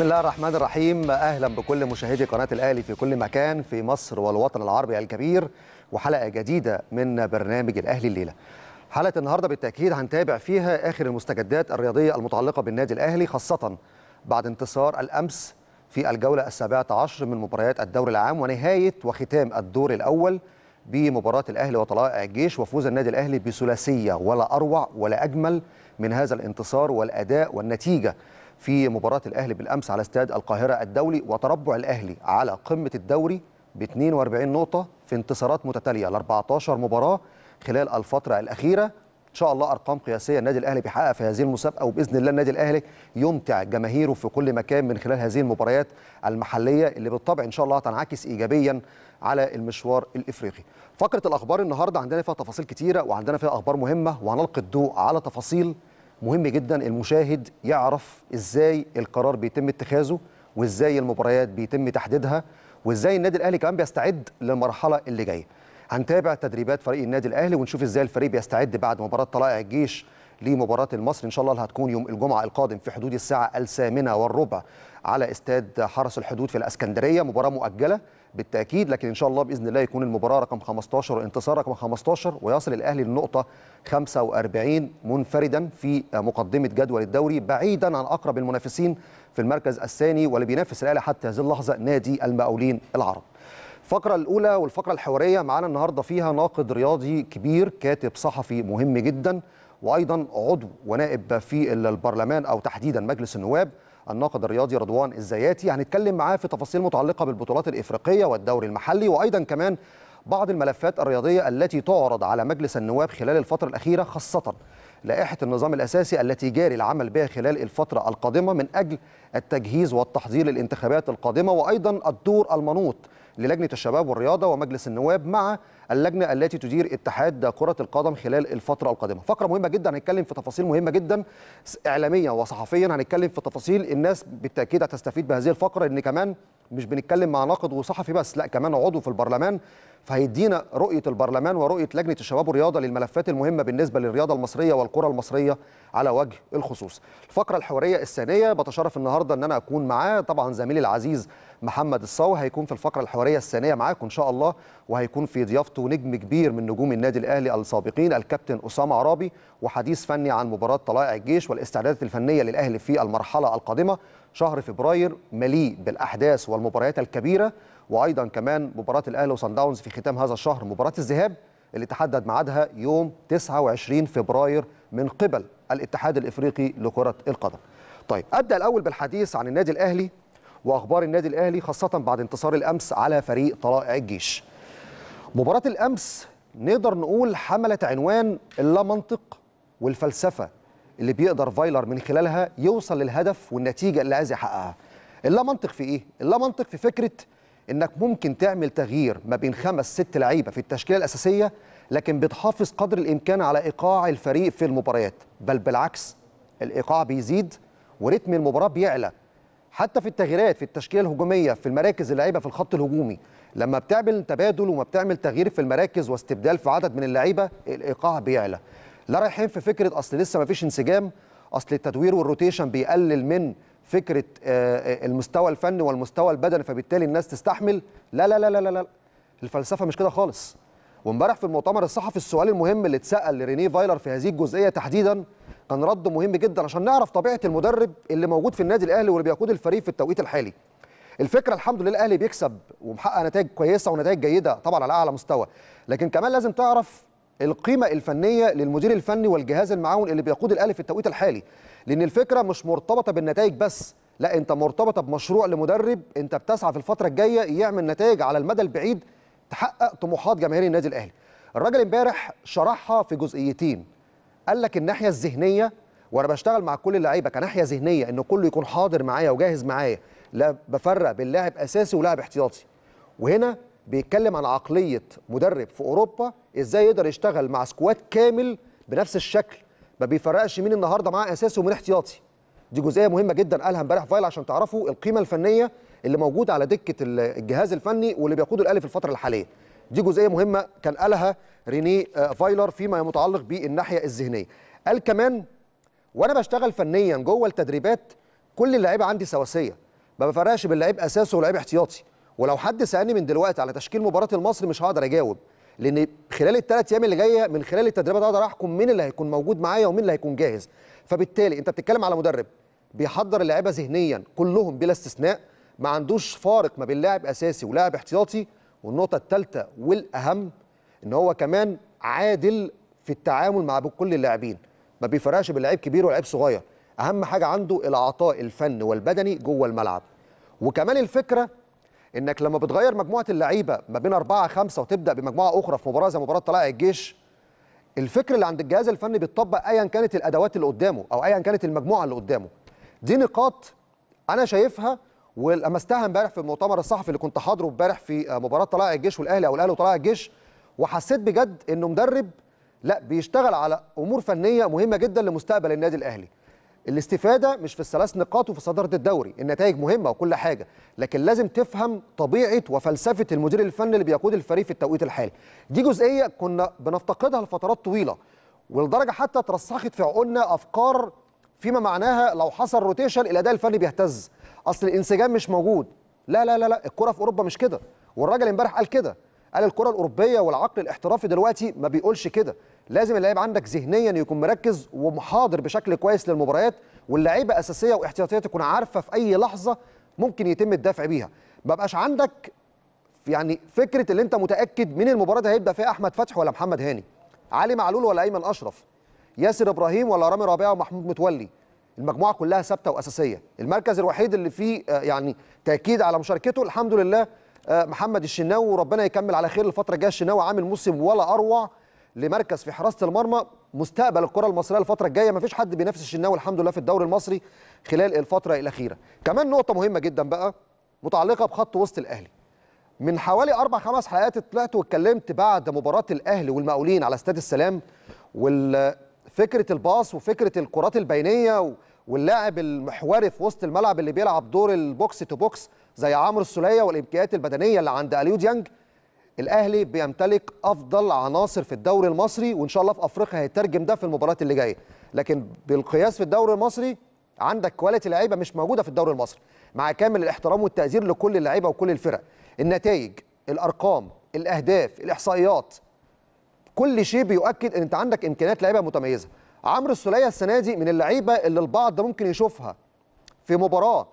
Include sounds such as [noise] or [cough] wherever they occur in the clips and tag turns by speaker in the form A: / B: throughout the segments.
A: بسم الله الرحمن الرحيم اهلا بكل مشاهدي قناه الاهلي في كل مكان في مصر والوطن العربي الكبير وحلقه جديده من برنامج الاهلي الليله حلقه النهارده بالتاكيد هنتابع فيها اخر المستجدات الرياضيه المتعلقه بالنادي الاهلي خاصه بعد انتصار الامس في الجوله السابعه عشر من مباريات الدوري العام ونهايه وختام الدور الاول بمباراه الاهلي وطلائع الجيش وفوز النادي الاهلي بثلاثيه ولا اروع ولا اجمل من هذا الانتصار والاداء والنتيجه في مباراة الأهلي بالأمس على استاد القاهرة الدولي وتربع الأهلي على قمة الدوري ب 42 نقطة في انتصارات متتالية ل 14 مباراة خلال الفترة الأخيرة إن شاء الله أرقام قياسية النادي الأهلي بيحققها في هذه المسابقة وبإذن الله النادي الأهلي يمتع جماهيره في كل مكان من خلال هذه المباريات المحلية اللي بالطبع إن شاء الله هتنعكس إيجابيا على المشوار الإفريقي فقرة الأخبار النهاردة عندنا فيها تفاصيل كتيرة وعندنا فيها أخبار مهمة وهنلقي الضوء على تفاصيل مهم جدا المشاهد يعرف ازاي القرار بيتم اتخاذه وازاي المباريات بيتم تحديدها وازاي النادي الاهلي كمان بيستعد للمرحله اللي جايه هنتابع تدريبات فريق النادي الاهلي ونشوف ازاي الفريق بيستعد بعد مباراه طلائع الجيش لمباراه المصري ان شاء الله اللي هتكون يوم الجمعه القادم في حدود الساعه الثامنه والربع على استاد حرس الحدود في الاسكندريه مباراه مؤجله بالتاكيد لكن ان شاء الله باذن الله يكون المباراه رقم 15 انتصار رقم 15 ويصل الاهلي للنقطه 45 منفردا في مقدمه جدول الدوري بعيدا عن اقرب المنافسين في المركز الثاني واللي بينافس الاهلي حتى هذه اللحظه نادي المقاولين العرب. الفقرة الأولى والفقرة الحوارية معانا النهاردة فيها ناقد رياضي كبير كاتب صحفي مهم جدا وأيضا عضو ونائب في البرلمان أو تحديدا مجلس النواب الناقد الرياضي رضوان الزياتي هنتكلم معاه في تفاصيل متعلقه بالبطولات الافريقيه والدوري المحلي وايضا كمان بعض الملفات الرياضيه التي تعرض على مجلس النواب خلال الفتره الاخيره خاصه لائحه النظام الاساسي التي جاري العمل بها خلال الفتره القادمه من اجل التجهيز والتحضير للانتخابات القادمه وايضا الدور المنوط للجنة الشباب والرياضة ومجلس النواب مع اللجنة التي تدير اتحاد كرة القدم خلال الفترة القادمة فقرة مهمة جدا هنتكلم في تفاصيل مهمة جدا إعلاميا وصحفيا هنتكلم في تفاصيل الناس بالتأكيد هتستفيد بهذه الفقرة إن كمان مش بنتكلم مع ناقد وصحفي بس لا كمان عضو في البرلمان فهيدينا رؤية البرلمان ورؤية لجنة الشباب والرياضة للملفات المهمة بالنسبة للرياضة المصرية والكرة المصرية على وجه الخصوص الفقرة الحوارية الثانية بتشرف النهاردة أن أنا أكون معاه طبعا زميلي العزيز محمد الصاوي هيكون في الفقره الحواريه الثانيه معاكم ان شاء الله وهيكون في ضيافته نجم كبير من نجوم النادي الاهلي السابقين الكابتن اسامه عرابي وحديث فني عن مباراه طلائع الجيش والاستعدادات الفنيه للاهلي في المرحله القادمه شهر فبراير مليء بالاحداث والمباريات الكبيره وايضا كمان مباراه الاهلي وصن داونز في ختام هذا الشهر مباراه الذهاب اللي تحدد ميعادها يوم 29 فبراير من قبل الاتحاد الافريقي لكره القدم. طيب ابدا الاول بالحديث عن النادي الاهلي واخبار النادي الاهلي خاصه بعد انتصار الامس على فريق طلائع الجيش. مباراه الامس نقدر نقول حملت عنوان اللامنطق والفلسفه اللي بيقدر فايلر من خلالها يوصل للهدف والنتيجه اللي عايز يحققها. اللامنطق في ايه؟ اللامنطق في فكره انك ممكن تعمل تغيير ما بين خمس ست لعيبه في التشكيله الاساسيه لكن بتحافظ قدر الامكان على ايقاع الفريق في المباريات بل بالعكس الايقاع بيزيد وريتم المباراه بيعلى حتى في التغييرات في التشكيله الهجوميه في المراكز اللعيبه في الخط الهجومي لما بتعمل تبادل وما بتعمل تغيير في المراكز واستبدال في عدد من اللعيبه الايقاع بيعلى لا رايحين في فكره اصل لسه ما فيش انسجام اصل التدوير والروتيشن بيقلل من فكره آه، آه، المستوى الفني والمستوى البدني فبالتالي الناس تستحمل لا لا لا لا لا, لا. الفلسفه مش كده خالص وامبارح في المؤتمر الصحفي السؤال المهم اللي اتسال لرينيه فايلر في هذه الجزئيه تحديدا كان رد مهم جدا عشان نعرف طبيعه المدرب اللي موجود في النادي الاهلي واللي بيقود الفريق في التوقيت الحالي الفكره الحمد لله الاهلي بيكسب ومحقق نتائج كويسه ونتائج جيده طبعا على اعلى مستوى لكن كمان لازم تعرف القيمه الفنيه للمدير الفني والجهاز المعاون اللي بيقود الاهلي في التوقيت الحالي لان الفكره مش مرتبطه بالنتائج بس لا انت مرتبطه بمشروع لمدرب انت بتسعى في الفتره الجايه يعمل نتائج على المدى البعيد تحقق طموحات جماهير النادي الاهلي الراجل امبارح شرحها في جزئيتين قال لك الناحيه الذهنيه وانا بشتغل مع كل اللعيبه كناحيه ذهنيه ان كله يكون حاضر معايا وجاهز معايا لا بفرق بين لاعب اساسي ولاعب احتياطي وهنا بيتكلم عن عقليه مدرب في اوروبا ازاي يقدر يشتغل مع سكواد كامل بنفس الشكل ما بيفرقش مين النهارده معاه اساسي ومين احتياطي دي جزئيه مهمه جدا قالها امبارح فايل عشان تعرفوا القيمه الفنيه اللي موجوده على دكه الجهاز الفني واللي بيقوده الاهلي في الفتره الحاليه دي جزئيه مهمه كان قالها ريني آه، فايلر فيما يتعلق بالناحيه الذهنيه قال كمان وانا بشتغل فنيا جوه التدريبات كل اللعيبه عندي سواسيه ما بفرقش بين لعيب اساسي ولعيب احتياطي ولو حد سالني من دلوقتي على تشكيل مباراه المصري مش هقدر اجاوب لان خلال الثلاث ايام اللي جايه من خلال التدريبات هقدر احكم مين اللي هيكون موجود معايا ومين اللي هيكون جاهز فبالتالي انت بتتكلم على مدرب بيحضر اللعيبه ذهنيا كلهم بلا استثناء ما عندوش فارق ما بين لاعب اساسي ولاعب احتياطي والنقطه الثالثه والاهم ان هو كمان عادل في التعامل مع كل اللاعبين ما بيفرقش بين لعيب كبير ولاعيب صغير اهم حاجه عنده العطاء الفني والبدني جوه الملعب وكمان الفكره انك لما بتغير مجموعه اللعيبه ما بين أربعة خمسة وتبدا بمجموعه اخرى في مباراه زي مباراه طلائع الجيش الفكر اللي عند الجهاز الفني بيتطبق ايا كانت الادوات اللي قدامه او ايا كانت المجموعه اللي قدامه دي نقاط انا شايفها ولمستها امبارح في المؤتمر الصحفي اللي كنت حاضره امبارح في مباراه طلائع الجيش والاهلي او الاهلي وطلائع الجيش وحسيت بجد انه مدرب لا بيشتغل على امور فنيه مهمه جدا لمستقبل النادي الاهلي الاستفاده مش في الثلاث نقاط وفي صداره الدوري النتائج مهمه وكل حاجه لكن لازم تفهم طبيعه وفلسفه المدير الفني اللي بيقود الفريق في التوقيت الحالي دي جزئيه كنا بنفتقدها لفترات طويله ولدرجه حتى ترسخت في عقولنا افكار فيما معناها لو حصل روتيشن الاداء الفني بيهتز اصل الانسجام مش موجود لا لا لا لا الكره في اوروبا مش كده والراجل امبارح قال كده قال الكره الاوروبيه والعقل الاحترافي دلوقتي ما بيقولش كده لازم اللاعب عندك ذهنيا يكون مركز ومحاضر بشكل كويس للمباريات واللعيبه اساسيه واحتياطيه تكون عارفه في اي لحظه ممكن يتم الدفع بيها ما بقاش عندك يعني فكره اللي انت متاكد من المباراه هيبدا فيها احمد فتحي ولا محمد هاني علي معلول ولا ايمن اشرف ياسر ابراهيم ولا رامي ربيعه ومحمود متولي المجموعه كلها ثابته واساسيه المركز الوحيد اللي فيه آه، يعني تاكيد على مشاركته الحمد لله آه، محمد الشناوي وربنا يكمل على خير الفتره الجايه الشناوي عامل موسم ولا اروع لمركز في حراسه المرمى مستقبل الكره المصريه الفتره الجايه مفيش حد بينافس الشناوي الحمد لله في الدوري المصري خلال الفتره الاخيره كمان نقطه مهمه جدا بقى متعلقه بخط وسط الاهلي من حوالي اربع خمس حلقات طلعت واتكلمت بعد مباراه الاهلي والمقاولين على استاد السلام وفكره الباص وفكره الكرات البينيه واللاعب المحوري في وسط الملعب اللي بيلعب دور البوكس تو بوكس زي عمرو السوليه والامكانيات البدنيه اللي عند اليو ديانج الاهلي بيمتلك افضل عناصر في الدوري المصري وان شاء الله في افريقيا هيترجم ده في المباريات اللي جايه لكن بالقياس في الدوري المصري عندك كواليتي لعيبه مش موجوده في الدوري المصري مع كامل الاحترام والتقدير لكل اللعيبه وكل الفرق النتائج الارقام الاهداف الاحصائيات كل شيء بيؤكد ان انت عندك امكانيات لعيبه متميزه عمرو السوليه السنه دي من اللعيبه اللي البعض ممكن يشوفها في مباراه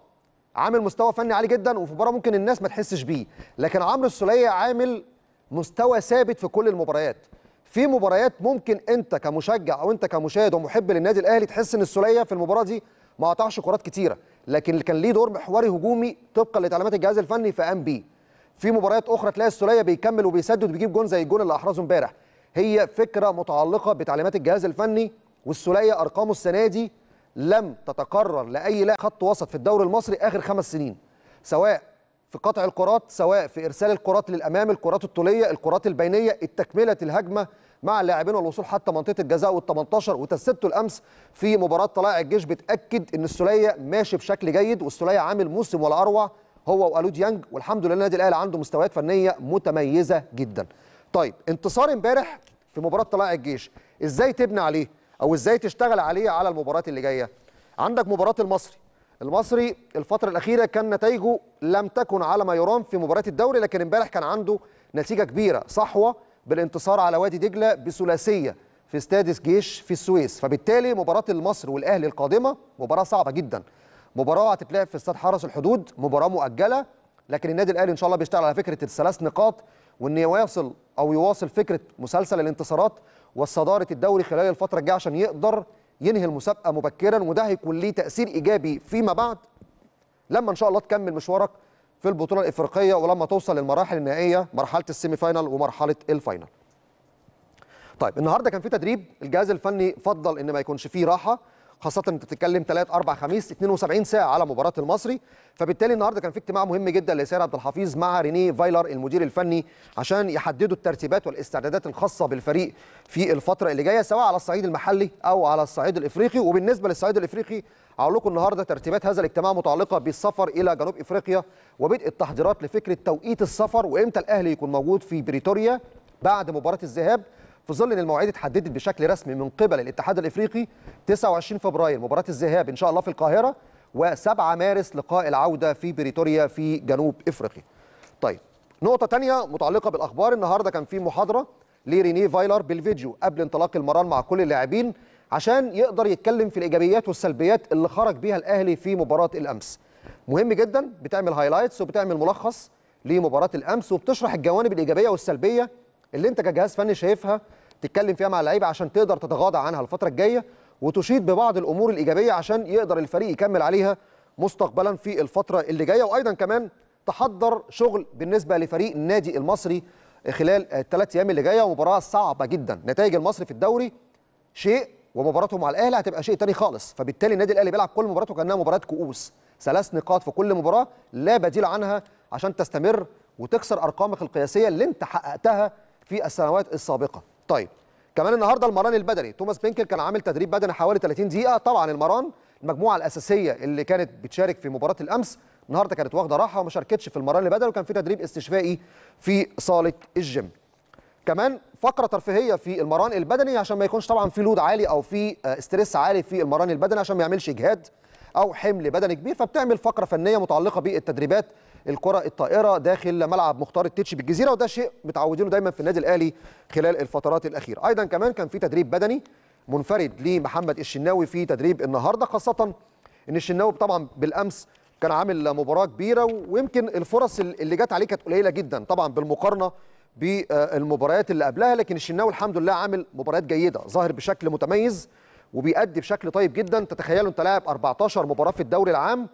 A: عامل مستوى فني عالي جدا وفي مباراه ممكن الناس ما تحسش بيه لكن عمرو السوليه عامل مستوى ثابت في كل المباريات في مباريات ممكن انت كمشجع او انت كمشاهد ومحب للنادي الاهلي تحس ان السوليه في المباراه دي ما قطعش كرات كتيره لكن اللي كان ليه دور محوري هجومي طبقا لتعليمات الجهاز الفني فقام بيه في مباريات اخرى تلاقي السوليه بيكمل وبيسدد وبيجيب جون زي الجون اللي احرزه امبارح هي فكره متعلقه بتعليمات الجهاز الفني والسوليه ارقامه السنه دي لم تتكرر لاي لاعب خط وسط في الدوري المصري اخر خمس سنين سواء في قطع الكرات سواء في ارسال الكرات للامام الكرات الطوليه الكرات البينيه التكمله الهجمه مع اللاعبين والوصول حتى منطقه الجزاء وال18 وتسديدته الامس في مباراه طلائع الجيش بتاكد ان السوليه ماشي بشكل جيد والسوليه عامل موسم ولا اروع هو والود يانج والحمد لله النادي الاهلي عنده مستويات فنيه متميزه جدا. طيب انتصار امبارح في مباراه طلائع الجيش ازاي تبني عليه؟ او ازاي تشتغل عليه على المباراه اللي جايه عندك مباراه المصري المصري الفتره الاخيره كان نتائجه لم تكن على ما يرام في مباريات الدوري لكن امبارح كان عنده نتيجه كبيره صحوه بالانتصار على وادي دجله بثلاثيه في استاد جيش في السويس فبالتالي مباراه المصري والاهلي القادمه مباراه صعبه جدا مباراه هتتلعب في استاد حرس الحدود مباراه مؤجله لكن النادي الاهلي ان شاء الله بيشتغل على فكره الثلاث نقاط وان يواصل او يواصل فكره مسلسل الانتصارات وصداره الدوري خلال الفتره الجايه عشان يقدر ينهي المسابقه مبكرا وده هيكون ليه تاثير ايجابي فيما بعد لما ان شاء الله تكمل مشوارك في البطوله الافريقيه ولما توصل للمراحل النهائيه مرحله السيمي فاينل ومرحله الفاينل طيب النهارده كان في تدريب الجهاز الفني فضل ان ما يكونش فيه راحه خاصه انت بتتكلم 3 4 خميس 72 ساعه على مباراه المصري فبالتالي النهارده كان في اجتماع مهم جدا لسير عبد الحفيظ مع رينيه فايلر المدير الفني عشان يحددوا الترتيبات والاستعدادات الخاصه بالفريق في الفتره اللي جايه سواء على الصعيد المحلي او على الصعيد الافريقي وبالنسبه للصعيد الافريقي هقول لكم النهارده ترتيبات هذا الاجتماع متعلقه بالسفر الى جنوب افريقيا وبدء التحضيرات لفكره توقيت السفر وامتى الاهلي يكون موجود في بريتوريا بعد مباراه الذهاب في ظل ان المواعيد اتحددت بشكل رسمي من قبل الاتحاد الافريقي 29 فبراير مباراه الذهاب ان شاء الله في القاهره و7 مارس لقاء العوده في بريتوريا في جنوب افريقيا. طيب نقطه ثانيه متعلقه بالاخبار النهارده كان في محاضره لرينيه فايلر بالفيديو قبل انطلاق المران مع كل اللاعبين عشان يقدر يتكلم في الايجابيات والسلبيات اللي خرج بيها الاهلي في مباراه الامس. مهم جدا بتعمل هايلايتس وبتعمل ملخص لمباراه الامس وبتشرح الجوانب الايجابيه والسلبيه اللي انت كجهاز فني شايفها تتكلم فيها مع اللعيبه عشان تقدر تتغاضى عنها الفتره الجايه وتشيد ببعض الامور الايجابيه عشان يقدر الفريق يكمل عليها مستقبلا في الفتره اللي جايه وايضا كمان تحضر شغل بالنسبه لفريق النادي المصري خلال الثلاث ايام اللي جايه ومباراه صعبه جدا نتائج المصري في الدوري شيء ومباراتهم مع الاهلي هتبقى شيء تاني خالص فبالتالي النادي الاهلي بيلعب كل مباراته كانها مباراه كؤوس ثلاث نقاط في كل مباراه لا بديل عنها عشان تستمر وتكسر ارقامك القياسيه اللي انت حققتها في السنوات السابقه طيب كمان النهارده المران البدني توماس بينكل كان عامل تدريب بدني حوالي 30 دقيقه طبعا المران المجموعه الاساسيه اللي كانت بتشارك في مباراه الامس النهارده كانت واخده راحه وما شاركتش في المران البدني وكان في تدريب استشفائي في صاله الجيم كمان فقره ترفيهيه في المران البدني عشان ما يكونش طبعا في لود عالي او في آه، استرس عالي في المران البدني عشان ما يعملش اجهاد او حمل بدني كبير فبتعمل فقره فنيه متعلقه بالتدريبات الكره الطائره داخل ملعب مختار التتش بالجزيره وده شيء متعودينه دايما في النادي الاهلي خلال الفترات الاخيره ايضا كمان كان في تدريب بدني منفرد لمحمد الشناوي في تدريب النهارده خاصه ان الشناوي طبعا بالامس كان عامل مباراه كبيره ويمكن الفرص اللي جت عليه كانت قليله جدا طبعا بالمقارنه بالمباريات اللي قبلها لكن الشناوي الحمد لله عامل مباريات جيده ظاهر بشكل متميز وبيأدي بشكل طيب جدا تتخيلوا انت لاعب 14 مباراه في الدوري العام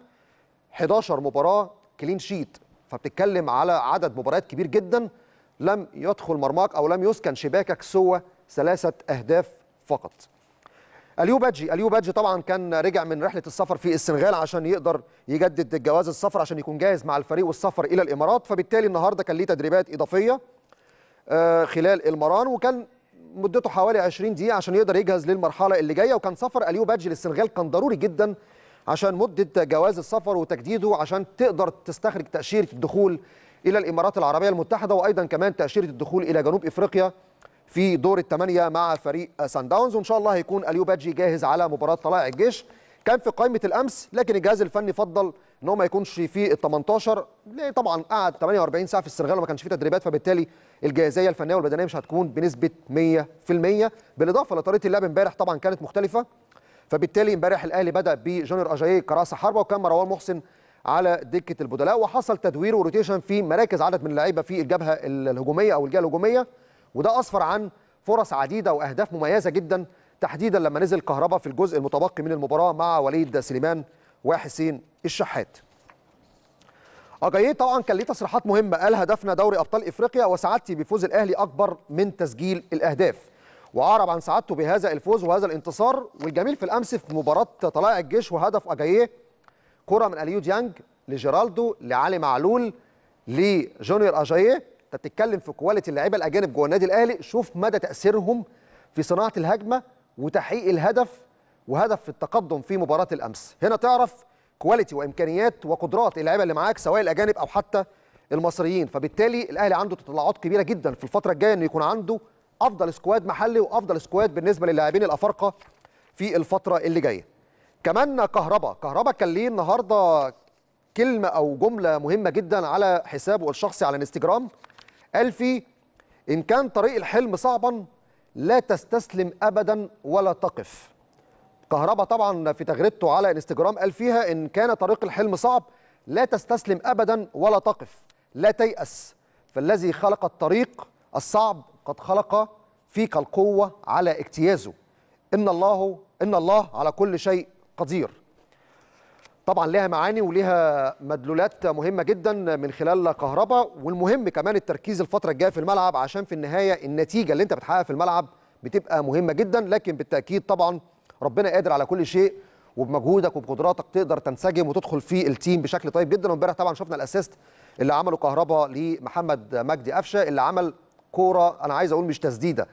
A: 11 مباراه كلين شيت فبتتكلم على عدد مباريات كبير جدا لم يدخل مرماك او لم يسكن شباكك سوى ثلاثه اهداف فقط. اليو بادجي اليو بادجي طبعا كان رجع من رحله السفر في السنغال عشان يقدر يجدد جواز السفر عشان يكون جاهز مع الفريق والسفر الى الامارات فبالتالي النهارده كان ليه تدريبات اضافيه آه، خلال المران وكان مدته حوالي 20 دقيقه عشان يقدر يجهز للمرحله اللي جايه وكان سفر اليو بادجي للسنغال كان ضروري جدا عشان مدة جواز السفر وتجديده عشان تقدر تستخرج تأشيرة الدخول إلى الإمارات العربية المتحدة وأيضا كمان تأشيرة الدخول إلى جنوب إفريقيا في دور الثمانية مع فريق سان داونز وإن شاء الله هيكون أليو باجي جاهز على مباراة طلائع الجيش كان في قائمة الأمس لكن الجهاز الفني فضل ان هو ما يكونش في ال 18 ليه طبعا قعد 48 ساعه في السنغال وما كانش فيه تدريبات فبالتالي الجاهزيه الفنيه والبدنيه مش هتكون بنسبه 100% بالاضافه لطريقه اللعب امبارح طبعا كانت مختلفه فبالتالي امبارح الاهلي بدا بجونيور اجاي كراس حربه وكان مروان محسن على دكه البدلاء وحصل تدوير وروتيشن في مراكز عدد من اللعيبه في الجبهه الهجوميه او الجهه الهجوميه وده اسفر عن فرص عديده واهداف مميزه جدا تحديدا لما نزل كهربا في الجزء المتبقي من المباراه مع وليد سليمان وحسين الشحات. اجاييه طبعا كان ليه تصريحات مهمه قال هدفنا دوري ابطال افريقيا وسعادتي بفوز الاهلي اكبر من تسجيل الاهداف. وأعرب عن سعادته بهذا الفوز وهذا الانتصار والجميل في الأمس في مباراة طلائع الجيش وهدف أجاييه كرة من أليو ديانج لجيرالدو لعلي معلول لجونيور أجاييه أنت بتتكلم في كواليتي اللعيبة الأجانب جوه النادي الأهلي شوف مدى تأثيرهم في صناعة الهجمة وتحقيق الهدف وهدف في التقدم في مباراة الأمس هنا تعرف كواليتي وامكانيات وقدرات اللعيبه اللي معاك سواء الاجانب او حتى المصريين فبالتالي الاهلي عنده تطلعات كبيره جدا في الفتره الجايه انه يكون عنده افضل سكواد محلي وافضل سكواد بالنسبه للاعبين الافارقه في الفتره اللي جايه كمان كهربا كهربا كان ليه النهارده كلمه او جمله مهمه جدا على حسابه الشخصي على الانستجرام قال فيه ان كان طريق الحلم صعبا لا تستسلم ابدا ولا تقف كهربا طبعا في تغريدته على انستجرام قال فيها ان كان طريق الحلم صعب لا تستسلم ابدا ولا تقف لا تيأس فالذي خلق الطريق الصعب قد خلق فيك القوة على اجتيازه إن الله إن الله على كل شيء قدير طبعا لها معاني ولها مدلولات مهمة جدا من خلال كهرباء والمهم كمان التركيز الفترة الجاية في الملعب عشان في النهاية النتيجة اللي انت بتحققها في الملعب بتبقى مهمة جدا لكن بالتأكيد طبعا ربنا قادر على كل شيء وبمجهودك وبقدراتك تقدر تنسجم وتدخل في التيم بشكل طيب جدا وامبارح طبعا شفنا الاسيست اللي عمله كهربا لمحمد مجدي قفشه اللي عمل كوره انا عايز اقول مش تسديده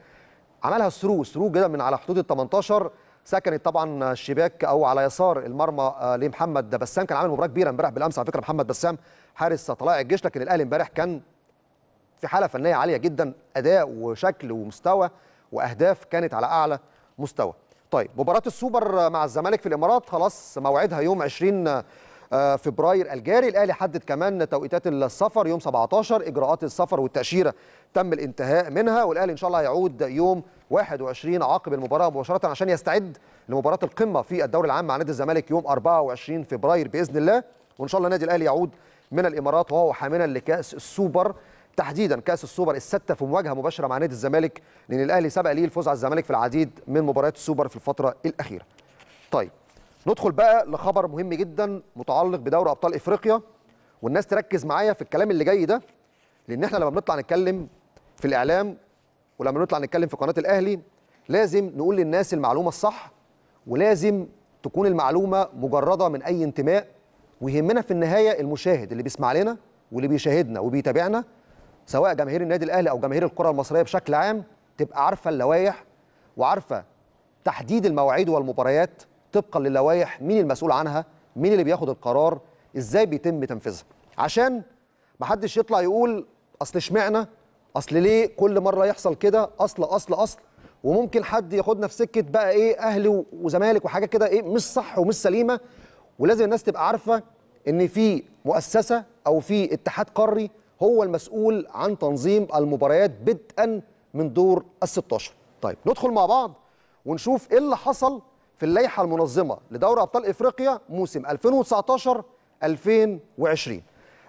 A: عملها ثرو ثرو كده من على حدود ال 18 سكنت طبعا الشباك او على يسار المرمى آه، لمحمد بسام كان عامل مباراه كبيره امبارح بالامس على فكره محمد بسام حارس طلائع الجيش لكن الاهلي امبارح كان في حاله فنيه عاليه جدا اداء وشكل ومستوى واهداف كانت على اعلى مستوى طيب مباراه السوبر مع الزمالك في الامارات خلاص موعدها يوم 20 آه، فبراير الجاري الاهلي حدد كمان توقيتات السفر يوم 17 اجراءات السفر والتاشيره تم الانتهاء منها والاهلي ان شاء الله هيعود يوم 21 عقب المباراه مباشره عشان يستعد لمباراه القمه في الدوري العام مع نادي الزمالك يوم 24 فبراير باذن الله وان شاء الله النادي الاهلي يعود من الامارات وهو حاملا لكاس السوبر تحديدا كاس السوبر السته في مواجهه مباشره مع نادي الزمالك لان الاهلي سبق ليه الفوز على الزمالك في العديد من مباريات السوبر في الفتره الاخيره. طيب ندخل بقى لخبر مهم جدا متعلق بدوري ابطال افريقيا والناس تركز معايا في الكلام اللي جاي ده لان احنا لما بنطلع نتكلم في الاعلام ولما بنطلع نتكلم في قناه الاهلي لازم نقول للناس المعلومه الصح ولازم تكون المعلومه مجرده من اي انتماء ويهمنا في النهايه المشاهد اللي بيسمع لنا واللي بيشاهدنا وبيتابعنا سواء جماهير النادي الاهلي او جماهير الكره المصريه بشكل عام تبقى عارفه اللوائح وعارفه تحديد المواعيد والمباريات طبقا للوائح مين المسؤول عنها مين اللي بياخد القرار ازاي بيتم تنفيذها عشان ما حدش يطلع يقول اصل اشمعنى اصل ليه كل مره يحصل كده اصل اصل اصل وممكن حد ياخدنا في سكه بقى ايه اهلي وزمالك وحاجات كده ايه مش صح ومش سليمه ولازم الناس تبقى عارفه ان في مؤسسه او في اتحاد قاري هو المسؤول عن تنظيم المباريات بدءا من دور ال 16 طيب ندخل مع بعض ونشوف ايه اللي حصل في اللائحة المنظمة لدوري أبطال إفريقيا موسم 2019 2020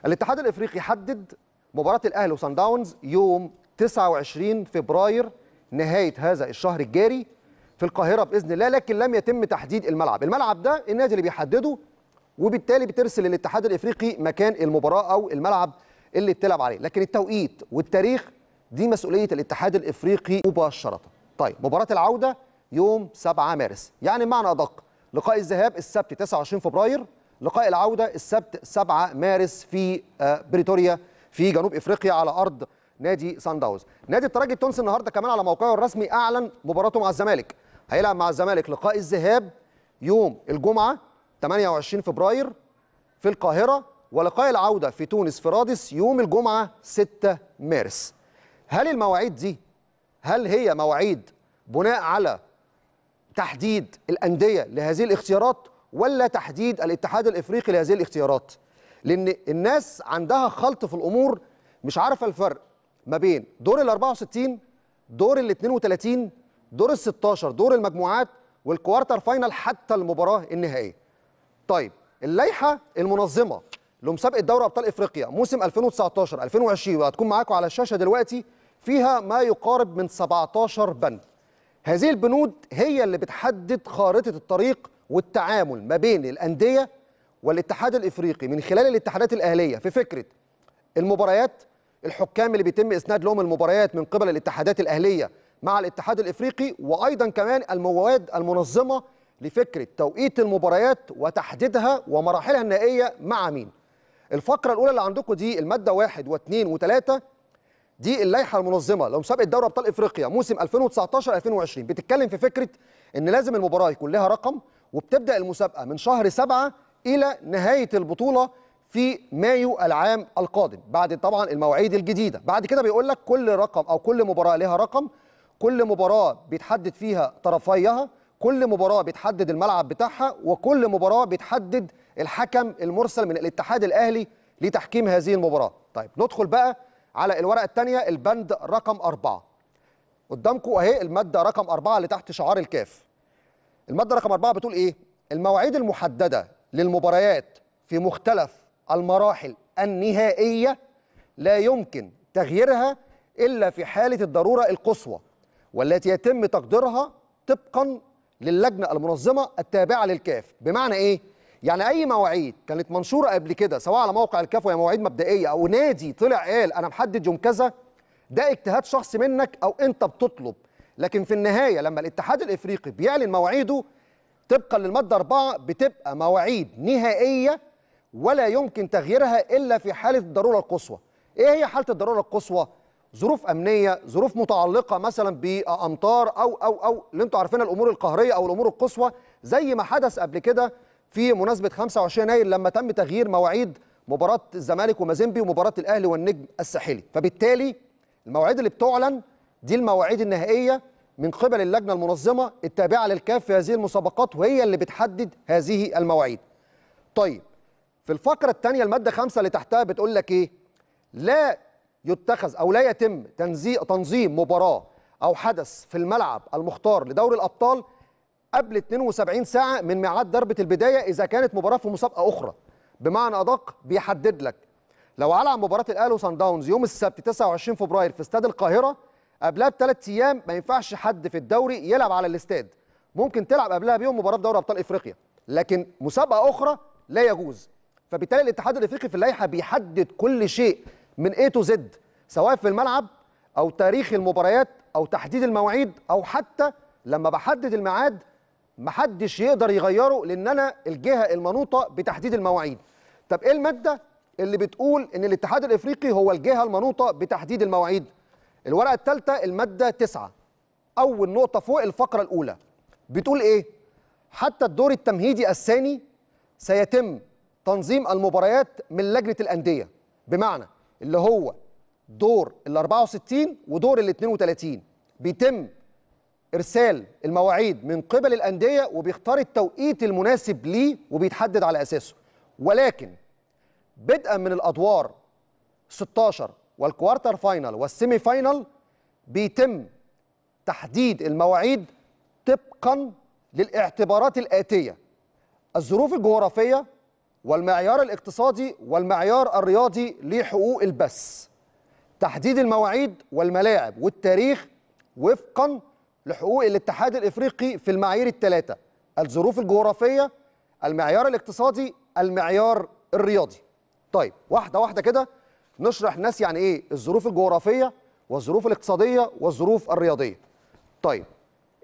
A: الاتحاد الإفريقي حدد مباراة الأهلي وسان داونز يوم 29 فبراير نهاية هذا الشهر الجاري في القاهرة بإذن الله لكن لم يتم تحديد الملعب الملعب ده النادي اللي بيحدده وبالتالي بترسل للاتحاد الإفريقي مكان المباراة أو الملعب اللي بتلعب عليه لكن التوقيت والتاريخ دي مسؤولية الاتحاد الإفريقي مباشرة طيب مباراة العودة يوم 7 مارس يعني معنى أدق لقاء الذهاب السبت 29 فبراير لقاء العودة السبت 7 مارس في آه، بريتوريا في جنوب إفريقيا على أرض نادي سان داونز نادي الترجي التونسي النهارده كمان على موقعه الرسمي اعلن مباراته مع الزمالك هيلعب مع الزمالك لقاء الذهاب يوم الجمعه 28 فبراير في القاهره ولقاء العوده في تونس في رادس يوم الجمعه 6 مارس هل المواعيد دي هل هي مواعيد بناء على تحديد الأندية لهذه الاختيارات ولا تحديد الاتحاد الإفريقي لهذه الاختيارات لأن الناس عندها خلط في الأمور مش عارفة الفرق ما بين دور ال 64 دور ال 32 دور ال 16 دور المجموعات والكوارتر فاينل حتى المباراة النهائية طيب اللائحة المنظمة لمسابقة دوري أبطال إفريقيا موسم 2019 2020 وهتكون معاكم على الشاشة دلوقتي فيها ما يقارب من 17 بند هذه البنود هي اللي بتحدد خارطة الطريق والتعامل ما بين الأندية والاتحاد الإفريقي من خلال الاتحادات الأهلية في فكرة المباريات الحكام اللي بيتم إسناد لهم المباريات من قبل الاتحادات الأهلية مع الاتحاد الإفريقي وأيضا كمان المواد المنظمة لفكرة توقيت المباريات وتحديدها ومراحلها النهائية مع مين الفقرة الأولى اللي عندكم دي المادة واحد واثنين وثلاثة دي اللائحه المنظمه لمسابقه دوري ابطال افريقيا موسم 2019 2020 بتتكلم في فكره ان لازم المباراه يكون لها رقم وبتبدا المسابقه من شهر 7 الى نهايه البطوله في مايو العام القادم بعد طبعا المواعيد الجديده بعد كده بيقول لك كل رقم او كل مباراه لها رقم كل مباراه بيتحدد فيها طرفيها كل مباراه بيتحدد الملعب بتاعها وكل مباراه بيتحدد الحكم المرسل من الاتحاد الاهلي لتحكيم هذه المباراه طيب ندخل بقى على الورقه الثانيه البند رقم أربعة قدامكم اهي الماده رقم أربعة اللي تحت شعار الكاف الماده رقم أربعة بتقول ايه المواعيد المحدده للمباريات في مختلف المراحل النهائيه لا يمكن تغييرها الا في حاله الضروره القصوى والتي يتم تقديرها طبقا للجنه المنظمه التابعه للكاف بمعنى ايه يعني اي مواعيد كانت منشوره قبل كده سواء على موقع الكاف وهي مواعيد مبدئيه او نادي طلع قال انا محدد يوم كذا ده اجتهاد شخصي منك او انت بتطلب لكن في النهايه لما الاتحاد الافريقي بيعلن مواعيده طبقا للماده أربعة بتبقى مواعيد نهائيه ولا يمكن تغييرها الا في حاله الضروره القصوى ايه هي حاله الضروره القصوى ظروف امنيه ظروف متعلقه مثلا بامطار او او او اللي انتم عارفينها الامور القهريه او الامور القصوى زي ما حدث قبل كده في مناسبة 25 يناير لما تم تغيير مواعيد مباراة الزمالك ومازيمبي ومباراة الأهلي والنجم الساحلي فبالتالي المواعيد اللي بتعلن دي المواعيد النهائية من قبل اللجنة المنظمة التابعة للكاف في هذه المسابقات وهي اللي بتحدد هذه المواعيد طيب في الفقرة الثانية المادة خمسة اللي تحتها بتقول لك إيه لا يتخذ أو لا يتم تنظيم مباراة أو حدث في الملعب المختار لدوري الأبطال قبل 72 ساعه من ميعاد ضربه البدايه اذا كانت مباراه في مسابقه اخرى بمعنى ادق بيحدد لك لو على مباراه الاهلي وصن داونز يوم السبت 29 فبراير في استاد القاهره قبلها بثلاث ايام ما ينفعش حد في الدوري يلعب على الاستاد ممكن تلعب قبلها بيوم مباراه في دوري ابطال افريقيا لكن مسابقه اخرى لا يجوز فبالتالي الاتحاد الافريقي في اللائحه بيحدد كل شيء من اي تو زد سواء في الملعب او تاريخ المباريات او تحديد المواعيد او حتى لما بحدد الميعاد محدش يقدر يغيره لان انا الجهه المنوطه بتحديد المواعيد طب ايه الماده اللي بتقول ان الاتحاد الافريقي هو الجهه المنوطه بتحديد المواعيد الورقه الثالثه الماده 9 اول نقطه فوق الفقره الاولى بتقول ايه حتى الدور التمهيدي الثاني سيتم تنظيم المباريات من لجنه الانديه بمعنى اللي هو دور ال 64 ودور ال 32 بيتم ارسال المواعيد من قبل الانديه وبيختار التوقيت المناسب ليه وبيتحدد على اساسه ولكن بدءا من الادوار 16 والكوارتر فاينل والسيمي فاينل بيتم تحديد المواعيد طبقا للاعتبارات الاتيه الظروف الجغرافيه والمعيار الاقتصادي والمعيار الرياضي لحقوق البث تحديد المواعيد والملاعب والتاريخ وفقا لحقوق الاتحاد الافريقي في المعايير الثلاثه الظروف الجغرافيه المعيار الاقتصادي المعيار الرياضي طيب واحده واحده كده نشرح ناس يعني ايه الظروف الجغرافيه والظروف الاقتصاديه والظروف الرياضيه طيب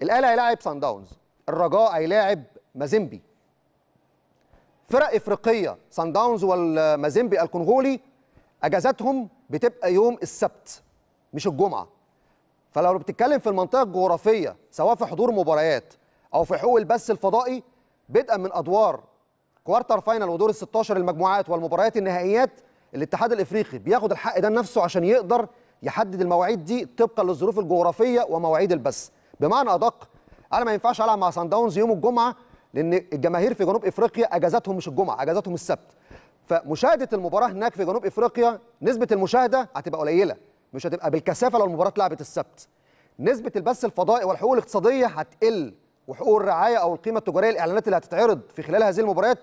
A: الاهلي هيلاعب سان داونز الرجاء هيلاعب مازيمبي فرق افريقيه سان داونز والمازيمبي الكونغولي اجازاتهم بتبقى يوم السبت مش الجمعه فلو بتتكلم في المنطقه الجغرافيه سواء في حضور مباريات او في حقوق البث الفضائي بدءا من ادوار كوارتر فاينل ودور ال 16 المجموعات والمباريات النهائيات الاتحاد الافريقي بياخد الحق ده لنفسه عشان يقدر يحدد المواعيد دي طبقا للظروف الجغرافيه ومواعيد البث بمعنى ادق انا ما ينفعش العب مع سان داونز يوم الجمعه لان الجماهير في جنوب افريقيا أجازتهم مش الجمعه أجازتهم السبت فمشاهده المباراه هناك في جنوب افريقيا نسبه المشاهده هتبقى قليله مش هتبقى بالكثافه لو المباراه اتلعبت السبت نسبه البث الفضائي والحقوق الاقتصاديه هتقل وحقوق الرعايه او القيمه التجاريه الاعلانات اللي هتتعرض في خلال هذه المباريات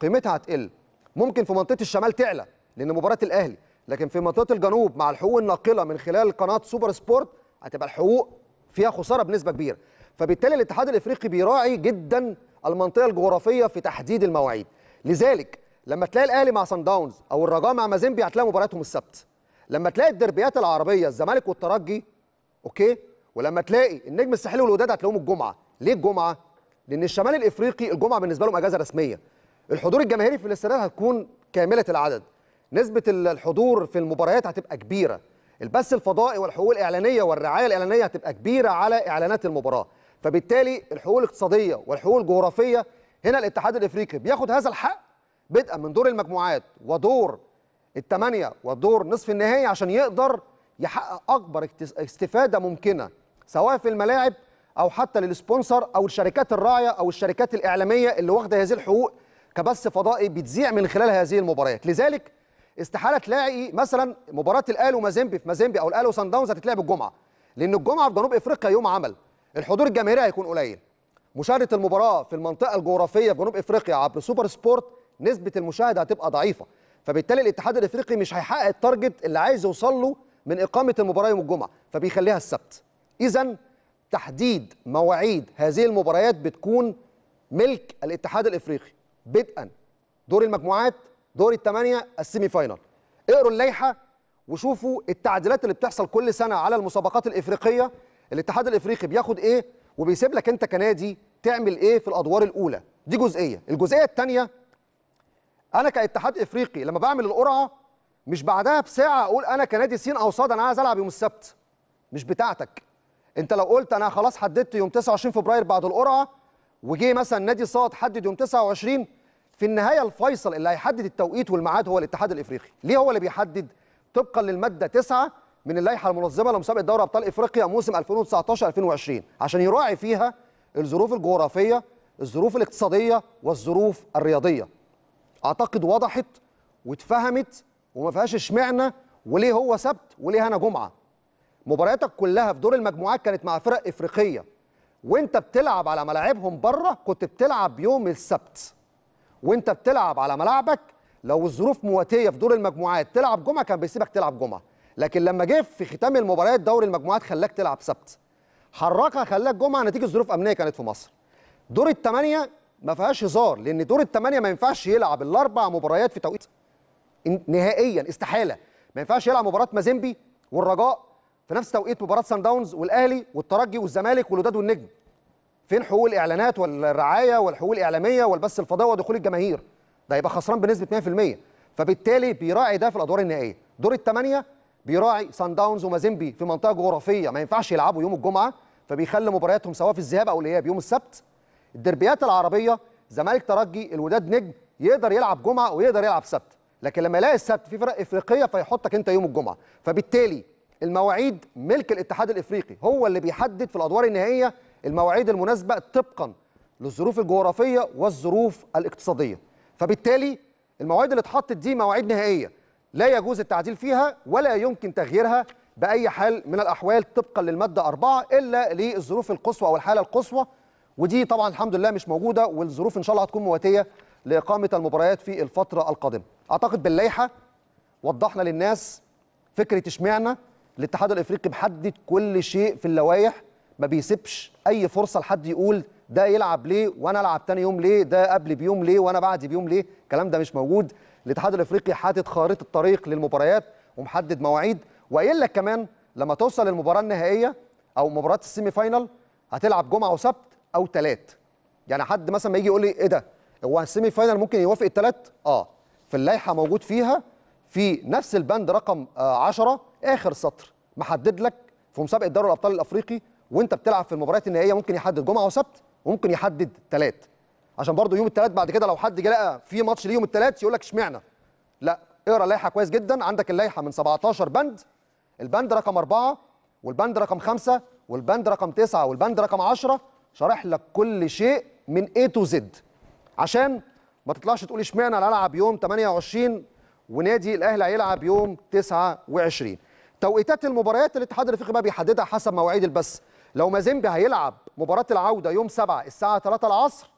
A: قيمتها هتقل ممكن في منطقه الشمال تعلى لان مباراه الاهلي لكن في منطقه الجنوب مع الحقوق الناقله من خلال قناه سوبر سبورت هتبقى الحقوق فيها خساره بنسبه كبيره فبالتالي الاتحاد الافريقي بيراعي جدا المنطقه الجغرافيه في تحديد المواعيد لذلك لما تلاقي الاهلي مع سان داونز او الرجاء مع مازيمبي هتلاقي مباراتهم السبت لما تلاقي الدربيات العربيه الزمالك والترجي اوكي ولما تلاقي النجم الساحلي والوداد هتلاقيهم الجمعه ليه الجمعه لان الشمال الافريقي الجمعه بالنسبه لهم اجازه رسميه الحضور الجماهيري في الاستاد هتكون كامله العدد نسبه الحضور في المباريات هتبقى كبيره البث الفضائي والحقوق الاعلانيه والرعايه الاعلانيه هتبقى كبيره على اعلانات المباراه فبالتالي الحقوق الاقتصاديه والحقوق الجغرافيه هنا الاتحاد الافريقي بياخد هذا الحق بدءا من دور المجموعات ودور الثمانيه ودور نصف النهائي عشان يقدر يحقق اكبر استفاده ممكنه سواء في الملاعب او حتى للسبونسر او الشركات الراعيه او الشركات الاعلاميه اللي واخده هذه الحقوق كبث فضائي بتذيع من خلال هذه المباريات لذلك استحاله تلاقي مثلا مباراه الاهلي ومازيمبي في مازيمبي او الاهلي وصن داونز هتتلعب الجمعه لان الجمعه في جنوب افريقيا يوم عمل الحضور الجماهيري هيكون قليل مشاهده المباراه في المنطقه الجغرافيه في جنوب افريقيا عبر سوبر سبورت نسبه المشاهده هتبقى ضعيفه فبالتالي الاتحاد الافريقي مش هيحقق التارجت اللي عايز يوصل له من اقامه المباراه يوم الجمعه فبيخليها السبت اذا تحديد مواعيد هذه المباريات بتكون ملك الاتحاد الافريقي بدءا دور المجموعات دور الثمانيه السيمي فاينال اقروا اللائحه وشوفوا التعديلات اللي بتحصل كل سنه على المسابقات الافريقيه الاتحاد الافريقي بياخد ايه وبيسيب لك انت كنادي تعمل ايه في الادوار الاولى دي جزئيه الجزئيه الثانيه انا كاتحاد افريقي لما بعمل القرعه مش بعدها بساعه اقول انا كنادي سين او صاد انا عايز العب يوم السبت مش بتاعتك انت لو قلت انا خلاص حددت يوم 29 فبراير بعد القرعه وجي مثلا نادي صاد حدد يوم 29 في النهايه الفيصل اللي هيحدد التوقيت والميعاد هو الاتحاد الافريقي ليه هو اللي بيحدد طبقا للماده 9 من اللائحه المنظمه لمسابقه دوري ابطال افريقيا موسم 2019 2020 عشان يراعي فيها الظروف الجغرافيه الظروف الاقتصاديه والظروف الرياضيه اعتقد وضحت واتفهمت وما فيهاش اشمعنى وليه هو سبت وليه انا جمعه مبارياتك كلها في دور المجموعات كانت مع فرق افريقيه وانت بتلعب على ملاعبهم بره كنت بتلعب يوم السبت وانت بتلعب على ملاعبك لو الظروف مواتيه في دور المجموعات تلعب جمعه كان بيسيبك تلعب جمعه لكن لما جه في ختام المباريات دوري المجموعات خلاك تلعب سبت حركها خلاك جمعه نتيجه ظروف امنيه كانت في مصر دور الثمانيه ما فيهاش هزار لان دور الثمانيه ما ينفعش يلعب الاربع مباريات في توقيت نهائيا استحاله ما ينفعش يلعب مباراه مازيمبي والرجاء في نفس توقيت مباراه سان داونز والاهلي والترجي والزمالك والوداد والنجم فين حقوق الاعلانات والرعايه والحقوق الاعلاميه والبث الفضائي ودخول الجماهير ده يبقى خسران بنسبه 100% فبالتالي بيراعي ده في الادوار النهائيه دور الثمانيه بيراعي سان داونز ومازيمبي في منطقه جغرافيه ما ينفعش يلعبوا يوم الجمعه فبيخلي مبارياتهم سواء في الذهاب او الاياب يوم السبت الدربيات العربيه زمالك ترجي الوداد نجم يقدر يلعب جمعه ويقدر يلعب سبت لكن لما يلاقي السبت في فرق افريقيه فيحطك انت يوم الجمعه فبالتالي المواعيد ملك الاتحاد الافريقي هو اللي بيحدد في الادوار النهائيه المواعيد المناسبه طبقا للظروف الجغرافيه والظروف الاقتصاديه فبالتالي المواعيد اللي اتحطت دي مواعيد نهائيه لا يجوز التعديل فيها ولا يمكن تغييرها باي حال من الاحوال طبقا للماده 4 الا للظروف القصوى او الحاله القصوى ودي طبعا الحمد لله مش موجوده والظروف ان شاء الله هتكون مواتيه لاقامه المباريات في الفتره القادمه اعتقد باللائحه وضحنا للناس فكره اشمعنى الاتحاد الافريقي محدد كل شيء في اللوائح ما بيسيبش اي فرصه لحد يقول ده يلعب ليه وانا العب تاني يوم ليه ده قبل بيوم ليه وانا بعد بيوم ليه الكلام ده مش موجود الاتحاد الافريقي حاطط خارطه الطريق للمباريات ومحدد مواعيد وقايل لك كمان لما توصل للمباراه النهائيه او مباراه السيمي فاينل هتلعب جمعه وسبت او ثلاث يعني حد مثلا ما يجي يقول لي ايه ده هو السيمي فاينال ممكن يوافق الثلاث اه في اللائحه موجود فيها في نفس البند رقم 10 آه، اخر سطر محدد لك في مسابقه دوري الابطال الافريقي وانت بتلعب في المباريات النهائيه ممكن يحدد جمعه وسبت وممكن يحدد ثلاث عشان برضه يوم الثلاث بعد كده لو حد جه لقى في ماتش ليوم الثلاث يقول لك اشمعنى لا اقرا اللائحه كويس جدا عندك اللائحه من 17 بند البند رقم 4 والبند رقم 5 والبند رقم 9 والبند رقم 10 شارح لك كل شيء من A تو Z عشان ما تطلعش تقول اشمعنى انا العب يوم 28 ونادي الاهلي هيلعب يوم 29 توقيتات المباريات اللي الاتحاد الافريقي بقى بيحددها حسب مواعيد البث لو مازيمبي هيلعب مباراه العوده يوم 7 الساعه 3 العصر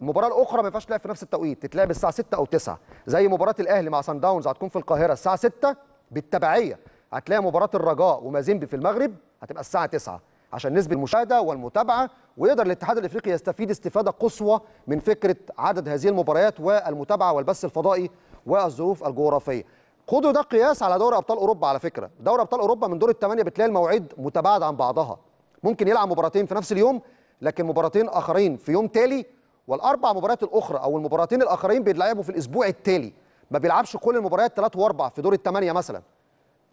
A: المباراه الاخرى ما ينفعش تلعب في نفس التوقيت تتلعب الساعه 6 او 9 زي مباراه الاهلي مع سان داونز هتكون في القاهره الساعه 6 بالتبعيه هتلاقي مباراه الرجاء ومازيمبي في المغرب هتبقى الساعه 9 عشان نسبه المشاهده والمتابعه ويقدر الاتحاد الافريقي يستفيد استفاده قصوى من فكره عدد هذه المباريات والمتابعه والبث الفضائي والظروف الجغرافيه. خدوا ده قياس على دوري ابطال اوروبا على فكره، دوري ابطال اوروبا من دور الثمانيه بتلاقي المواعيد متباعده عن بعضها. ممكن يلعب مباراتين في نفس اليوم لكن مباراتين اخرين في يوم تالي والاربع مباريات الاخرى او المباراتين الاخرين بيتلعبوا في الاسبوع التالي. ما بيلعبش كل المباريات ثلاث واربع في دور الثمانيه مثلا.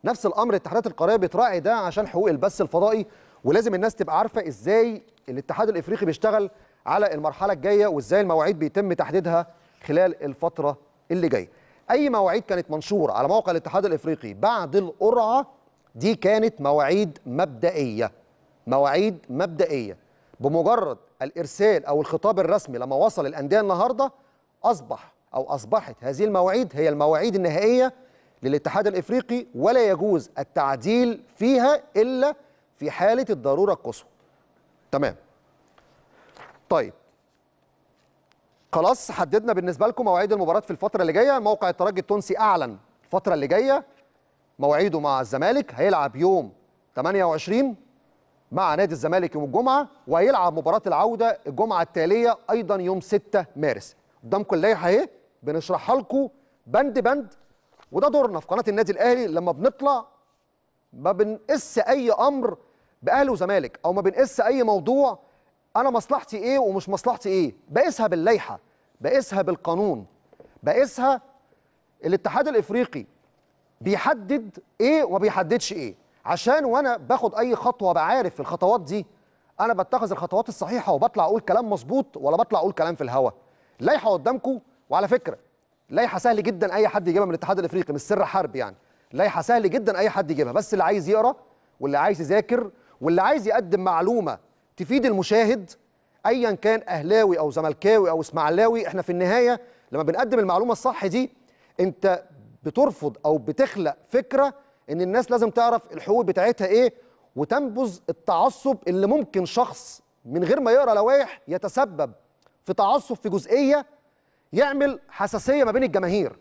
A: نفس الامر الاتحادات القاريه بتراعي ده عشان حقوق البث الفضائي ولازم الناس تبقى عارفه ازاي الاتحاد الافريقي بيشتغل على المرحله الجايه وازاي المواعيد بيتم تحديدها خلال الفتره اللي جايه اي مواعيد كانت منشوره على موقع الاتحاد الافريقي بعد القرعه دي كانت مواعيد مبدئيه مواعيد مبدئيه بمجرد الارسال او الخطاب الرسمي لما وصل الانديه النهارده اصبح او اصبحت هذه المواعيد هي المواعيد النهائيه للاتحاد الافريقي ولا يجوز التعديل فيها الا في حاله الضروره القصوى تمام طيب خلاص حددنا بالنسبه لكم مواعيد المباراه في الفتره اللي جايه موقع الترجي التونسي اعلن الفتره اللي جايه مواعيده مع الزمالك هيلعب يوم 28 مع نادي الزمالك يوم الجمعه وهيلعب مباراه العوده الجمعه التاليه ايضا يوم 6 مارس قدامكم اللائحه اهي بنشرحها لكم بند بند وده دورنا في قناه النادي الاهلي لما بنطلع ما بنقس اي امر باهلي وزمالك او ما بنقيس اي موضوع انا مصلحتي ايه ومش مصلحتي ايه بقيسها باللائحه بقيسها بالقانون بقيسها الاتحاد الافريقي بيحدد ايه وما بيحددش ايه عشان وانا باخد اي خطوه بعارف الخطوات دي انا بتخذ الخطوات الصحيحه وبطلع اقول كلام مظبوط ولا بطلع اقول كلام في الهوا لائحه قدامكم وعلى فكره لائحه سهل جدا اي حد يجيبها من الاتحاد الافريقي مش سر حرب يعني لائحه سهل جدا اي حد يجيبها بس اللي عايز يقرا واللي عايز يذاكر واللي عايز يقدم معلومه تفيد المشاهد ايا كان اهلاوي او زملكاوي او اسماعيلاوي احنا في النهايه لما بنقدم المعلومه الصح دي انت بترفض او بتخلق فكره ان الناس لازم تعرف الحقوق بتاعتها ايه وتنبذ التعصب اللي ممكن شخص من غير ما يقرا لوائح يتسبب في تعصب في جزئيه يعمل حساسيه ما بين الجماهير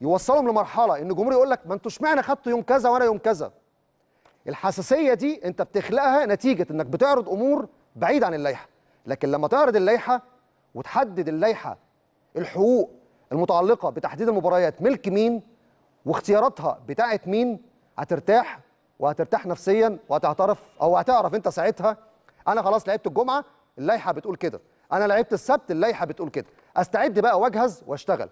A: يوصلهم لمرحله ان الجمهور يقول لك ما انتوا اشمعنى خدتوا يوم كذا وانا يوم كذا الحساسيه دي انت بتخلقها نتيجه انك بتعرض امور بعيد عن اللائحه لكن لما تعرض اللائحه وتحدد اللائحه الحقوق المتعلقه بتحديد المباريات ملك مين واختياراتها بتاعه مين هترتاح وهترتاح نفسيا وهتعترف او هتعرف انت ساعتها انا خلاص لعبت الجمعه اللائحه بتقول كده انا لعبت السبت اللائحه بتقول كده استعد بقى واجهز واشتغل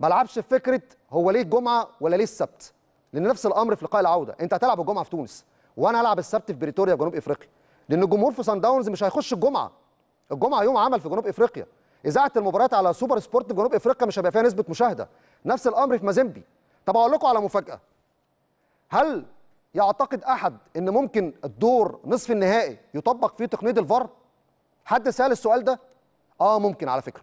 A: ما العبش في فكره هو ليه الجمعه ولا ليه السبت لان نفس الامر في لقاء العوده انت هتلعب الجمعه في تونس وانا هلعب السبت في بريتوريا جنوب افريقيا لان الجمهور في سان داونز مش هيخش الجمعه الجمعه يوم عمل في جنوب افريقيا اذاعه المباريات على سوبر سبورت في جنوب افريقيا مش هيبقى فيها نسبه مشاهده نفس الامر في مازيمبي طب اقول لكم على مفاجاه هل يعتقد احد ان ممكن الدور نصف النهائي يطبق فيه تقنيه الفار حد سال السؤال ده اه ممكن على فكره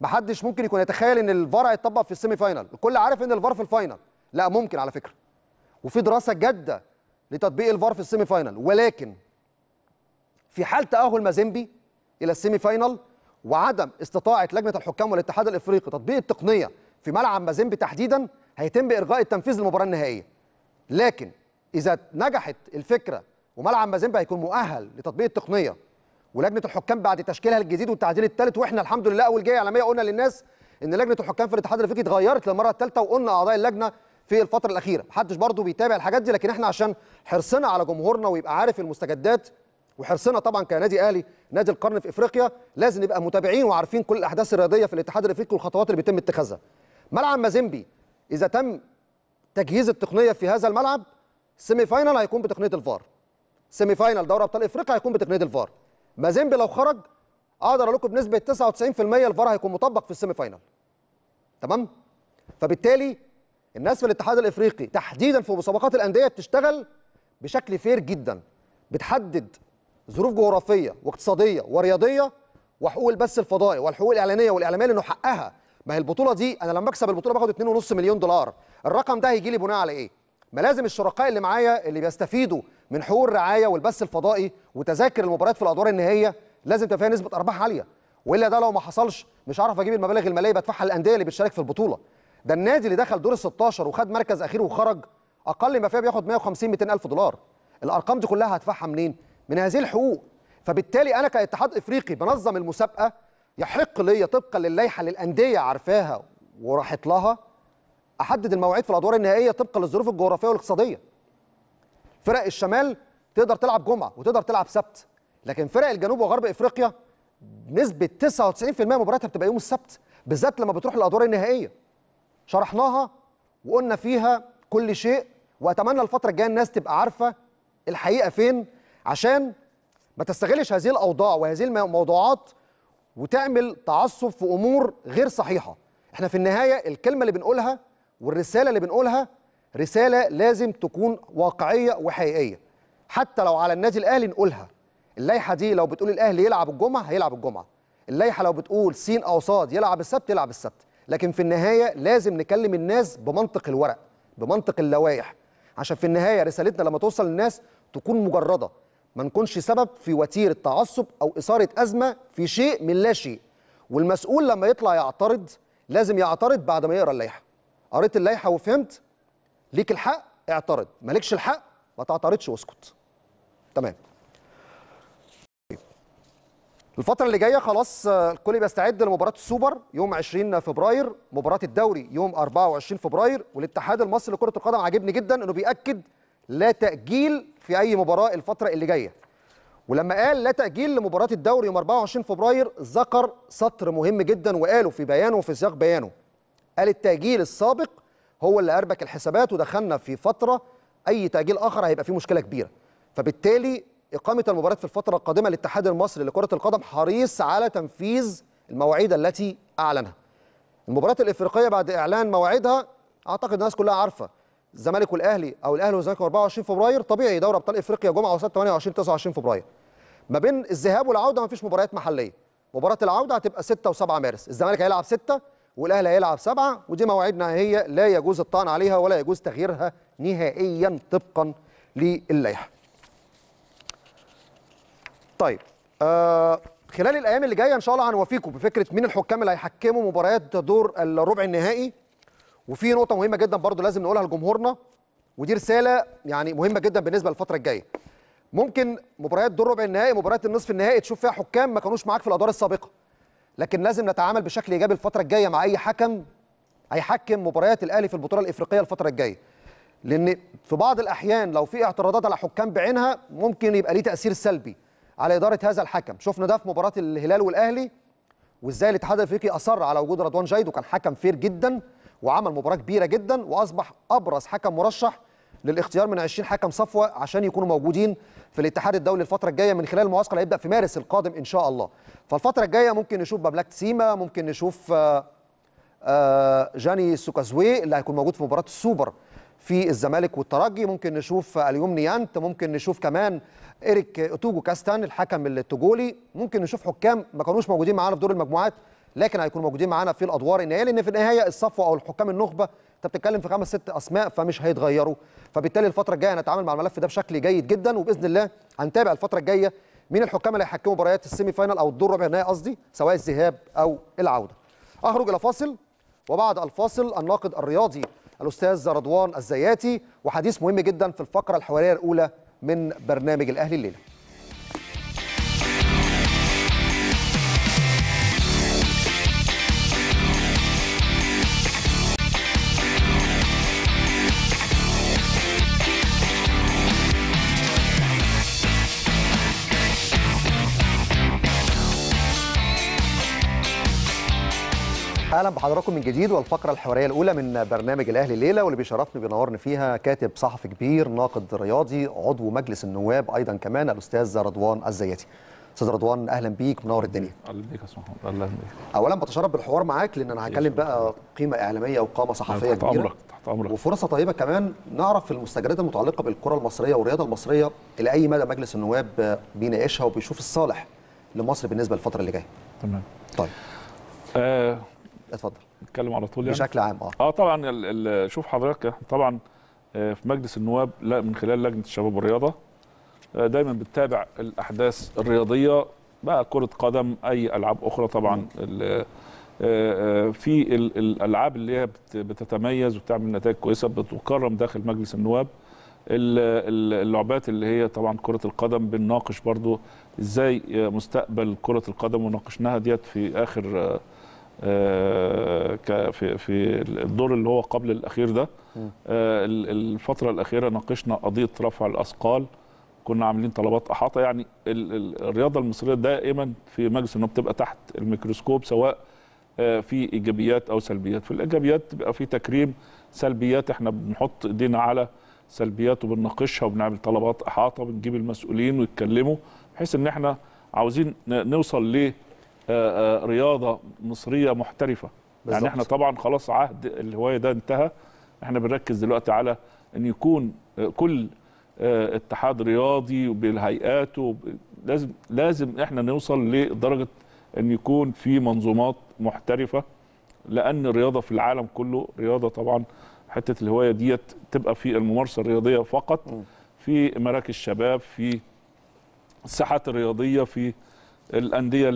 A: محدش ممكن يكون يتخيل ان الفار هيتطبق في السيمي فاينال الكل عارف ان الفار في الفاينل لا ممكن على فكره وفي دراسه جاده لتطبيق الفار في السيمي فاينل ولكن في حال تاهل مازيمبي الى السيمي فاينل وعدم استطاعه لجنه الحكام والاتحاد الافريقي تطبيق التقنيه في ملعب مازيمبي تحديدا هيتم بارغاء التنفيذ للمباراه النهائيه لكن اذا نجحت الفكره وملعب مازيمبي هيكون مؤهل لتطبيق التقنيه ولجنه الحكام بعد تشكيلها الجديد والتعديل الثالث واحنا الحمد لله اول جايه اعلاميه قلنا للناس ان لجنه الحكام في الاتحاد الافريقي اتغيرت للمره الثالثه وقلنا اعضاء اللجنه في الفتره الاخيره محدش برضو بيتابع الحاجات دي لكن احنا عشان حرصنا على جمهورنا ويبقى عارف المستجدات وحرصنا طبعا كنادي اهلي نادي القرن في افريقيا لازم نبقى متابعين وعارفين كل الاحداث الرياضيه في الاتحاد الافريقي والخطوات اللي بيتم اتخاذها ملعب مازيمبي اذا تم تجهيز التقنيه في هذا الملعب سيمي فاينل هيكون بتقنيه الفار سيمي فاينل دوري ابطال افريقيا هيكون بتقنيه الفار مازيمبي لو خرج اقدر اقول لكم بنسبه 99% الفار هيكون مطبق في السيمي فاينل تمام فبالتالي الناس في الاتحاد الافريقي تحديدا في مسابقات الانديه بتشتغل بشكل فير جدا بتحدد ظروف جغرافيه واقتصاديه ورياضيه وحقوق البث الفضائي والحقوق الاعلانيه والاعلاميه لانه حقها ما هي البطوله دي انا لما اكسب البطوله باخد 2.5 مليون دولار الرقم ده هيجي لي بناء على ايه ما لازم الشركاء اللي معايا اللي بيستفيدوا من حقوق الرعايه والبث الفضائي وتذاكر المباريات في الادوار النهائيه لازم تبقى فيها نسبه ارباح عاليه والا ده لو ما حصلش مش هعرف اجيب المبالغ الماليه بدفعها للانديه اللي بتشارك في البطوله ده النادي اللي دخل دور ال 16 وخد مركز اخير وخرج اقل ما فيها بياخد 150 200 الف دولار الارقام دي كلها هدفعها منين من هذه الحقوق فبالتالي انا كاتحاد افريقي بنظم المسابقه يحق لي طبقا للائحه اللي الانديه عارفاها وراحت لها احدد المواعيد في الادوار النهائيه طبقا للظروف الجغرافيه والاقتصاديه فرق الشمال تقدر تلعب جمعه وتقدر تلعب سبت لكن فرق الجنوب وغرب افريقيا بنسبه 99% مبارياتها بتبقى يوم السبت بالذات لما بتروح للادوار النهائيه شرحناها وقلنا فيها كل شيء واتمنى الفتره الجايه الناس تبقى عارفه الحقيقه فين عشان ما تستغلش هذه الاوضاع وهذه الموضوعات وتعمل تعصب في امور غير صحيحه احنا في النهايه الكلمه اللي بنقولها والرساله اللي بنقولها رساله لازم تكون واقعيه وحقيقيه حتى لو على النادي الاهلي نقولها اللائحه دي لو بتقول الاهلي يلعب الجمعه هيلعب الجمعه اللائحه لو بتقول سين او صاد يلعب السبت يلعب السبت لكن في النهايه لازم نكلم الناس بمنطق الورق بمنطق اللوائح عشان في النهايه رسالتنا لما توصل للناس تكون مجرده ما نكونش سبب في وتيره تعصب او اثاره ازمه في شيء من لا شيء والمسؤول لما يطلع يعترض لازم يعترض بعد ما يقرا اللائحه قريت اللائحه وفهمت ليك الحق اعترض مالكش الحق ما تعترضش واسكت تمام الفترة اللي جاية خلاص آه، الكل بيستعد لمباراة السوبر يوم 20 فبراير، مباراة الدوري يوم 24 فبراير، والاتحاد المصري لكرة القدم عاجبني جدا انه بيأكد لا تأجيل في أي مباراة الفترة اللي جاية. ولما قال لا تأجيل لمباراة الدوري يوم 24 فبراير ذكر سطر مهم جدا وقاله في بيانه وفي سياق بيانه. قال التأجيل السابق هو اللي أربك الحسابات ودخلنا في فترة أي تأجيل آخر هيبقى فيه مشكلة كبيرة. فبالتالي إقامة المباراة في الفترة القادمة للاتحاد المصري لكرة القدم حريص على تنفيذ المواعيد التي أعلنها المباراة الإفريقية بعد إعلان مواعيدها أعتقد الناس كلها عارفة الزمالك والأهلي أو الأهلي والزمالك 24 فبراير طبيعي دوري أبطال إفريقيا جمعة وسبت 28 29 فبراير ما بين الذهاب والعودة ما فيش مباريات محلية مباراة العودة هتبقى 6 و7 مارس الزمالك هيلعب 6 والأهلي هيلعب 7 ودي مواعيدنا هي لا يجوز الطعن عليها ولا يجوز تغييرها نهائيا طبقا للائحة طيب آه خلال الايام اللي جايه ان شاء الله هنوافيكم بفكره مين الحكام اللي هيحكموا مباريات دور الربع النهائي وفي نقطه مهمه جدا برضو لازم نقولها لجمهورنا ودي رساله يعني مهمه جدا بالنسبه للفتره الجايه ممكن مباريات دور ربع النهائي مباريات النصف النهائي تشوف فيها حكام ما كانوش معاك في الادوار السابقه لكن لازم نتعامل بشكل ايجابي الفتره الجايه مع اي حكم هيحكم مباريات الاهلي في البطوله الافريقيه الفتره الجايه لان في بعض الاحيان لو في اعتراضات على حكام بعينها ممكن يبقى ليه تاثير سلبي على اداره هذا الحكم شفنا ده في مباراه الهلال والاهلي وازاي الاتحاد الافريقي اصر على وجود رضوان جيد وكان حكم فير جدا وعمل مباراه كبيره جدا واصبح ابرز حكم مرشح للاختيار من 20 حكم صفوه عشان يكونوا موجودين في الاتحاد الدولي الفتره الجايه من خلال المعسكر اللي هيبدا في مارس القادم ان شاء الله. فالفتره الجايه ممكن نشوف بابلاك سيما ممكن نشوف آه، آه، جاني سوكازوي اللي هيكون موجود في مباراه السوبر في الزمالك والترجي ممكن نشوف اليوم نيانت ممكن نشوف كمان إريك أوتوجو كاستان الحكم التوجولي ممكن نشوف حكام ما كانوش موجودين معانا في دور المجموعات لكن هيكونوا موجودين معانا في الادوار النهائيه لان في النهايه الصفوه او الحكام النخبه انت بتتكلم في خمس ست اسماء فمش هيتغيروا فبالتالي الفتره الجايه هنتعامل مع الملف ده بشكل جيد جدا وباذن الله هنتابع الفتره الجايه مين الحكام اللي هيحكموا مباريات السيمي فاينال او الدور ربع النهائي قصدي سواء الذهاب او العوده. اخرج الى فاصل وبعد الفاصل الناقد الرياضي الاستاذ رضوان الزياتي وحديث مهم جدا في الفقره الحواريه الاولى من برنامج الاهلي الليله اهلا بحضراتكم من جديد والفقره الحواريه الاولى من برنامج الاهلي الليله واللي بيشرفني بينورني فيها كاتب صحفي كبير ناقد رياضي عضو مجلس النواب ايضا كمان الاستاذ رضوان الزياتي استاذ رضوان اهلا بيك منور الدنيا
B: اهلا بيك يا الله بيك.
A: اولا بتشرف بالحوار معاك لان انا هكلم بقى قيمه اعلاميه وقامه صحفيه تحت كبيره امرك تحت امرك وفرصه طيبه كمان نعرف المستجدات المتعلقه بالكره المصريه والرياضه المصريه الى اي مدى مجلس النواب بيناقشها وبيشوف الصالح لمصر بالنسبه للفتره اللي جايه تمام طيب
B: آه اتفضل نتكلم على طول يعني بشكل عام اه اه طبعا شوف حضرتك طبعا آه، في مجلس النواب لا من خلال لجنه الشباب والرياضه آه، دايما بتتابع الاحداث الرياضيه بقى كره قدم اي العاب اخرى طبعا آه، في الالعاب اللي هي بتتميز وبتعمل نتائج كويسه بتكرم داخل مجلس النواب اللعبات اللي هي طبعا كره القدم بنناقش برضو ازاي مستقبل كره القدم وناقشناها ديت في اخر آه، في في الدور اللي هو قبل الاخير ده آه، الفتره الاخيره ناقشنا قضيه رفع الاثقال كنا عاملين طلبات احاطه يعني الرياضه المصريه دائما في مجلس النواب بتبقى تحت الميكروسكوب سواء آه، في ايجابيات او سلبيات في الايجابيات بيبقى في تكريم سلبيات احنا بنحط ايدينا على سلبيات وبنناقشها وبنعمل طلبات احاطه بنجيب المسؤولين ويتكلموا بحيث ان احنا عاوزين نوصل ليه آه، آه، رياضه مصريه محترفه بالزبط. يعني احنا طبعا خلاص عهد الهوايه ده انتهى احنا بنركز دلوقتي على ان يكون آه، كل اتحاد رياضي وبالهيئات لازم لازم احنا نوصل لدرجه ان يكون في منظومات محترفه لان الرياضه في العالم كله رياضه طبعا حته الهوايه ديت تبقى في الممارسه الرياضيه فقط في مراكز شباب في الساحات الرياضيه في الانديه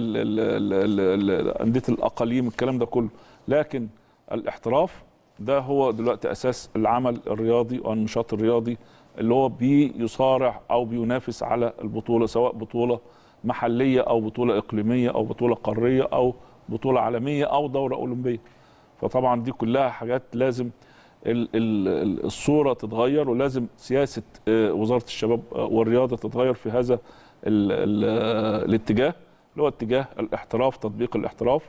B: انديه الاقاليم الكلام ده كله لكن الاحتراف ده هو دلوقتي اساس العمل الرياضي والنشاط الرياضي اللي هو بيصارع او بينافس على البطوله سواء بطوله محليه او بطوله اقليميه او بطوله قاريه او بطوله عالميه او دوره اولمبيه فطبعا دي كلها حاجات لازم الصوره تتغير ولازم سياسه آه، وزاره الشباب آه، والرياضه تتغير في هذا الاتجاه اللي هو اتجاه الاحتراف تطبيق الاحتراف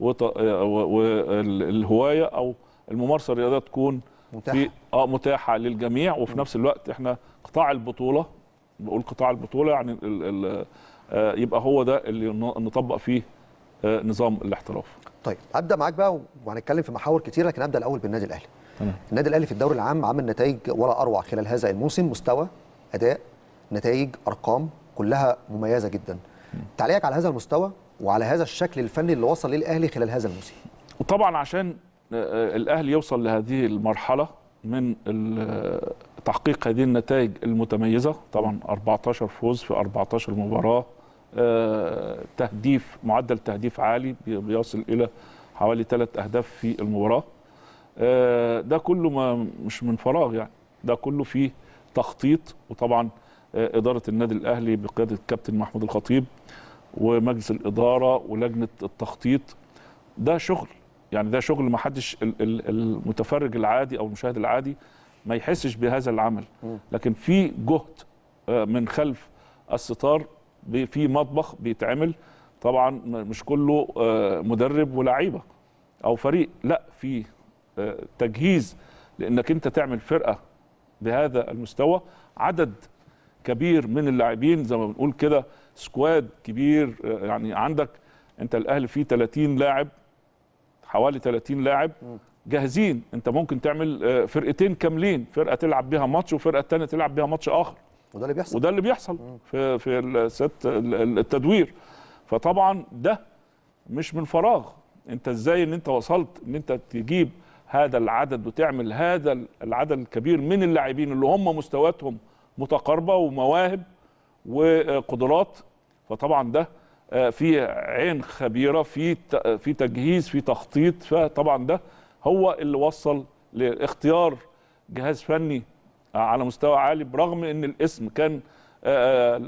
B: والهوايه او الممارسه الرياضيه تكون متاحه في اه متاحه للجميع وفي نفس الوقت احنا قطاع البطوله بقول قطاع البطوله يعني الـ الـ آه، يبقى هو ده اللي نطبق فيه آه، نظام الاحتراف. طيب ابدا معاك بقى وهنتكلم في محاور كتير لكن ابدا
A: الاول بالنادي الاهلي. تمام. النادي الاهلي في الدوري العام عمل نتائج ولا اروع خلال هذا الموسم مستوى اداء نتائج ارقام كلها مميزه جدا. تعليقك على هذا المستوى وعلى هذا الشكل الفني اللي وصل ليه الاهلي خلال هذا الموسم
B: وطبعا عشان آه، آه، الاهلي يوصل لهذه المرحله من آه، تحقيق هذه النتائج المتميزه طبعا 14 فوز في 14 مباراه تهديف معدل تهديف عالي بيصل الى حوالي ثلاث اهداف في المباراه ده كله ما مش من فراغ يعني ده كله فيه تخطيط وطبعا اداره النادي الاهلي بقياده الكابتن محمود الخطيب ومجلس الاداره ولجنه التخطيط ده شغل يعني ده شغل ما حدش المتفرج العادي او المشاهد العادي ما يحسش بهذا العمل لكن في جهد آه، من خلف الستار في مطبخ بيتعمل طبعا مش كله آه، مدرب ولاعيبه او فريق لا في آه، تجهيز لانك انت تعمل فرقه بهذا المستوى عدد كبير من اللاعبين زي ما بنقول كده سكواد كبير يعني عندك انت الاهلي فيه 30 لاعب حوالي 30 لاعب جاهزين انت ممكن تعمل آه، فرقتين كاملين فرقه تلعب بيها ماتش وفرقه الثانيه تلعب بيها ماتش اخر وده اللي بيحصل وده اللي بيحصل في في الست التدوير فطبعا ده مش من فراغ انت ازاي ان انت وصلت ان انت تجيب هذا العدد وتعمل هذا العدد الكبير من اللاعبين اللي هم مستوياتهم متقاربه ومواهب وقدرات فطبعا ده آه، في عين خبيره في آه، في تجهيز في تخطيط فطبعا ده هو اللي وصل لاختيار جهاز فني آه، على مستوى عالي برغم ان الاسم كان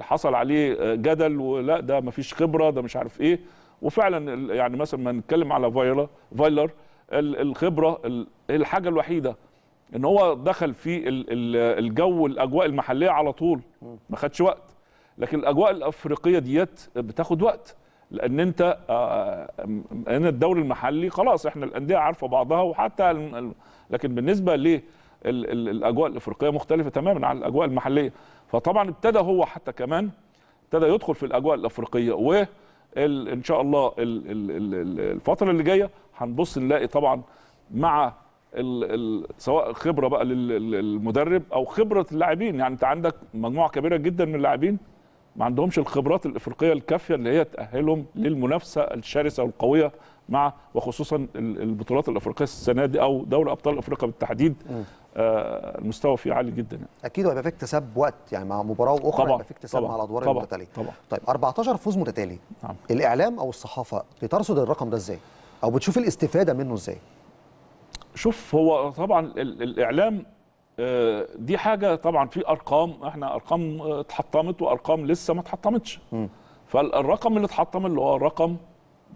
B: حصل عليه جدل ولا ده مفيش خبره ده مش عارف ايه وفعلا يعني مثلا ما نتكلم على فايلر فايلر الخبره الحاجه الوحيده ان هو دخل في الجو الاجواء المحليه على طول ما خدش وقت لكن الاجواء الافريقيه ديت بتاخد وقت لان انت آه، آه، هنا الدوري المحلي خلاص احنا الانديه عارفه بعضها وحتى لكن بالنسبه للاجواء الافريقيه مختلفه تماما عن الاجواء المحليه فطبعا ابتدى هو حتى كمان ابتدى يدخل في الاجواء الافريقيه و ان شاء الله الفتره اللي جايه هنبص نلاقي طبعا مع سواء خبره بقى للمدرب او خبره اللاعبين يعني انت عندك مجموعه كبيره جدا من اللاعبين ما عندهمش الخبرات الافريقيه الكافيه اللي هي تاهلهم للمنافسه الشرسه والقويه مع وخصوصا البطولات الافريقيه السنه دي او دوري ابطال افريقيا بالتحديد آه المستوى فيه عالي جدا يعني.
A: اكيد وهيبقى في اكتساب وقت يعني مع مباراه واخرى هيبقى في اكتساب مع الادوار طبعًا المتتاليه طبعًا طيب 14 فوز متتالي نعم. الاعلام او الصحافه بترصد الرقم ده ازاي او بتشوف الاستفاده منه ازاي
B: شوف هو طبعا الاعلام آه، دي حاجه طبعا في ارقام احنا ارقام آه، اتحطمت وارقام لسه ما اتحطمتش فالرقم اللي اتحطم اللي هو الرقم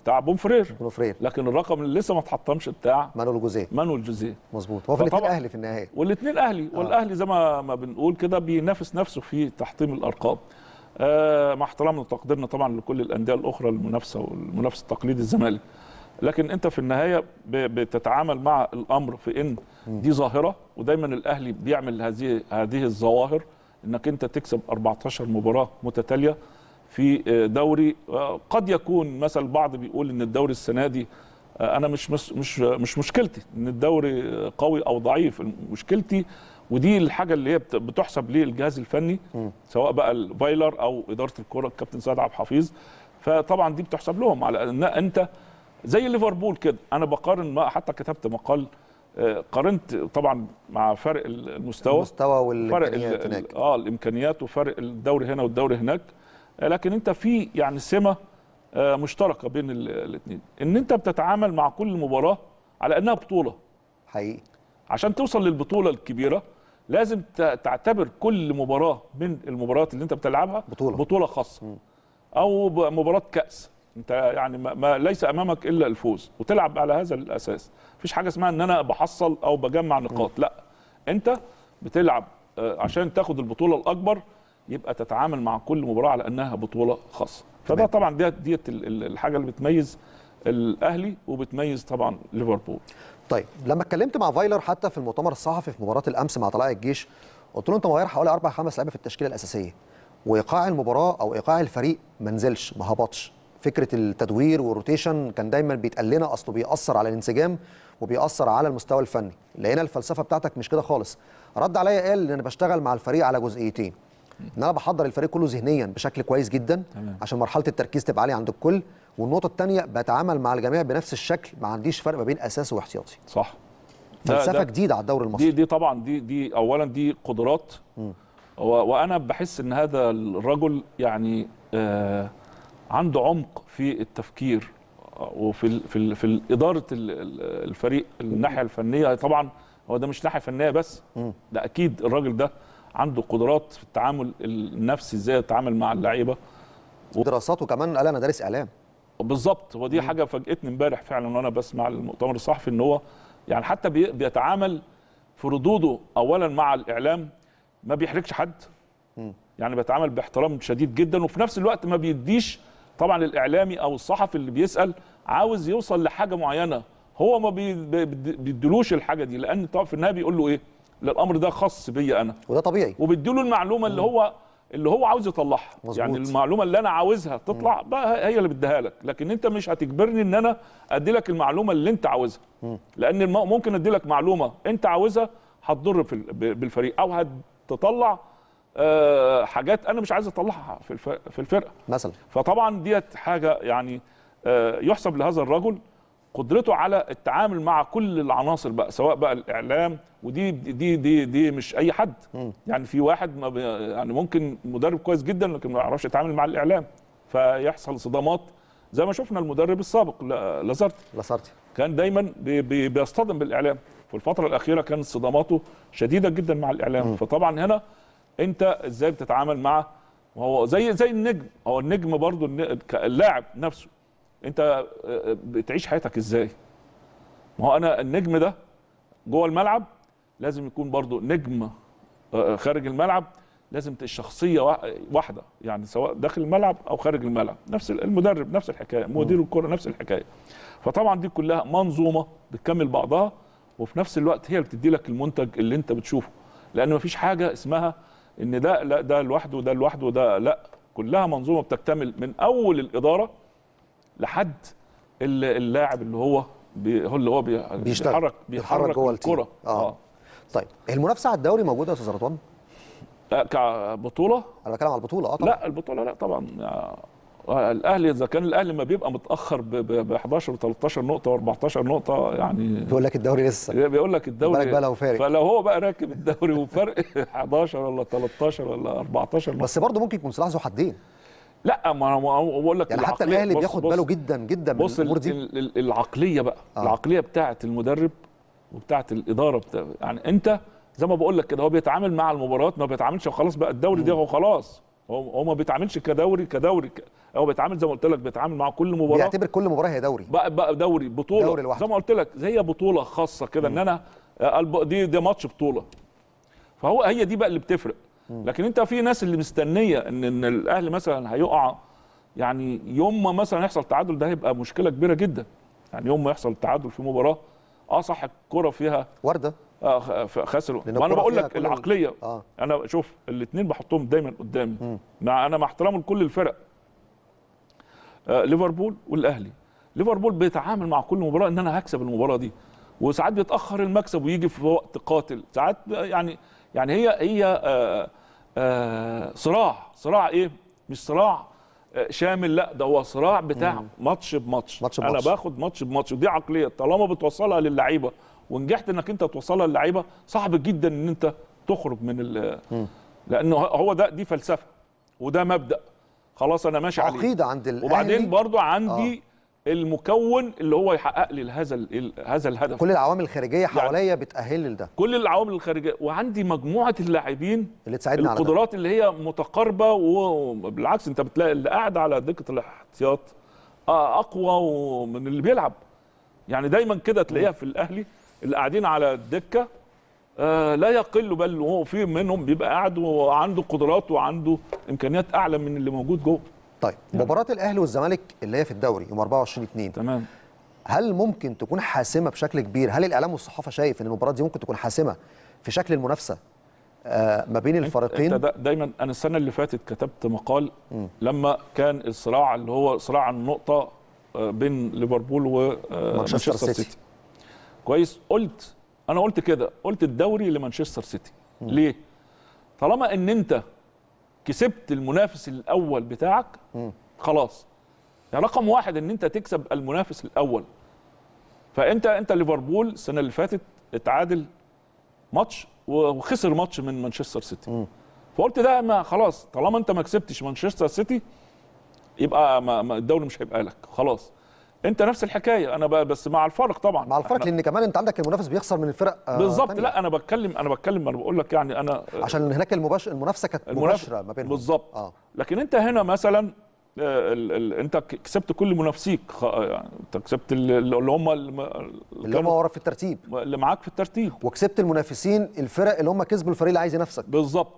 B: بتاع بونفرير بونفرير لكن الرقم اللي لسه ما اتحطمش بتاع مانويل جوزيه مانويل جوزيه مظبوط هو في الاثنين
A: اهلي في النهايه
B: والاثنين اهلي آه. والاهلي زي ما ما بنقول كده بينافس نفسه في تحطيم الارقام آه مع احترامنا وتقديرنا طبعا لكل الانديه الاخرى المنافسه والمنافس التقليدي الزمالك لكن انت في النهايه بتتعامل مع الامر في ان دي ظاهره ودايما الاهلي بيعمل هذه هذه الظواهر انك انت تكسب 14 مباراه متتاليه في آه، دوري آه، قد يكون مثلا البعض بيقول ان الدوري السنه دي آه، انا مش مش مش, مشكلتي ان الدوري قوي او ضعيف مشكلتي ودي الحاجه اللي هي بتحسب للجهاز الفني سواء بقى الفايلر او اداره الكره الكابتن سيد عبد الحفيظ فطبعا دي بتحسب لهم على ان انت زي ليفربول كده انا بقارن ما حتى كتبت مقال آه، قارنت طبعا مع فرق المستوى المستوى والامكانيات هناك اه الامكانيات وفرق الدوري هنا والدوري هناك آه، لكن انت في يعني سمه آه، مشتركه بين الاثنين ان انت بتتعامل مع كل مباراه على انها بطوله حقيقي عشان توصل للبطوله الكبيره لازم تعتبر كل مباراه من المباريات اللي انت بتلعبها بطوله بطوله خاصه م. او مباراه كاس انت يعني ما, ما ليس امامك الا الفوز وتلعب على هذا الاساس مفيش حاجه اسمها ان انا بحصل او بجمع نقاط لا انت بتلعب آه، عشان تاخد البطوله الاكبر يبقى تتعامل مع كل مباراه على انها بطوله خاصه فده طبعا ديت ديت الحاجه اللي بتميز الاهلي وبتميز طبعا ليفربول طيب لما اتكلمت مع فايلر حتى في المؤتمر الصحفي في مباراه الامس
A: مع طلائع الجيش قلت له انت مغير حوالي اربع خمس لعيبه في التشكيله الاساسيه وايقاع المباراه او ايقاع الفريق ما نزلش ما هبطش فكره التدوير والروتيشن كان دايما بيتقال لنا اصله بيأثر على الانسجام وبيأثر على المستوى الفني لقينا الفلسفه بتاعتك مش كده خالص رد عليا قال ان انا بشتغل مع الفريق على جزئيتين ان انا بحضر الفريق كله ذهنيا بشكل كويس جدا تمام. عشان مرحله التركيز تبقى عاليه عند الكل والنقطه الثانيه بتعامل مع الجميع بنفس الشكل ما عنديش فرق ما بين اساسي واحتياطي صح
B: فلسفه جديده
A: على الدوري المصري دي
B: دي طبعا دي دي اولا دي قدرات وانا بحس ان هذا الرجل يعني آه عنده عمق في التفكير وفي الـ في الـ في اداره الفريق الناحيه الفنيه طبعا هو ده مش ناحيه فنيه بس ده اكيد الراجل ده عنده قدرات في التعامل النفسي ازاي يتعامل مع اللعيبه ودراساته دراساته كمان قال انا دارس اعلام بالظبط ودي حاجه فاجئتني امبارح فعلا وانا بسمع المؤتمر الصحفي ان هو يعني حتى بيتعامل في ردوده اولا مع الاعلام ما بيحرجش حد يعني بيتعامل باحترام شديد جدا وفي نفس الوقت ما بيديش طبعا الاعلامي او الصحفي اللي بيسال عاوز يوصل لحاجه معينه هو ما بيدلوش الحاجه دي لان طبعا في النهايه بيقول له ايه الامر ده خاص بيا انا وده طبيعي وبيديله المعلومه اللي هو اللي هو عاوز يطلعها يعني المعلومه اللي انا عاوزها تطلع مم. بقى هي اللي بديها لك لكن انت مش هتجبرني ان انا ادي لك المعلومه اللي انت عاوزها لان ممكن ادي لك معلومه انت عاوزها هتضر بالفريق او هتطلع آه، حاجات انا مش عايز اطلعها في في الفرقه مثلا فطبعا ديت حاجه يعني آه، يحسب لهذا الرجل قدرته على التعامل مع كل العناصر بقى سواء بقى الاعلام ودي دي دي دي مش اي حد م. يعني في واحد ما يعني ممكن مدرب كويس جدا لكن ما يعرفش يتعامل مع الاعلام فيحصل صدامات زي ما شفنا المدرب السابق لازارتي لازارتي كان دايما بي بي بيصطدم بالاعلام في الفتره الاخيره كانت صداماته شديده جدا مع الاعلام م. فطبعا هنا انت ازاي بتتعامل مع وهو زي زي النجم هو النجم برضو اللاعب نفسه انت آه، آه، بتعيش حياتك ازاي ما هو انا النجم ده جوه الملعب لازم يكون برضو نجم آه، خارج الملعب لازم الشخصيه واحده يعني سواء داخل الملعب او خارج الملعب نفس المدرب نفس الحكايه مدير الكره نفس الحكايه فطبعا دي كلها منظومه بتكمل بعضها وفي نفس الوقت هي اللي بتدي لك المنتج اللي انت بتشوفه لان مفيش حاجه اسمها ان ده لا ده لوحده ده لوحده ده لا كلها منظومه بتكتمل من اول الاداره لحد اللاعب اللي هو هو اللي هو بيتحرك بيحرك جوه الكره آه. اه طيب المنافسه على الدوري موجوده يا استاذ رضوان؟ لا كبطوله انا بتكلم على البطوله اه طبعا لا البطوله لا طبعا آه، الاهلي اذا كان الاهلي ما بيبقى متاخر ب 11 و 13 نقطه و14 نقطه يعني بيقول
A: لك الدوري لسه بيقول
B: لك الدوري بقى لو فارق فلو هو بقى راكب الدوري وفرق 11 [laughs] ولا 13 ولا 14
A: بس برضه ممكن يكون
B: سلاح ذو حدين لا ما انا بقول لك يعني حتى الاهلي بياخد
A: باله جدا جدا من الامور دي
B: العقليه بقى آه. العقليه بتاعه المدرب وبتاعه الاداره بتاعة يعني انت زي ما بقول لك كده هو بيتعامل مع المباريات ما بيتعاملش وخلاص بقى الدوري ده هو خلاص هو ما بيتعاملش كدوري كدوري هو بيتعامل زي ما قلت لك بيتعامل مع كل مباراه بيعتبر
A: كل مباراه هي دوري
B: بقى, بقى دوري بطوله دوري لوحده زي ما قلت لك هي بطوله خاصه كده ان انا آه، دي ده ماتش بطوله فهو هي دي بقى اللي بتفرق لكن انت في ناس اللي مستنيه ان ان الاهلي مثلا هيقع يعني يوم ما مثلا يحصل تعادل ده هيبقى مشكله كبيره جدا يعني يوم ما يحصل تعادل في مباراه اه صح الكره فيها ورده اه خسروا وانا بقول لك العقليه آه. انا شوف الاثنين بحطهم دايما قدامي مع انا مع احترامي لكل الفرق آه، ليفربول والاهلي ليفربول بيتعامل مع كل مباراه ان انا هكسب المباراه دي وساعات بيتاخر المكسب ويجي في وقت قاتل ساعات يعني يعني هي هي آآ آه، آآ آه، صراع صراع ايه مش صراع شامل لا ده هو صراع بتاع ماتش بماتش ماتش انا باخد ماتش بماتش ودي عقليه طالما بتوصلها للعيبه ونجحت انك انت توصلها للعيبه صعب جدا ان انت تخرج من ال لانه هو ده دي فلسفه وده مبدا خلاص انا ماشي عليه عقيده عند الاهلي وبعدين برضو عندي آه. المكون اللي هو يحقق لي هذا هذا الهدف كل
A: العوامل الخارجيه يعني حواليا يعني بتاهل لده
B: كل العوامل الخارجيه وعندي مجموعه اللاعبين اللي تساعدني على القدرات اللي هي متقاربه وبالعكس انت بتلاقي اللي قاعد على دكه الاحتياط آه، اقوى من اللي بيلعب يعني دايما كده تلاقيها في الاهلي اللي قاعدين على الدكه آه، لا يقل بل هو في منهم بيبقى قاعد وعنده قدرات وعنده امكانيات اعلى من اللي موجود جوه طيب يعني. مباراه الاهلي والزمالك اللي هي في الدوري يوم 24 2 تمام هل ممكن
A: تكون حاسمه بشكل كبير هل الاعلام والصحافه شايف ان المباراه دي ممكن تكون حاسمه في شكل المنافسه
B: آه، ما بين الفريقين انت دايما انا السنه اللي فاتت كتبت مقال م. لما كان الصراع اللي هو صراع النقطه آه، بين ليفربول ومانشستر سيتي كويس قلت انا قلت كده قلت الدوري لمانشستر سيتي م. ليه طالما ان انت كسبت المنافس الاول بتاعك م. خلاص يعني رقم واحد ان انت تكسب المنافس الاول فانت انت ليفربول السنه اللي فاتت اتعادل ماتش وخسر ماتش من مانشستر سيتي فقلت ده ما خلاص طالما انت ما كسبتش مانشستر سيتي يبقى ما الدوري مش هيبقى لك خلاص انت نفس الحكايه انا بس مع الفارق طبعا مع الفارق لان
A: كمان انت عندك المنافس بيخسر من الفرق آه، بالظبط لا
B: انا بتكلم انا بتكلم انا بقول لك يعني انا عشان هناك المباشر المنافسه كانت مباشره ما بينهم بالظبط آه. لكن انت هنا مثلا آه، انت كسبت كل منافسيك آه، يعني انت كسبت اللي هم اللي هم ورا
A: في الترتيب اللي معاك في الترتيب وكسبت المنافسين الفرق اللي هم كسبوا الفريق اللي عايز ينافسك بالظبط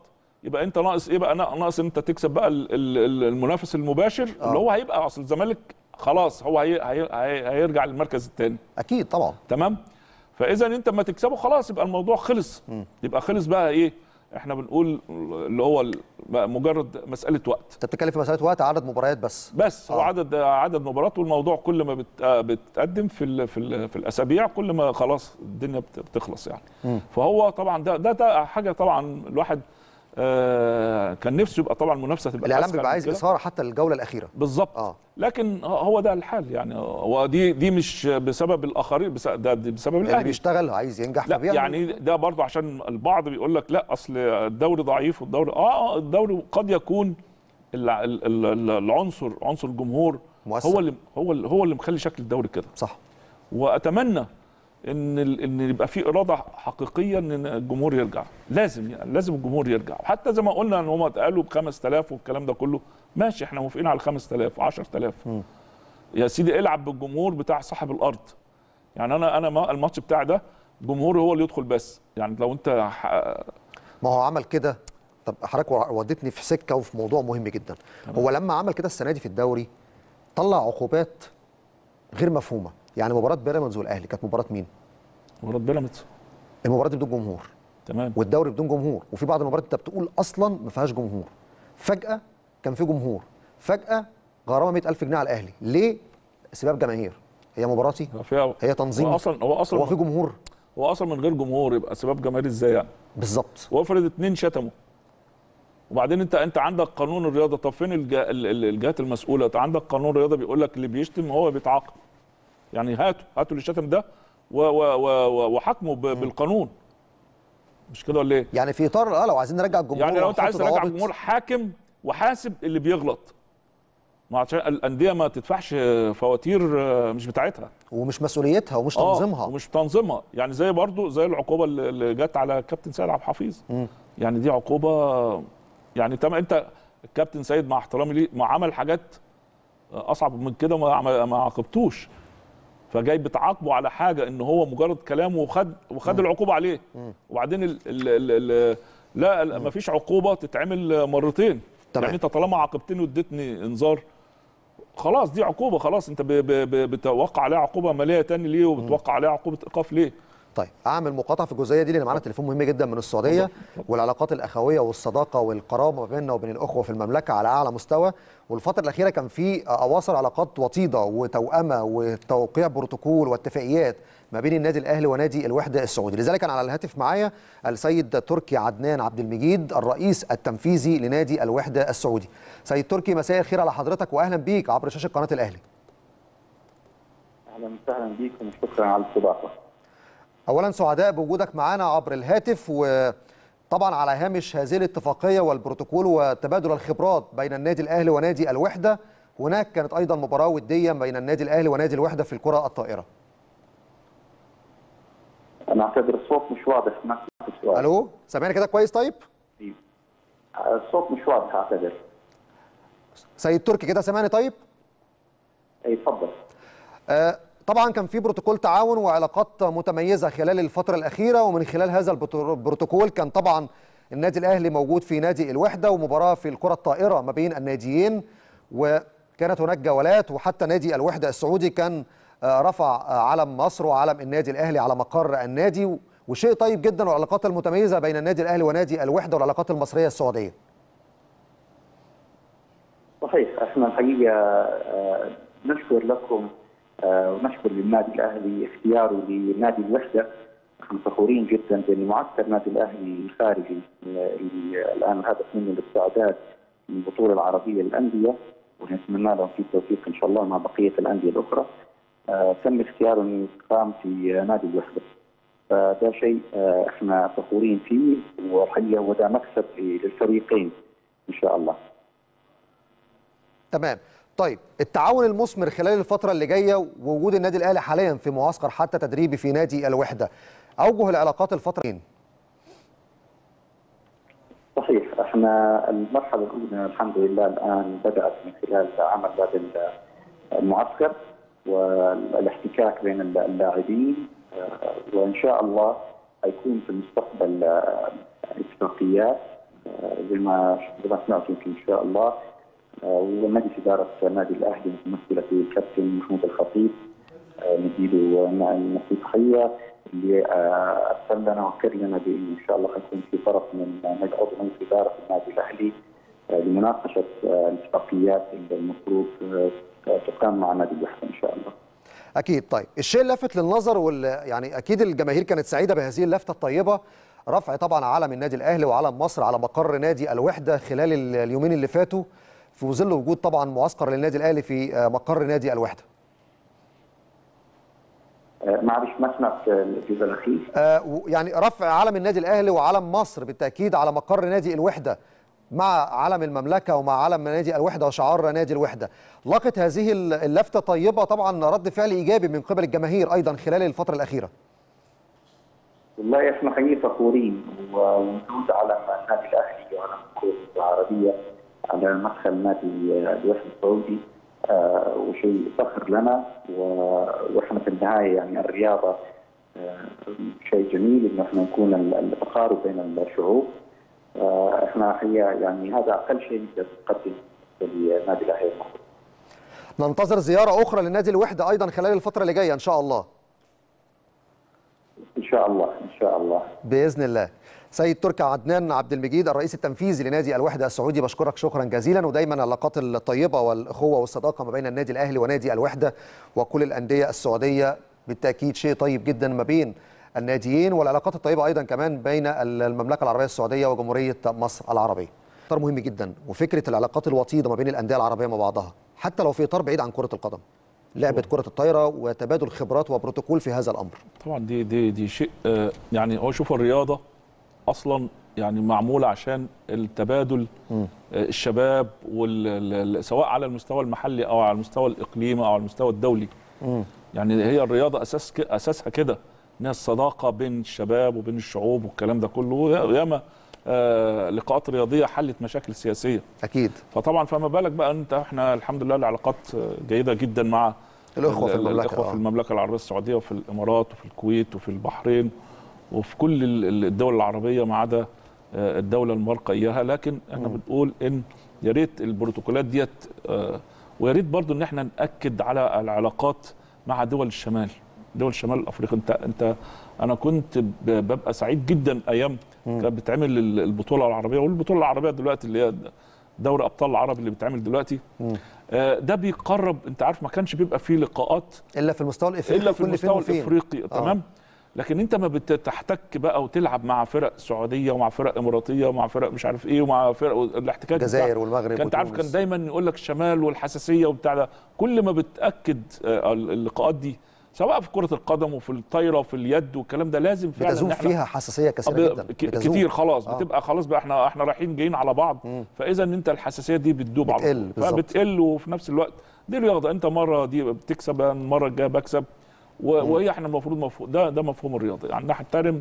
B: يبقى انت ناقص ايه بقى ناقص انت تكسب بقى المنافس المباشر آه. اللي هو هيبقى اصل الزمالك خلاص هو هي هي هي هيرجع للمركز الثاني اكيد طبعا تمام فاذا انت ما تكسبه خلاص يبقى الموضوع خلص م. يبقى خلص بقى ايه احنا بنقول اللي هو مجرد مساله وقت انت
A: بتتكلم في مساله وقت عدد مباريات
B: بس بس آه. هو عدد عدد مباريات والموضوع كل ما آه، بتقدم في الـ في, الـ في الاسابيع كل ما خلاص الدنيا بتخلص يعني م. فهو طبعا ده ده حاجه طبعا الواحد آه، كان نفسه يبقى طبعا المنافسه تبقى الاعلام بيبقى عايز اثاره حتى الجوله الاخيره بالظبط آه. لكن هو ده الحال يعني ودي دي مش بسبب الاخرين بس ده بسبب الاهلي اللي بيشتغل
A: عايز ينجح لا يعني
B: ده برضه عشان البعض بيقول لك لا اصل الدوري ضعيف والدوري اه, آه، الدوري قد يكون العنصر عنصر الجمهور مؤثر. هو اللي هو اللي هو اللي مخلي شكل الدوري كده صح واتمنى ان ان يبقى في اراده حقيقيه ان الجمهور يرجع لازم يعني لازم الجمهور يرجع وحتى زي ما قلنا ان هم قالوا ب 5000 والكلام ده كله ماشي احنا موافقين على 5000 و10000 يا سيدي العب بالجمهور بتاع صاحب الارض يعني انا انا الماتش بتاع ده جمهور هو اللي يدخل بس يعني لو انت ح...
A: ما هو عمل كده طب حضرتك وديتني في سكه وفي موضوع مهم جدا هو لما عمل كده السنه دي في الدوري طلع عقوبات غير مفهومه يعني مباراه بيراميدز والاهلي كانت مباراه مين؟ مباراه بيراميدز المباراه دي بدون جمهور تمام والدوري بدون جمهور وفي بعض المباريات انت بتقول اصلا ما فيهاش جمهور فجاه كان في جمهور فجاه غرامه 100000 جنيه على الاهلي ليه؟ سباب جماهير هي مباراتي هي تنظيم هو اصلا هو اصلا هو في
B: جمهور هو اصلا من غير جمهور يبقى سباب جماهيري ازاي يعني؟ بالظبط وافرض اتنين شتموا وبعدين انت انت عندك قانون الرياضه طب فين الجهات المسؤوله؟ انت عندك قانون الرياضه بيقول لك اللي بيشتم هو بيتعاقب يعني هاتوا هاتوا اللي شتم ده وحكموا بالقانون مش كده ولا ايه؟ يعني
A: في اطار اه لو عايزين نرجع الجمهور يعني لو انت عايز ترجع الجمهور
B: حاكم وحاسب اللي بيغلط ما عشان الانديه ما تدفعش فواتير آه، مش بتاعتها ومش مسؤوليتها
A: ومش آه، تنظيمها آه
B: ومش تنظيمها يعني زي برضو زي العقوبه اللي جت على كابتن سيد عبد الحفيظ يعني دي عقوبه يعني تم انت الكابتن سيد مع احترامي ليه ما عمل حاجات آه، اصعب من كده ما ما عاقبتوش فجاي بتعاقبه على حاجه ان هو مجرد كلامه وخد وخد العقوبه عليه وبعدين ال ال ال لا مفيش عقوبه تتعمل مرتين طبعا. يعني انت طالما عاقبتني واديتني انذار خلاص دي عقوبه خلاص انت بتوقع عليها عقوبه ماليه تاني ليه وبتوقع عليها عقوبه ايقاف ليه طيب اعمل مقاطعه في الجزئيه دي لان معانا تليفون مهم جدا من السعوديه
A: والعلاقات الاخويه والصداقه والقرابه بيننا وبين الاخوه في المملكه على اعلى مستوى والفتره الاخيره كان في اواصر علاقات وطيده وتوامه وتوقيع بروتوكول واتفاقيات ما بين النادي الاهلي ونادي الوحده السعودي لذلك انا على الهاتف معايا السيد تركي عدنان عبد المجيد الرئيس التنفيذي لنادي الوحده السعودي سيد تركي مساء الخير على حضرتك واهلا بيك عبر شاشه قناه الاهلي اهلا وسهلا بيكم وشكرا على الاستضافه اولا سعداء بوجودك معانا عبر الهاتف وطبعا على هامش هذه الاتفاقيه والبروتوكول وتبادل الخبرات بين النادي الاهلي ونادي الوحده هناك كانت ايضا مباراه وديه بين النادي الاهلي ونادي الوحده في الكره الطائره انا اعتبر الصوت مش واضح ما سمعت الو سامعني كده كويس طيب إيه. الصوت
C: مش واضح اعتذر
A: سيد تركي كده سامعني طيب اي اتفضل آه، طبعا كان في بروتوكول تعاون وعلاقات متميزه خلال الفتره الاخيره ومن خلال هذا البروتوكول كان طبعا النادي الاهلي موجود في نادي الوحده ومباراه في الكره الطائره ما بين الناديين وكانت هناك جولات وحتى نادي الوحده السعودي كان آه، رفع آه، علم مصر وعلم النادي الاهلي على مقر النادي وشيء طيب جدا والعلاقات المتميزه بين النادي الاهلي ونادي الوحده والعلاقات المصريه السعوديه.
C: صحيح احنا الحقيقه آه، نشكر لكم آه، ونشكر للنادي الاهلي اختياره لنادي الوحده نحن فخورين جدا بان معسكر نادي الاهلي الخارجي اللي آه، الان الهدف منه الاستعداد للبطوله العربيه للانديه ونتمنى لهم في التوفيق ان شاء الله مع بقيه الانديه الاخرى آه، تم اختياره انه يقام في نادي الوحده فده شيء احنا فخورين فيه والحقيقه وده مكسب للفريقين ان شاء الله
A: تمام طيب التعاون المثمر خلال الفترة اللي جاية ووجود النادي الأهلي حاليا في معسكر حتى تدريبي في نادي الوحدة أوجه العلاقات الفترة دي.
C: صحيح احنا المرحلة الأولى الحمد لله الآن بدأت من خلال عمل هذا المعسكر والاحتكاك بين اللاعبين وإن شاء الله حيكون في المستقبل اتفاقيات آه، زي ما زي ما سمعت يمكن إن شاء الله ومجلس اداره نادي الاهلي ممثله في الكابتن محمود الخطيب نزيله نصيب خيه اللي ارسل لنا واكد لنا بان ان شاء الله حيكون في طرف من عضو مجلس اداره النادي الاهلي آه، لمناقشه آه، الاتفاقيات اللي المفروض آه، تقام مع نادي الوحده ان شاء الله.
A: اكيد طيب الشيء اللافت للنظر وال يعني اكيد الجماهير كانت سعيده بهذه اللفته الطيبه رفع طبعا علم النادي الاهلي وعلم مصر على مقر نادي الوحده خلال اليومين اللي فاتوا في ظل وجود طبعا معسكر للنادي الاهلي في آه، مقر نادي الوحده
C: آه، معلش ما سمعت في آه، الاخير
A: يعني رفع علم النادي الاهلي وعلم مصر بالتاكيد على مقر نادي الوحده مع علم المملكه ومع علم نادي الوحده وشعار نادي الوحده لقت هذه اللفته طيبه طبعا رد فعل ايجابي من قبل الجماهير ايضا خلال الفتره الاخيره
C: والله احنا حقيقه فخورين ووجود علم النادي الاهلي وعلم الكره العربيه
A: على مدخل نادي الوفد
C: السعودي آه، وشيء فخر لنا واحنا في النهايه يعني الرياضه آه، شيء جميل انه احنا نكون التقارب بين الشعوب آه، احنا الحقيقه يعني هذا اقل شيء نقدر نقدمه لنادي الاهلي
A: ننتظر زياره اخرى لنادي الوحده ايضا خلال الفتره اللي جايه ان شاء الله. ان شاء الله ان شاء الله. باذن الله. سيد تركي عدنان عبد المجيد الرئيس التنفيذي لنادي الوحده السعودي بشكرك شكرا جزيلا ودايما العلاقات الطيبه والاخوه والصداقه ما بين النادي الاهلي ونادي الوحده وكل الانديه السعوديه بالتاكيد شيء طيب جدا ما بين الناديين والعلاقات الطيبه ايضا كمان بين المملكه العربيه السعوديه وجمهوريه مصر العربيه. اطار مهم جدا وفكره العلاقات الوطيده ما بين الانديه العربيه مع بعضها حتى لو في اطار بعيد عن كره القدم. لعبه كره الطايره وتبادل خبرات وبروتوكول في
B: هذا الامر. طبعا دي دي دي شيء آه، يعني هو شوف الرياضه اصلا يعني معموله عشان التبادل م. آه، الشباب وال... سواء على المستوى المحلي او على المستوى الاقليمي او على المستوى الدولي م. يعني هي الرياضه اساس ك... اساسها كده هي الصداقه بين الشباب وبين الشعوب والكلام ده كله ياما آه لقاءات رياضيه حلت مشاكل سياسيه اكيد فطبعا فما بالك بقى انت احنا الحمد لله العلاقات جيده جدا مع الاخوه في المملكه الاخوه في آه. المملكه العربيه السعوديه وفي الامارات وفي الكويت وفي البحرين وفي كل الدول العربيه ما عدا آه، الدوله المارقه اياها لكن احنا بنقول ان يا ريت البروتوكولات ديت آه، ويا ريت برضه ان احنا ناكد على العلاقات مع دول الشمال دول شمال افريقيا انت انت انا كنت ببقى سعيد جدا ايام كانت بتعمل البطوله العربيه والبطوله العربيه دلوقتي اللي هي دوري ابطال العرب اللي بيتعمل دلوقتي آه، ده بيقرب انت عارف ما كانش بيبقى فيه لقاءات الا في المستوى الافريقي الا في المستوى الافريقي آه. تمام لكن انت ما بتحتك بقى وتلعب مع فرق سعوديه ومع فرق اماراتيه ومع فرق مش عارف ايه ومع فرق الاحتكاك الجزائر والمغرب كنت عارف كان دايما يقول لك الشمال والحساسيه وبتاع ده كل ما بتاكد آه، اللقاءات دي سواء في كره القدم وفي الطايره وفي اليد والكلام ده لازم فعلا بتزوم فيها حساسيه كثيره آه، جدا كتير خلاص آه. بتبقى خلاص بقى احنا احنا رايحين جايين على بعض فاذا انت الحساسيه دي بتدوب بتقل بتقل وفي نفس الوقت دي رياضه انت مره دي بتكسب المره الجايه بكسب وهي احنا المفروض مفهوم ده ده مفهوم الرياضه يعني نحترم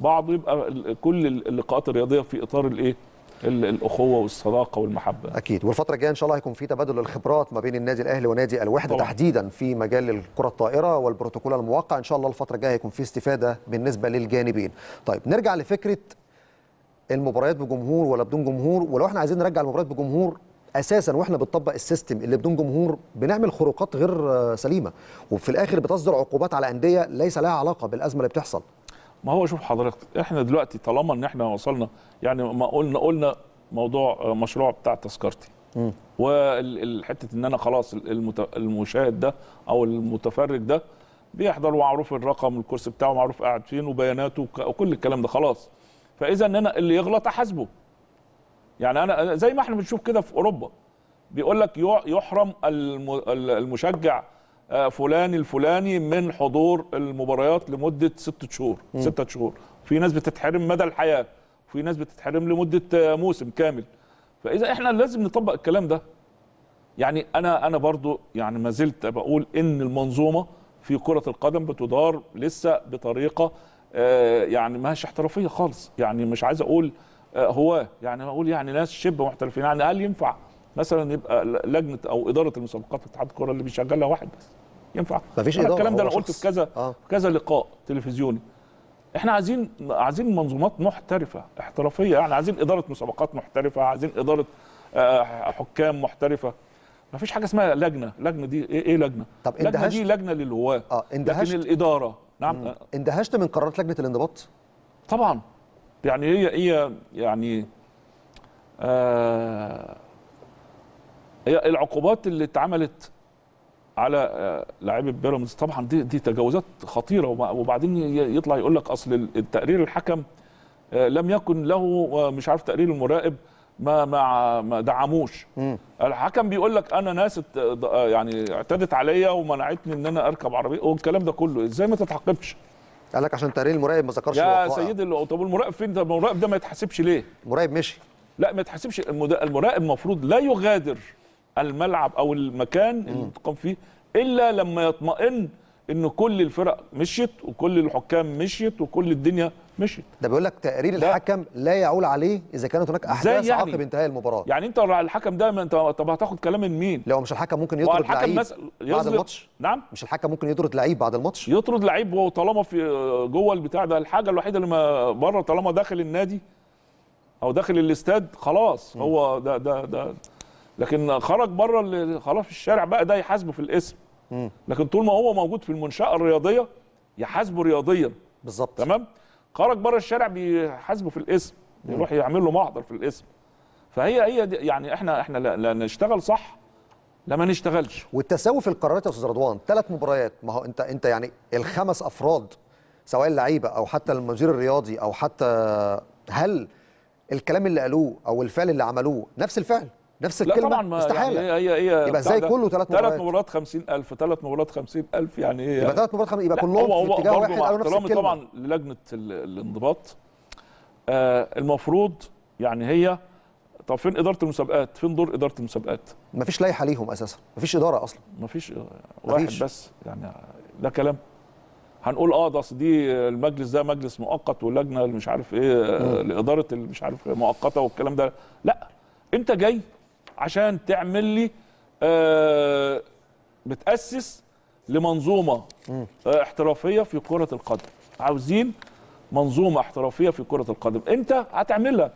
B: بعض يبقى كل اللقاءات الرياضيه في اطار الايه الاخوه والصداقه والمحبه اكيد والفتره الجايه ان شاء الله هيكون في تبادل
A: الخبرات ما بين النادي الاهلي ونادي الوحده طبعا. تحديدا في مجال الكره الطائره والبروتوكول الموقع ان شاء الله الفتره الجايه هيكون في استفاده بالنسبه للجانبين طيب نرجع لفكره المباريات بجمهور ولا بدون جمهور ولو احنا عايزين نرجع المباريات بجمهور اساسا واحنا بنطبق السيستم اللي بدون جمهور بنعمل خروقات غير آه، سليمه وفي الاخر بتصدر عقوبات على انديه ليس لها علاقه بالازمه اللي
B: بتحصل ما هو شوف حضرتك احنا دلوقتي طالما ان احنا وصلنا يعني ما قلنا قلنا موضوع آه، مشروع بتاع تذكرتي والحته ان انا خلاص المشاهد ده او المتفرج ده بيحضر ومعروف الرقم الكرسي بتاعه معروف قاعد فين وبياناته وكل الكلام ده خلاص فاذا ان انا اللي يغلط احاسبه يعني انا زي ما احنا بنشوف كده في اوروبا بيقول لك يحرم المشجع آه، فلان الفلاني من حضور المباريات لمده ست شهور ستة شهور في ناس بتتحرم مدى الحياه وفي ناس بتتحرم لمده آه، موسم كامل فاذا احنا لازم نطبق الكلام ده يعني انا انا برضو يعني ما زلت بقول ان المنظومه في كره القدم بتدار لسه بطريقه آه، يعني ماهيش احترافيه خالص يعني مش عايز اقول هواه يعني اقول يعني ناس شبه محترفين يعني هل ينفع مثلا يبقى لجنه او اداره المسابقات في اتحاد الكره اللي بيشغلها واحد بس ينفع مفيش اداره الكلام ده انا قلت في كذا آه. في كذا لقاء تلفزيوني احنا عايزين عايزين منظومات محترفه احترافيه يعني عايزين اداره مسابقات محترفه عايزين اداره آه، حكام محترفه ما فيش حاجه اسمها لجنه لجنه دي ايه, إيه لجنه طب لجنه دي لجنه للهواه آه اندهشت. لكن الاداره نعم
A: اندهشت من قرارات لجنه الانضباط طبعا
B: يعني هي هي يعني آه العقوبات اللي اتعملت على آه لاعبي بيراميدز طبعا دي دي تجاوزات خطيره وبعدين يطلع يقول لك اصل التقرير الحكم آه لم يكن له آه، مش عارف تقرير المراقب ما ما ما دعموش مم. الحكم بيقول لك انا ناس آه، يعني اعتدت عليا ومنعتني ان انا اركب عربيه والكلام ده كله ازاي ما تتعاقبش قال لك عشان تقرير المراقب ما ذكرش يا سيدي اللي طب المراقب فين طب المراقب ده ما يتحاسبش ليه؟ المراقب مشي لا ما يتحاسبش المراقب المفروض لا يغادر الملعب او المكان اللي تقام فيه الا لما يطمئن ان كل الفرق مشيت وكل الحكام مشيت وكل الدنيا مشيت ده بيقول لك تقرير ده.
A: الحكم لا يعول عليه اذا كانت هناك احداث يعني؟ عقب
B: انتهاء المباراه يعني انت الحكم ده انت طب هتاخد كلام من مين لو مش الحكم ممكن يطرد لعيب بعد الماتش
A: نعم مش الحكم ممكن يطرد لعيب بعد الماتش
B: يطرد لعيب وطالما في جوه البتاع ده الحاجه الوحيده اللي بره طالما داخل النادي او داخل الاستاد خلاص م. هو ده ده ده لكن خرج بره اللي خلاص في الشارع بقى ده يحاسبه في الاسم م. لكن طول ما هو موجود في المنشاه الرياضيه يحاسبه رياضيا بالظبط تمام خرج بره الشارع بيحاسبه في الاسم يروح يعمل له محضر في الاسم فهي هي دي يعني احنا احنا لا, لا نشتغل صح
A: لا ما نشتغلش والتساوي في القرارات يا استاذ رضوان ثلاث مباريات ما هو انت انت يعني الخمس افراد سواء اللعيبه او حتى المدير الرياضي او حتى هل الكلام اللي قالوه او الفعل اللي عملوه نفس الفعل نفس الكلمه لا طبعا ما استحاله يعني هي هي يبقى ازاي كله ثلاث مباريات ثلاث
B: مباريات 50000 ثلاث مباريات 50000 يعني ايه يبقى ثلاث مباريات يبقى كلهم هو في اتجاه واحد او نفس الكلمه طبعا للجنه الانضباط آه المفروض يعني هي طب فين اداره المسابقات؟ فين دور اداره المسابقات؟ مفيش لائحه ليهم اساسا، مفيش اداره اصلا مفيش واحد مفيش. بس يعني ده كلام هنقول اه ده دي المجلس ده مجلس مؤقت واللجنه اللي مش عارف ايه لاداره اللي مش عارف إيه مؤقته والكلام ده لا انت جاي عشان تعمل لي آه بتاسس لمنظومه آه، احترافيه في كره القدم عاوزين منظومه احترافيه في كره القدم انت هتعملها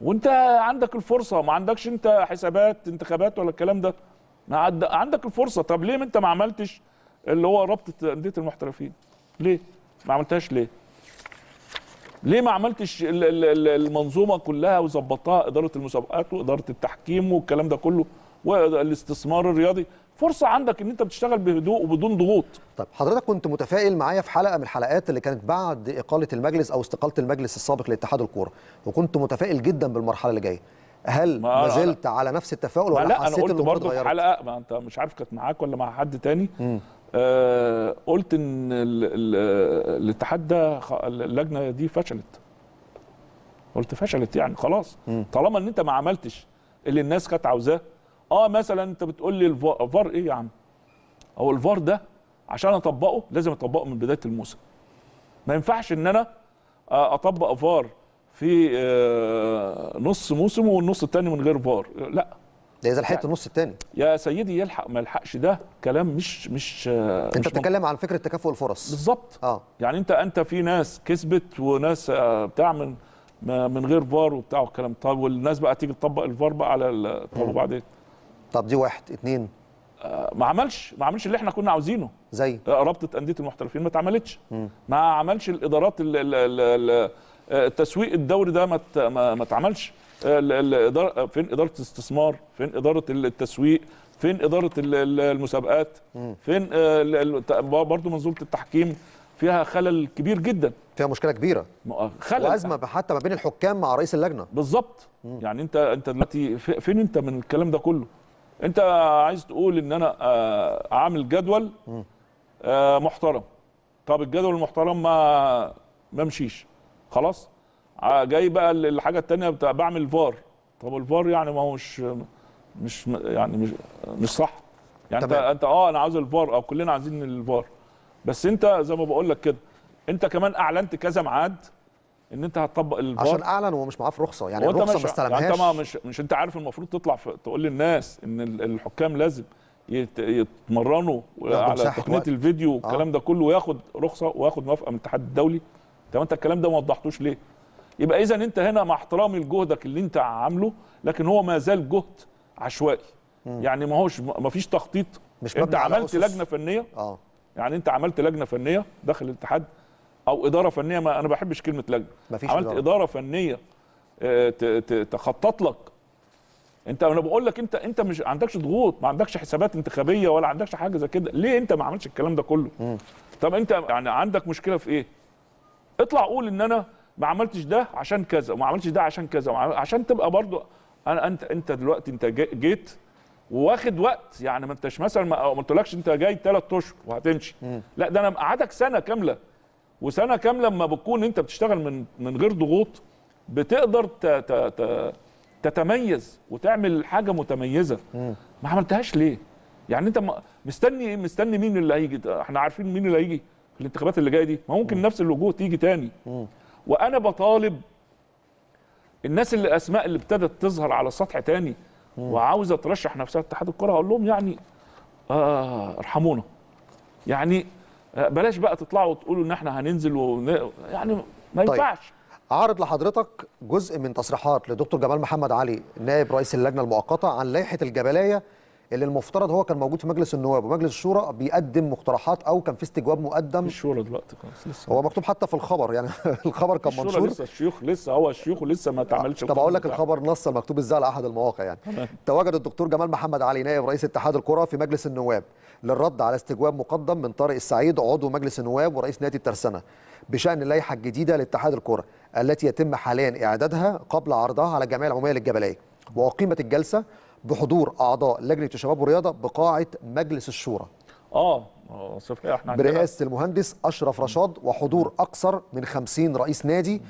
B: وانت عندك الفرصه ما عندكش انت حسابات انتخابات ولا الكلام ده عندك الفرصه طب ليه انت ما عملتش اللي هو رابطه انديه المحترفين ليه ما عملتهاش ليه ليه ما عملتش المنظومه كلها وظبطتها اداره المسابقات واداره التحكيم والكلام ده كله والاستثمار الرياضي فرصه عندك ان انت بتشتغل بهدوء وبدون ضغوط طيب حضرتك كنت متفائل
A: معايا في حلقه من الحلقات اللي كانت بعد اقاله المجلس او استقاله المجلس السابق لاتحاد الكوره وكنت متفائل جدا بالمرحله اللي جايه هل ما, ما زلت على نفس التفاؤل ولا لا انا قلت برضه في حلقه
B: ما انت مش عارف كانت معاك ولا مع حد تاني آه قلت ان الاتحاد ده اللجنه دي فشلت قلت فشلت يعني خلاص طالما ان انت ما عملتش اللي الناس كانت عاوزاه اه مثلا انت بتقول لي الفار ايه يا عم هو الفار ده عشان اطبقه لازم اطبقه من بدايه الموسم ما ينفعش ان انا آه، اطبق فار في آه، نص موسم والنص الثاني من غير فار لا ده اذا لحقت يعني النص الثاني يا سيدي يلحق ما يلحقش ده كلام مش مش انت مش بتتكلم عن فكره تكافؤ الفرص بالظبط اه يعني انت انت في ناس كسبت وناس آه، بتاع من من غير فار وبتاع والكلام طب والناس بقى تيجي تطبق الفار بقى على طب وبعدين طب دي واحد اثنين آه، ما عملش ما عملش اللي احنا كنا عاوزينه زي آه، رابطه انديه المحترفين ما اتعملتش ما عملش الادارات التسويق الدوري ده ما ما اتعملش فين اداره الاستثمار فين اداره التسويق فين اداره المسابقات فين برضه منظومه التحكيم فيها خلل كبير جدا فيها مشكله كبيره آه، خلل وازمه حتى ما بين الحكام مع رئيس اللجنه بالظبط يعني انت انت دلوقتي فين انت من الكلام ده كله انت عايز تقول ان انا آه، عامل جدول آه، محترم طب الجدول المحترم ما ما مشيش خلاص آه، جاي بقى الحاجه الثانيه بتاع بعمل فار طب الفار يعني ما هو مش مش يعني مش مش صح يعني انت انت اه انا عاوز الفار او كلنا عايزين الفار بس انت زي ما بقول لك كده انت كمان اعلنت كذا ميعاد ان انت هتطبق الفار عشان اعلن ومش
A: معاه في رخصه يعني الرخصه ما استلمهاش يعني انت ما
B: مش مش انت عارف المفروض تطلع تقول للناس ان الحكام لازم يتمرنوا على تقنيه الفيديو آه. والكلام آه. ده كله وياخد رخصه وياخد موافقه من الاتحاد الدولي طب انت الكلام ده ما وضحتوش ليه؟ يبقى اذا انت هنا مع احترامي لجهدك اللي انت عامله لكن هو ما زال جهد عشوائي مم. يعني ما هوش ما فيش تخطيط مش انت عملت لجنه فنيه اه يعني انت عملت لجنه فنيه داخل الاتحاد او اداره فنيه ما انا ما بحبش كلمه لجنه مفيش عملت إدارة. اداره فنيه آه، تخطط لك انت انا بقول لك انت انت مش عندكش ضغوط ما عندكش حسابات انتخابيه ولا عندكش حاجه زي كده ليه انت ما عملتش الكلام ده كله مم. طب انت يعني عندك مشكله في ايه اطلع قول ان انا ما عملتش ده عشان كذا وما عملتش ده عشان كذا عشان تبقى برضو انا انت انت دلوقتي انت جيت واخد وقت يعني ما انتش مثلا ما قلتلكش انت جاي ثلاث اشهر وهتمشي لا ده انا قعدك سنه كامله وسنه كامله لما بتكون انت بتشتغل من من غير ضغوط بتقدر تـ تـ تـ تتميز وتعمل حاجه متميزه ما عملتهاش ليه يعني انت مستني مستني مين اللي هيجي احنا عارفين مين اللي هيجي في الانتخابات اللي جايه دي ما ممكن نفس الوجوه تيجي تاني وانا بطالب الناس اللي اسماء اللي ابتدت تظهر على السطح تاني وعاوزه ترشح نفسها اتحاد الكره اقول لهم يعني آه ارحمونا يعني آه، بلاش بقى تطلعوا وتقولوا ان احنا هننزل ون... يعني ما طيب. ينفعش لحضرتك جزء
A: من تصريحات لدكتور جمال محمد علي نائب رئيس اللجنه المؤقته عن لائحه الجبلايه اللي المفترض هو كان موجود في مجلس النواب ومجلس الشورى بيقدم مقترحات او كان في استجواب مقدم في الشورى دلوقتي لسه هو مكتوب حتى في الخبر يعني [laughs] الخبر كان منشور لسه
B: الشيوخ لسه هو الشيوخ لسه ما تعملش طب اقول لك الخبر
A: نص مكتوب ازاي على احد المواقع يعني تواجد الدكتور جمال محمد علي نائب رئيس اتحاد الكره في مجلس النواب للرد على استجواب مقدم من طارق السعيد عضو مجلس النواب ورئيس نادي الترسانه بشان اللائحه الجديده لاتحاد الكره التي يتم حاليا اعدادها قبل عرضها على الجمعيه العموميه للجبليه واقيمت الجلسه بحضور اعضاء لجنه الشباب والرياضه بقاعه مجلس الشورى
B: اه صفر احنا برئاسه
A: المهندس اشرف رشاد وحضور اكثر من 50 رئيس نادي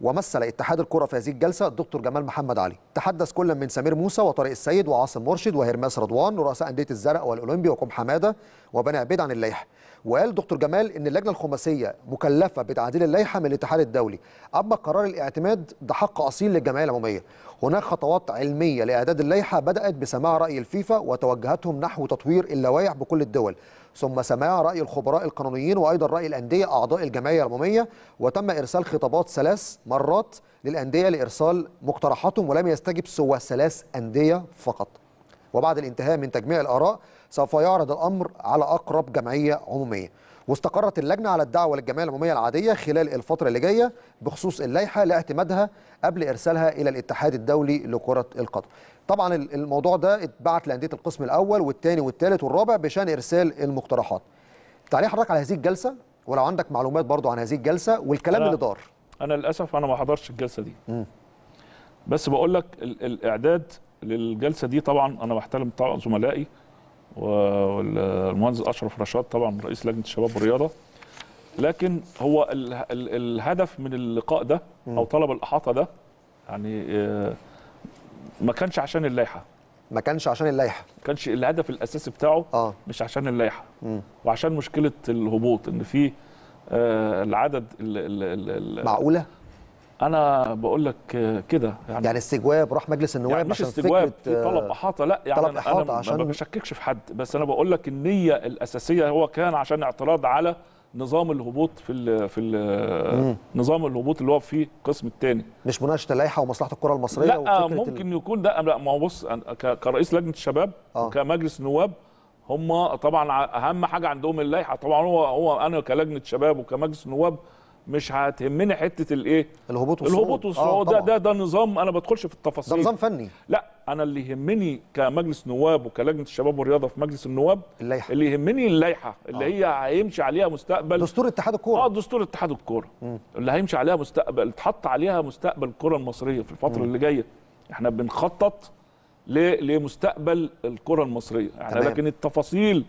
A: ومثل اتحاد الكره في هذه الجلسه الدكتور جمال محمد علي تحدث كل من سمير موسى وطارق السيد وعاصم مرشد وهرماس رضوان رؤساء انديه الزرق والاولمبي وكم حماده وبني عبيد عن اللائحه وقال دكتور جمال ان اللجنه الخماسيه مكلفه بتعديل اللائحه من الاتحاد الدولي اما قرار الاعتماد ده حق اصيل للجمعيه العموميه هناك خطوات علميه لاعداد اللائحه بدات بسماع راي الفيفا وتوجهتهم نحو تطوير اللوائح بكل الدول ثم سماع راي الخبراء القانونيين وايضا راي الانديه اعضاء الجمعيه العموميه وتم ارسال خطابات ثلاث مرات للانديه لارسال مقترحاتهم ولم يستجب سوى ثلاث انديه فقط وبعد الانتهاء من تجميع الاراء سوف يعرض الأمر على أقرب جمعية عمومية واستقرت اللجنة على الدعوة للجمعية العمومية العادية خلال الفترة اللي جاية بخصوص اللائحة لاعتمادها قبل إرسالها إلى الاتحاد الدولي لكرة القدم طبعا الموضوع ده اتبعت لأندية القسم الأول والثاني والثالث والرابع بشأن إرسال المقترحات تعالي حضرتك على هذه الجلسة ولو عندك معلومات برضو عن هذه الجلسة والكلام اللي دار
B: أنا للأسف أنا ما حضرتش الجلسة دي م. بس بقول لك الإعداد للجلسة دي طبعا أنا بحترم طبعا زملائي والمهندس اشرف رشاد طبعا رئيس لجنه الشباب والرياضه لكن هو الهدف من اللقاء ده او طلب الاحاطه ده يعني آه، ما كانش عشان اللائحه ما كانش عشان اللائحه ما كانش الهدف الاساسي بتاعه آه. مش عشان اللائحه وعشان مشكله الهبوط ان في آه، العدد الـ الـ الـ معقوله انا بقول لك كده
A: يعني يعني استجواب راح مجلس النواب يعني مش عشان استجواب فكره آه، طلب احاطه لا يعني طلب احاطه أنا عشان ما
B: بشككش في حد بس انا بقول لك النيه الاساسيه هو كان عشان اعتراض على نظام الهبوط في الـ في الـ نظام الهبوط اللي هو في القسم الثاني مش مناقشه اللائحه ومصلحه الكره المصريه لا ممكن يكون ده لا ما هو بص كرئيس لجنه الشباب آه. كمجلس نواب هم طبعا اهم حاجه عندهم اللائحه طبعا هو هو انا كلجنه شباب وكمجلس نواب مش هتهمني حته الايه الهبوط والصعود الهبوط والصعود آه، ده, ده ده نظام انا ما بدخلش في التفاصيل ده نظام فني لا انا اللي يهمني كمجلس نواب وكلجنه الشباب والرياضه في مجلس النواب اللائحه اللي يهمني اللائحه اللي آه. هي هيمشي عليها مستقبل دستور اتحاد الكوره اه دستور اتحاد الكوره اللي هيمشي عليها مستقبل اتحط عليها مستقبل الكره المصريه في الفتره اللي جايه احنا بنخطط لمستقبل الكره المصريه يعني لكن التفاصيل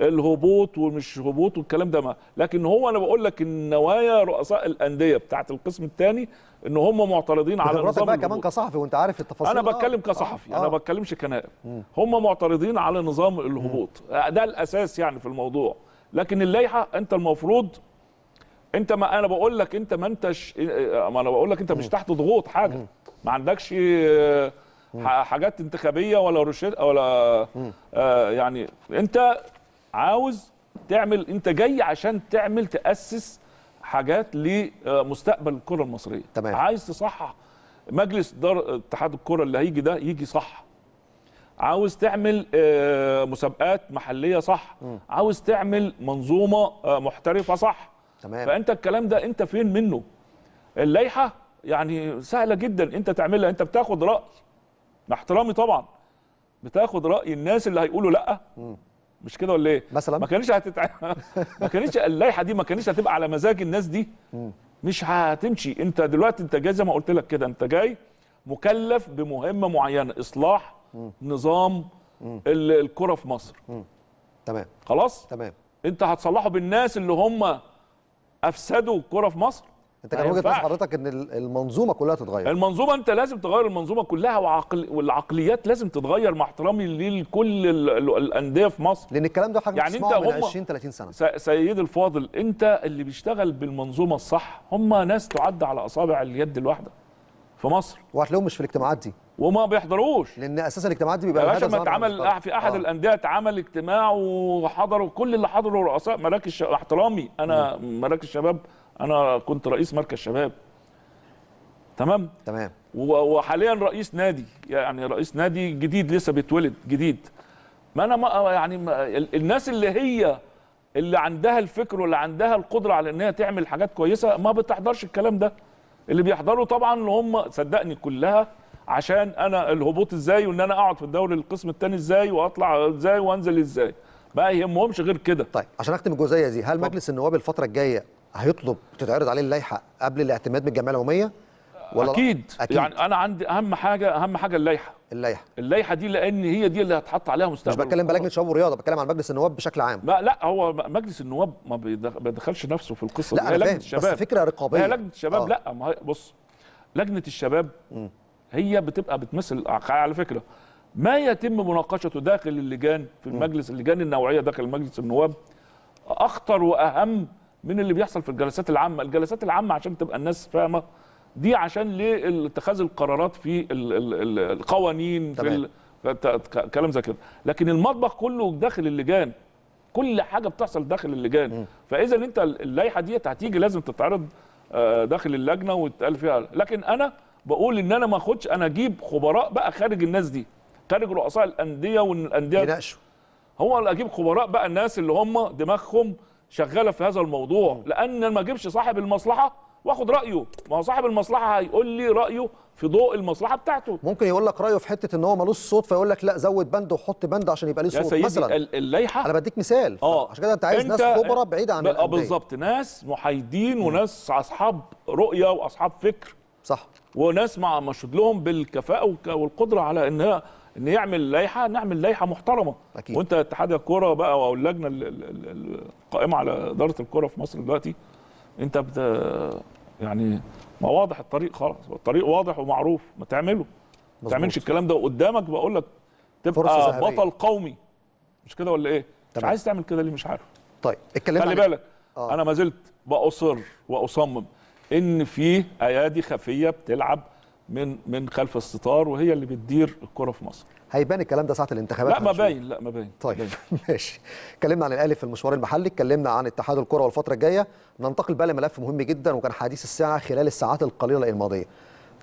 B: الهبوط ومش هبوط والكلام ده ما. لكن هو انا بقول لك النوايا رؤساء الانديه بتاعه القسم الثاني ان هم معترضين على نظام بقى كمان
A: كصحفي وانت عارف التفاصيل انا آه. بتكلم
B: آه. كصحفي آه. انا ما آه. بتكلمش كنائب هم معترضين على نظام الهبوط مم. آه، ده الاساس يعني في الموضوع لكن اللائحه انت المفروض انت ما انا بقول لك انت ما انتش ما انا بقول لك انت مش تحت ضغوط حاجه ما عندكش حاجات انتخابيه ولا روشيت ولا يعني انت عاوز تعمل انت جاي عشان تعمل تاسس حاجات لمستقبل الكره المصريه تمام. عايز تصحح مجلس دار اتحاد الكره اللي هيجي ده يجي صح عاوز تعمل آه، مسابقات محليه صح م. عاوز تعمل منظومه آه، محترفه صح تمام. فانت الكلام ده انت فين منه اللائحه يعني سهله جدا انت تعملها انت بتاخد راي مع احترامي طبعا بتاخد راي الناس اللي هيقولوا لا م. مش كده ولا ايه مثلا ما كانتش هتتع... [laughs] ما كانتش اللائحه دي ما كانتش هتبقى على مزاج الناس دي مش هتمشي انت دلوقتي انت جاي زي ما قلت لك كده انت جاي مكلف بمهمه معينه اصلاح نظام الكره في مصر تمام خلاص تمام انت هتصلحه بالناس اللي هم افسدوا الكره في مصر انت كان وجهه
A: حضرتك ان المنظومه كلها تتغير
B: المنظومه انت لازم تغير المنظومه كلها وعقل والعقليات لازم تتغير مع احترامي لكل الانديه في مصر لان الكلام ده حاجه يعني انت من 20 30 سنه سيدي الفاضل انت اللي بيشتغل بالمنظومه الصح هم ناس تعد على اصابع اليد الواحده في مصر وهتلاقيهم مش في الاجتماعات دي وما بيحضروش لان اساسا الاجتماعات دي بيبقى يا ما اتعمل في احد آه. الانديه اتعمل اجتماع وحضروا كل اللي حضروا رؤساء مراكز احترامي انا مراكز شباب انا كنت رئيس مركز شباب تمام تمام وحاليا رئيس نادي يعني رئيس نادي جديد لسه بيتولد جديد ما انا ما يعني ما الناس اللي هي اللي عندها الفكر واللي عندها القدره على انها تعمل حاجات كويسه ما بتحضرش الكلام ده اللي بيحضروا طبعا اللي هم صدقني كلها عشان انا الهبوط ازاي وان انا اقعد في الدوري القسم الثاني ازاي واطلع ازاي وانزل ازاي ما يهمهمش غير كده طيب
A: عشان اختم الجزئيه دي هل مجلس النواب الفتره الجايه هيطلب تتعرض عليه اللائحه قبل الاعتماد من الجمعيه العموميه
B: ولا أكيد. اكيد يعني انا عندي اهم حاجه اهم حاجه اللائحه اللائحه اللائحه دي لان هي دي اللي هتحط عليها مستقبل مش بتكلم بلجنه
A: شباب ورياضه بتكلم عن مجلس النواب بشكل عام ما لا هو مجلس النواب ما بيدخلش نفسه في القصه لا دي لا لجنه الشباب بس فكره رقابيه هي لجنه الشباب آه. لا
B: ما بص لجنه الشباب هي بتبقى بتمثل آه، على فكره ما يتم مناقشته داخل اللجان في المجلس اللجان النوعيه داخل مجلس النواب اخطر واهم من اللي بيحصل في الجلسات العامه الجلسات العامه عشان تبقى الناس فاهمه دي عشان لاتخاذ القرارات في الـ الـ القوانين تمام. في كلام زي كده لكن المطبخ كله داخل اللجان كل حاجه بتحصل داخل اللجان فاذا انت اللائحه دي هتيجي لازم تتعرض آه، داخل اللجنه ويتقال فيها لكن انا بقول ان انا ما اخدش انا اجيب خبراء بقى خارج الناس دي خارج رؤساء الانديه والانديه يناقشوا هو اجيب خبراء بقى الناس اللي هم دماغهم شغاله في هذا الموضوع لان ما اجيبش صاحب المصلحه واخد رايه ما هو صاحب المصلحه هيقول لي رايه في ضوء المصلحه بتاعته
A: ممكن يقول لك رايه في حته ان هو ملوش صوت فيقول لك لا زود بند وحط بند عشان يبقى ليه صوت مثلا
B: اللائحه انا بديك مثال اه عشان كده انت عايز انت ناس خبراء بعيده عن اه بالظبط ناس محايدين وناس اصحاب رؤيه واصحاب فكر صح وناس مع مشهود لهم بالكفاءه والقدره على انها ان يعمل لائحه نعمل لائحه محترمه أكيد. وانت اتحاد الكوره بقى او اللجنه القائمه على اداره الكوره في مصر دلوقتي انت بت يعني ما واضح الطريق خلاص الطريق واضح ومعروف ما تعمله ما تعملش الكلام ده وقدامك بقول لك تبقى بطل قومي مش كده ولا ايه طبعا. مش عايز تعمل كده ليه مش عارف طيب اتكلمنا خلي بالك آه. انا ما زلت باصر واصمم ان في ايادي خفيه بتلعب من من خلف الستار وهي اللي بتدير الكره في مصر
A: هيبان الكلام ده ساعه الانتخابات لا ما
B: باين لا ما باين طيب باين.
A: [laughs] ماشي اتكلمنا عن الاهلي في المشوار المحلي اتكلمنا عن اتحاد الكره والفتره الجايه ننتقل بقى لملف مهم جدا وكان حديث الساعه خلال الساعات القليله الماضيه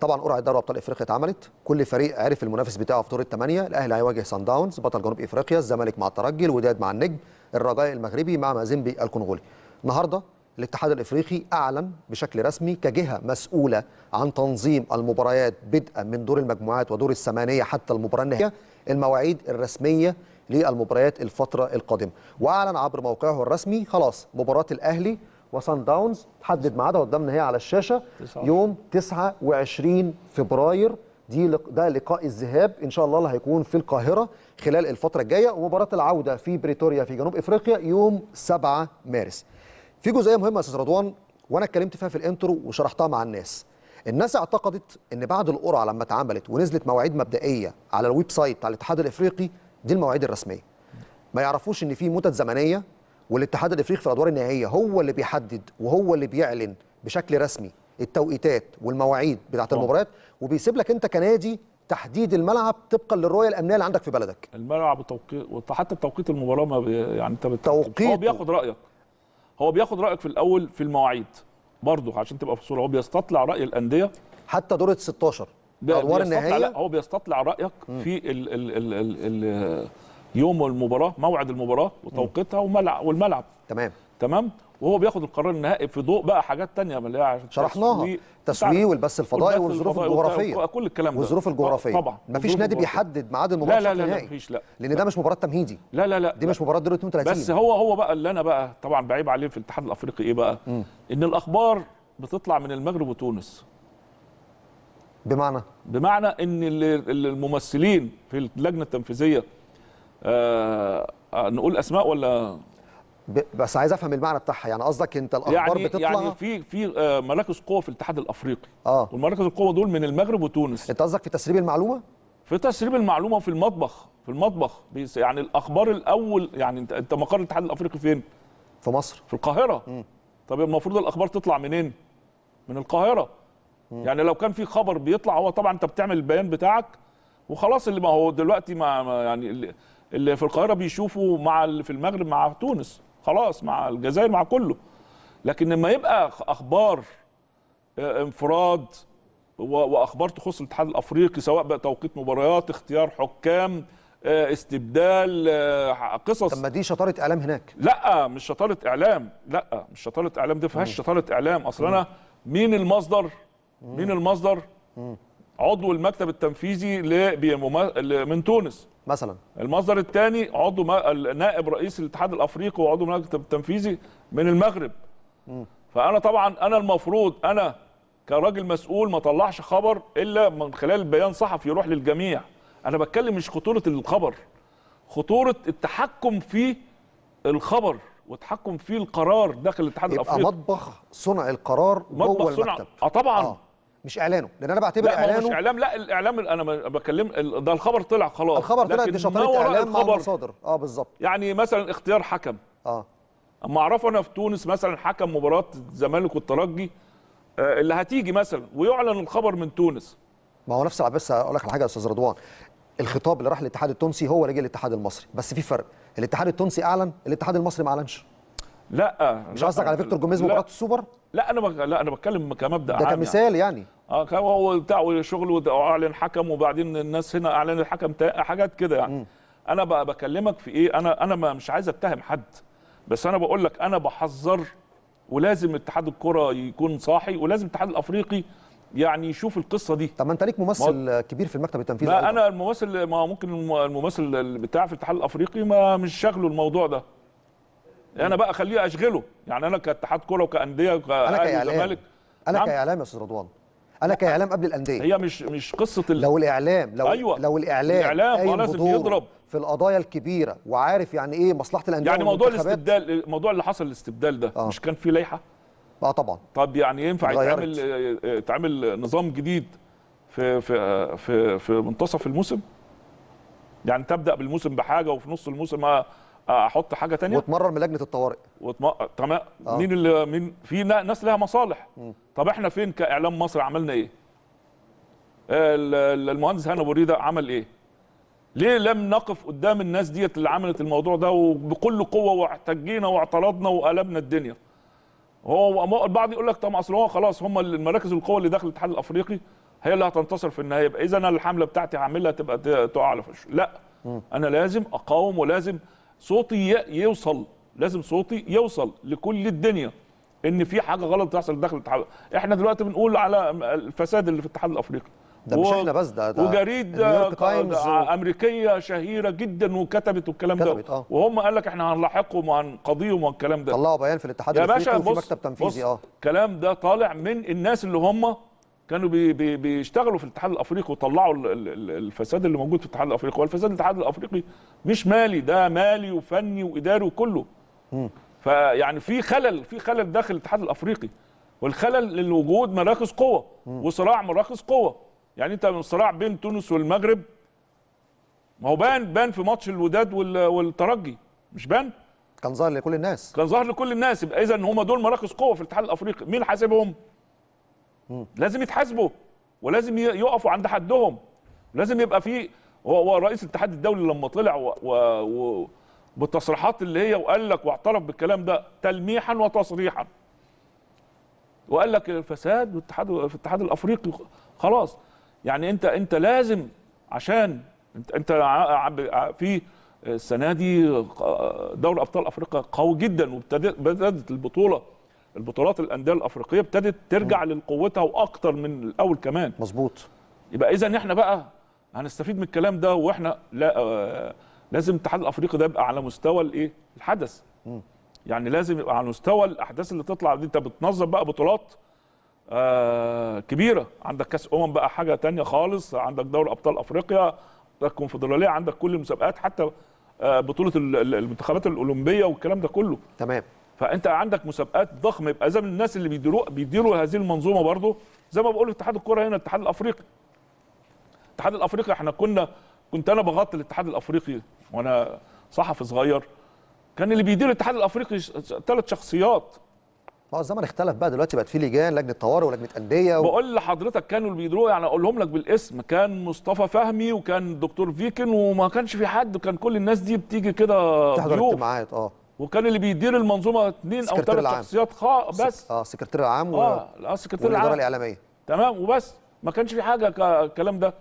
A: طبعا قرعه دوري ابطال افريقيا اتعملت كل فريق عرف المنافس بتاعه في دور الثمانيه الاهلي هيواجه سان داونز بطل جنوب افريقيا الزمالك مع الترجي الوداد مع النجم الرجاء المغربي مع مازيمبي الكونغولي النهارده الاتحاد الافريقي اعلن بشكل رسمي كجهه مسؤوله عن تنظيم المباريات بدءا من دور المجموعات ودور الثمانيه حتى المباراه النهائيه المواعيد الرسميه للمباريات الفتره القادمه واعلن عبر موقعه الرسمي خلاص مباراه الاهلي وصن داونز تحدد ميعادها قدامنا هي على الشاشه يوم 29 فبراير دي لق... ده لقاء الذهاب ان شاء الله اللي هيكون في القاهره خلال الفتره الجايه ومباراه العوده في بريتوريا في جنوب افريقيا يوم 7 مارس في جزئيه مهمه يا استاذ رضوان وانا اتكلمت فيها في الانترو وشرحتها مع الناس الناس اعتقدت ان بعد القرعه لما اتعملت ونزلت مواعيد مبدئيه على الويب سايت بتاع الاتحاد الافريقي دي المواعيد الرسميه ما يعرفوش ان في متت زمنيه والاتحاد الافريقي في الادوار النهائيه هو اللي بيحدد وهو اللي بيعلن بشكل رسمي التوقيتات والمواعيد بتاعه آه. المباريات وبيسيب لك انت كنادي تحديد الملعب طبقا للرؤيه الامنيه اللي عندك في بلدك
B: الملعب وتوقيت وحتى توقيت المباراه ما بي... يعني انت بت... توقيت هو بياخد رايك هو بياخد رايك في الاول في المواعيد برضه عشان تبقى في الصوره هو بيستطلع راي الانديه حتى دور ال 16 ادوار النهائي لا هو بيستطلع رايك م. في الـ الـ الـ الـ الـ يوم المباراه موعد المباراه وتوقيتها والملعب تمام تمام وهو بياخد القرار النهائي في ضوء بقى حاجات ثانيه شرحناها تسويه والبث الفضائي والظروف الجغرافيه كل الكلام ده والظروف الجغرافيه طبعا مفيش نادي بيحدد ميعاد المباراه لا لا لا, لا مفيش لا لان
A: ده مش مباراه تمهيدي
B: لا لا لا دي مش
A: مباراه دور 32 بس
B: هو هو بقى اللي انا بقى طبعا بعيب عليه في الاتحاد الافريقي ايه بقى م. ان الاخبار بتطلع من المغرب وتونس بمعنى بمعنى ان الممثلين في اللجنه التنفيذيه آه, آه، نقول اسماء ولا
A: بس عايز افهم المعنى بتاعها يعني قصدك انت الاخبار يعني, يعني بتطلع يعني
B: في في آه، مراكز قوه في الاتحاد الافريقي اه والمراكز القوه دول من المغرب وتونس انت قصدك في تسريب المعلومه في تسريب المعلومه في المطبخ في المطبخ يعني الاخبار الاول يعني انت انت مقر الاتحاد الافريقي فين في مصر في القاهره م. طب المفروض الاخبار تطلع منين من القاهره م. يعني لو كان في خبر بيطلع هو طبعا انت بتعمل البيان بتاعك وخلاص اللي ما هو دلوقتي ما يعني اللي في القاهره بيشوفوا مع اللي في المغرب مع تونس خلاص مع الجزائر مع كله لكن لما يبقى اخبار آه، انفراد واخبار تخص الاتحاد الافريقي سواء بقى توقيت مباريات اختيار حكام آه، استبدال آه، قصص طب ما دي شطاره اعلام هناك لا مش شطاره اعلام لا مش شطاره اعلام دي فيهاش شطاره اعلام اصل انا مين المصدر مين المصدر عضو المكتب التنفيذي من تونس مثلا المصدر الثاني عضو نائب رئيس الاتحاد الافريقي وعضو المكتب التنفيذي من المغرب م. فانا طبعا انا المفروض انا كراجل مسؤول ما طلعش خبر الا من خلال بيان صحفي يروح للجميع انا بتكلم مش خطوره الخبر خطوره التحكم في الخبر وتحكم في القرار داخل الاتحاد الافريقي مطبخ
A: صنع القرار مطبخ جوه صنع المكتب اه طبعا آه. مش اعلانه لان انا بعتبر لا اعلانه مش اعلام
B: لا الاعلام انا بكلم ده الخبر طلع خلاص الخبر طلع دي شطاره اعلام مع المصادر اه بالظبط يعني مثلا اختيار حكم اه اما اعرف انا في تونس مثلا حكم مباراه الزمالك والترجي آه، اللي هتيجي مثلا ويعلن الخبر من تونس ما هو
A: نفس بس اقول لك على حاجه يا استاذ رضوان الخطاب اللي راح للاتحاد التونسي هو اللي جه للاتحاد المصري بس في فرق الاتحاد التونسي اعلن الاتحاد المصري ما اعلنش
B: لا مش قصدك على فيكتور جوميز مباراه السوبر؟ لا انا بك... لا انا بتكلم كمبدا ده كمثال يعني, يعني. اه هو بتاع شغل واعلن حكم وبعدين الناس هنا اعلن الحكم تا... حاجات كده يعني م. انا بقى بكلمك في ايه انا انا مش عايز اتهم حد بس انا بقول لك انا بحذر ولازم اتحاد الكره يكون صاحي ولازم الاتحاد الافريقي يعني يشوف القصه دي طب ما انت ليك ممثل
A: ما... كبير في المكتب التنفيذي لا
B: انا الممثل ما ممكن الممثل بتاع في الاتحاد الافريقي ما مش شاغله الموضوع ده انا بقى اخليه اشغله يعني انا كاتحاد كوره وكانديه وكاهلي وزمالك
A: انا نعم. كاعلام يا استاذ رضوان انا كاعلام قبل الانديه هي مش مش قصه ال... لو الاعلام لو أيوة. لو الاعلام الاعلام لازم يضرب في القضايا الكبيره وعارف يعني ايه مصلحه الانديه يعني موضوع الاستبدال
B: الموضوع اللي حصل الاستبدال ده آه. مش كان في لائحه اه طبعا طب يعني ينفع يتعمل آه، آه، يتعمل نظام جديد في في في في منتصف الموسم يعني تبدا بالموسم بحاجه وفي نص الموسم احط حاجه ثانيه واتمرن من لجنه الطوارئ واتم... تمام آه. مين اللي مين في ناس لها مصالح م. طب احنا فين كاعلام مصر عملنا ايه المهندس هاني ابو ريده عمل ايه ليه لم نقف قدام الناس ديت اللي عملت الموضوع ده وبكل قوه واحتجينا واعترضنا وقلبنا الدنيا هو البعض يقول لك طب اصل هو خلاص هم المراكز القوه اللي داخل الاتحاد الافريقي هي اللي هتنتصر في النهايه يبقى اذا انا الحمله بتاعتي هعملها تبقى تقع على فش لا م. انا لازم اقاوم ولازم صوتي يوصل لازم صوتي يوصل لكل الدنيا ان في حاجه غلط تحصل داخل الاتحاد احنا دلوقتي بنقول على الفساد اللي في الاتحاد الافريقي ده مش احنا بس ده, ده وجريده امريكيه شهيره جدا وكتبت والكلام كتبت ده آه. وهم قال لك احنا هنلاحقهم وهنقاضيهم والكلام ده طلعوا بيان في الاتحاد الافريقي وفي مكتب تنفيذي اه الكلام ده طالع من الناس اللي هم كانوا بي بي بيشتغلوا في الاتحاد الافريقي وطلعوا الفساد اللي موجود في الاتحاد الافريقي والفساد الاتحاد الافريقي مش مالي ده مالي وفني واداري وكله فيعني في خلل في خلل داخل الاتحاد الافريقي والخلل للوجود مراكز قوه وصراع مراكز قوه يعني انت الصراع بين تونس والمغرب ما هو بان بان في ماتش الوداد والترجي مش بان كان ظاهر لكل الناس كان ظاهر لكل الناس يبقى اذا هم دول مراكز قوه في الاتحاد الافريقي مين حاسبهم لازم يتحاسبوا ولازم يقفوا عند حدهم لازم يبقى في هو رئيس الاتحاد الدولي لما طلع و... و... بالتصريحات اللي هي وقال لك واعترف بالكلام ده تلميحا وتصريحا وقال لك الفساد والاتحاد في الاتحاد الافريقي خلاص يعني انت انت لازم عشان انت انت في السنه دي آه، دوري ابطال افريقيا قوي جدا وابتدت البطوله البطولات الانديه الافريقيه ابتدت ترجع لقوتها واكتر من الاول كمان مظبوط يبقى اذا احنا بقى هنستفيد من الكلام ده واحنا لا آه لازم الاتحاد الافريقي ده يبقى على مستوى الايه الحدث م. يعني لازم يبقى على مستوى الاحداث اللي تطلع دي انت بتنظم بقى بطولات آه كبيره عندك كاس امم بقى حاجه تانية خالص عندك دوري ابطال افريقيا عندك الكونفدراليه عندك كل المسابقات حتى آه بطوله المنتخبات الاولمبيه والكلام ده كله تمام فانت عندك مسابقات ضخمه يبقى زي الناس اللي بيديروا بيديروا هذه المنظومه برضه زي ما بقول اتحاد الكره هنا الاتحاد الافريقي الاتحاد الافريقي احنا كنا كنت انا بغطي الاتحاد الافريقي وانا صحفي صغير كان اللي بيدير الاتحاد الافريقي ثلاث شخصيات
A: ما آه، هو الزمن اختلف بقى دلوقتي بقت في لجان لجنه طوارئ ولجنه انديه و...
B: بقول لحضرتك كانوا اللي بيديروا يعني اقولهم لك بالاسم كان مصطفى فهمي وكان الدكتور فيكن وما كانش في حد كان كل الناس دي بتيجي كده تحضر اجتماعات اه وكان اللي بيدير المنظومه اثنين او ثلاث شخصيات خا بس
A: اه سكرتير العام و... اه
B: السكرتير العام الاعلاميه تمام وبس ما كانش في حاجه الكلام ده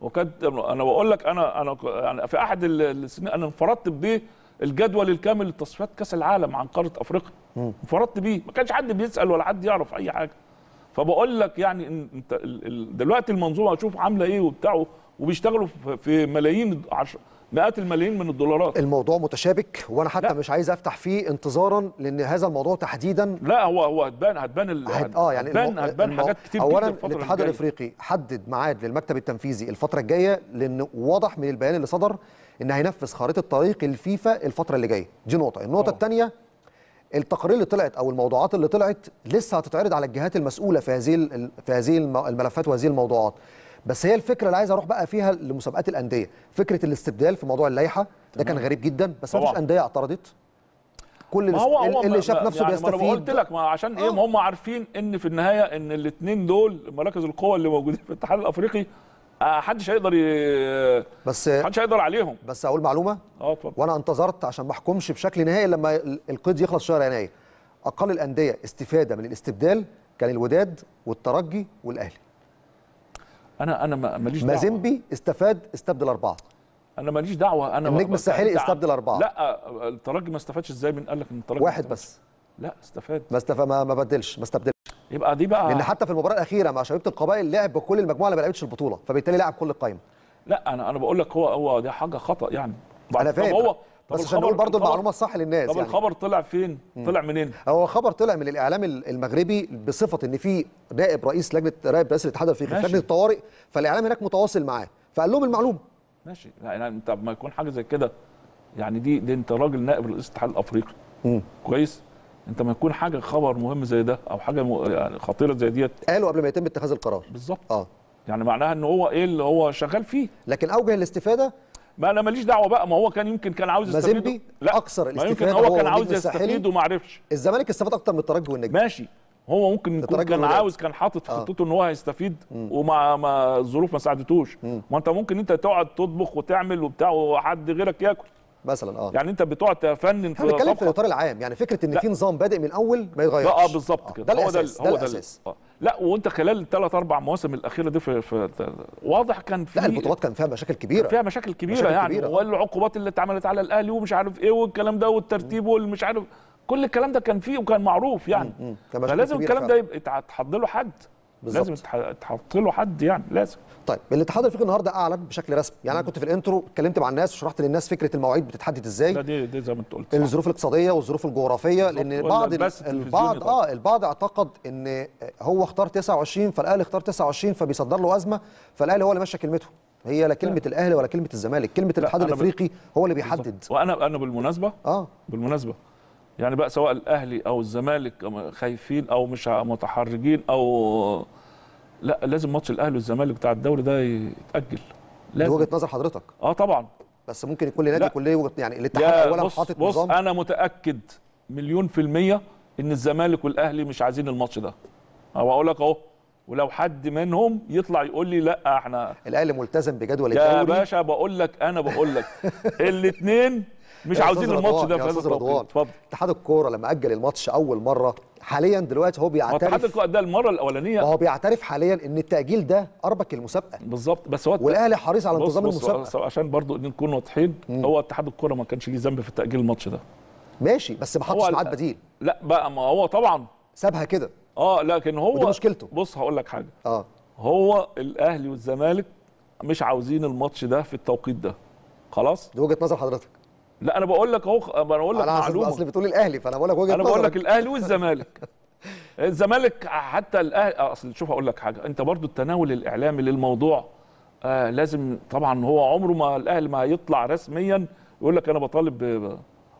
B: وكانت انا بقول لك انا انا يعني في احد السنين انا انفردت بيه الجدول الكامل لتصفيات كاس العالم عن قاره افريقيا انفردت بيه ما كانش حد بيسال ولا حد يعرف اي حاجه فبقول لك يعني انت دلوقتي المنظومه اشوف عامله ايه وبتاعه وبيشتغلوا في ملايين عشر مئات الملايين من الدولارات الموضوع
A: متشابك وانا حتى لا. مش عايز افتح فيه انتظارا لان هذا الموضوع تحديدا
B: لا هو هو هتبان هتبان ال... هت... اه يعني هتبان, المو... هتبان المو... حاجات كتير اولا الاتحاد الافريقي
A: حدد ميعاد للمكتب التنفيذي الفتره الجايه لان واضح من البيان اللي صدر ان هينفذ خريطه طريق الفيفا الفتره اللي جايه دي نقطه النقطه آه. الثانيه التقارير اللي طلعت او الموضوعات اللي طلعت لسه هتتعرض على الجهات المسؤوله في هذه في هذه الملفات وهذه الموضوعات بس هي الفكره اللي عايز اروح بقى فيها لمسابقات الانديه فكره الاستبدال في موضوع اللائحه ده كان غريب جدا بس ما فيش انديه اعترضت كل ما هو اللي, اللي شاف نفسه يعني بيستفيد ما قلت
B: لك ما عشان ايه آه. ما هم عارفين ان في النهايه ان الاثنين دول مراكز القوه اللي موجودين في الاتحاد الافريقي محدش آه، هيقدر ي... بس محدش هيقدر عليهم بس اقول معلومه اه وانا
A: انتظرت عشان ما احكمش بشكل نهائي لما القيد يخلص شهر يناير اقل الانديه استفاده من الاستبدال كان الوداد والترجي والاهلي انا انا ماليش دعوه مازيمبي استفاد استبدل اربعه انا ماليش دعوه انا النجم الساحلي استبدل اربعه
B: لا الترجي ما استفادش ازاي من قال لك ان الترجي واحد بس
A: لا استفاد ما استفاد ما, ما بدلش ما استبدلش يبقى دي بقى لان حتى في المباراه الاخيره مع شباب القبائل لعب بكل المجموعه اللي ما لعبتش البطوله
B: فبالتالي لعب كل القايمه لا انا انا بقول لك هو هو دي حاجه خطا يعني انا فاهم هو بس عشان نقول برضه المعلومه الصح للناس طب يعني. الخبر طلع فين مم. طلع منين هو خبر طلع من الاعلام
A: المغربي بصفه ان في نائب رئيس لجنه نائب رئيس الاتحاد الافريقي في لجنه الطوارئ فالاعلام هناك متواصل معاه فقال لهم المعلومه
B: ماشي يعني طب ما يكون حاجه زي كده يعني دي, دي انت راجل نائب رئيس الاتحاد الافريقي مم. كويس انت ما يكون حاجه خبر مهم زي ده او حاجه م... يعني خطيره زي ديت قالوا قبل ما يتم اتخاذ القرار بالظبط اه يعني معناها ان هو ايه اللي هو شغال فيه لكن اوجه الاستفاده ما انا ماليش دعوه بقى ما هو كان يمكن كان عاوز يستفيد لا اكثر الاستفاده يمكن هو كان عاوز يستفيد وما عرفش الزمالك استفاد اكتر من الترجي والنجم ماشي هو ممكن يكون كان عاوز كان حاطط في آه. خطته آه. ان هو هيستفيد وما ما الظروف ما ساعدتوش ما انت ممكن انت تقعد تطبخ وتعمل وبتاع وحد غيرك ياكل مثلا اه يعني انت بتقعد تفنن في بنتكلم في
A: الاطار العام يعني فكره ان في نظام بادئ من الاول ما يتغيرش اه بالظبط كده ده هو ده هو ده الاساس آه.
B: لا وانت خلال الثلاث اربع مواسم الاخيره دي في, في واضح كان في لا البطولات
A: كان فيها مشاكل كبيره فيها مشاكل كبيره مشاكل يعني كبيرة.
B: والعقوبات اللي اتعملت على الاهلي ومش عارف ايه والكلام ده والترتيب والمش عارف كل الكلام ده كان فيه وكان معروف يعني مم. مم. كان فلازم الكلام ده يبقى يتحط له حد بالزبط. لازم تحط له حد يعني لازم طيب
A: الاتحاد الافريقي النهارده اعلن بشكل رسمي يعني انا كنت في الانترو اتكلمت مع الناس وشرحت للناس فكره المواعيد بتتحدد ازاي
B: ده دي, دي زي ما انت قلت الظروف
A: الاقتصاديه والظروف الجغرافيه بالزبط. لان بعض البعض اه البعض اعتقد ان هو اختار 29 فالاهلي اختار 29 فبيصدر له ازمه فالاهلي هو اللي ماشي كلمته هي لا كلمه لا. الاهلي ولا كلمه الزمالك كلمه الاتحاد الافريقي هو اللي بيحدد بالزبط.
B: وانا انا بالمناسبه اه بالمناسبه يعني بقى سواء الاهلي او الزمالك خايفين او مش متحرجين او لا لازم ماتش الاهلي والزمالك بتاع الدوري ده يتاجل لازم وجهه نظر حضرتك
A: اه طبعا بس ممكن يكون لنادي كليه وجهه يعني الاتحاد اولا حاطط نظام بص انا
B: متاكد مليون في الميه ان الزمالك والاهلي مش عايزين الماتش ده او اقول لك اهو ولو حد منهم يطلع يقول لي لا احنا الاهلي ملتزم بجدول الدوري يا باشا بقول لك انا بقول لك [laughs] الاثنين مش عاوزين الماتش ده في هذا رضوان
A: اتحاد الكوره لما اجل الماتش اول مره حاليا دلوقتي
B: هو بيعترف اتحاد الكوره ده المره الاولانيه هو بيعترف حاليا ان التاجيل ده اربك المسابقه بالظبط بس هو والاهلي حريص على انتظام المسابقه عشان برضو نكون واضحين هو اتحاد الكوره ما كانش ليه ذنب في تاجيل الماتش ده ماشي بس ما حطش ميعاد بديل لا بقى ما هو طبعا سابها كده اه لكن هو ودي مشكلته بص هقول لك حاجه اه هو الاهلي والزمالك مش عاوزين الماتش ده في التوقيت ده خلاص دي وجهه نظر حضرتك لا انا بقول لك اهو انا بقول لك معلومه اصل
A: بتقول الاهلي فانا بقول لك وجهه انا بقول لك
B: الاهلي والزمالك [laughs] الزمالك حتى الاهلي اصل شوف هقول لك حاجه انت برضو التناول الاعلامي للموضوع آه لازم طبعا هو عمره ما الاهلي ما هيطلع رسميا يقول لك انا بطالب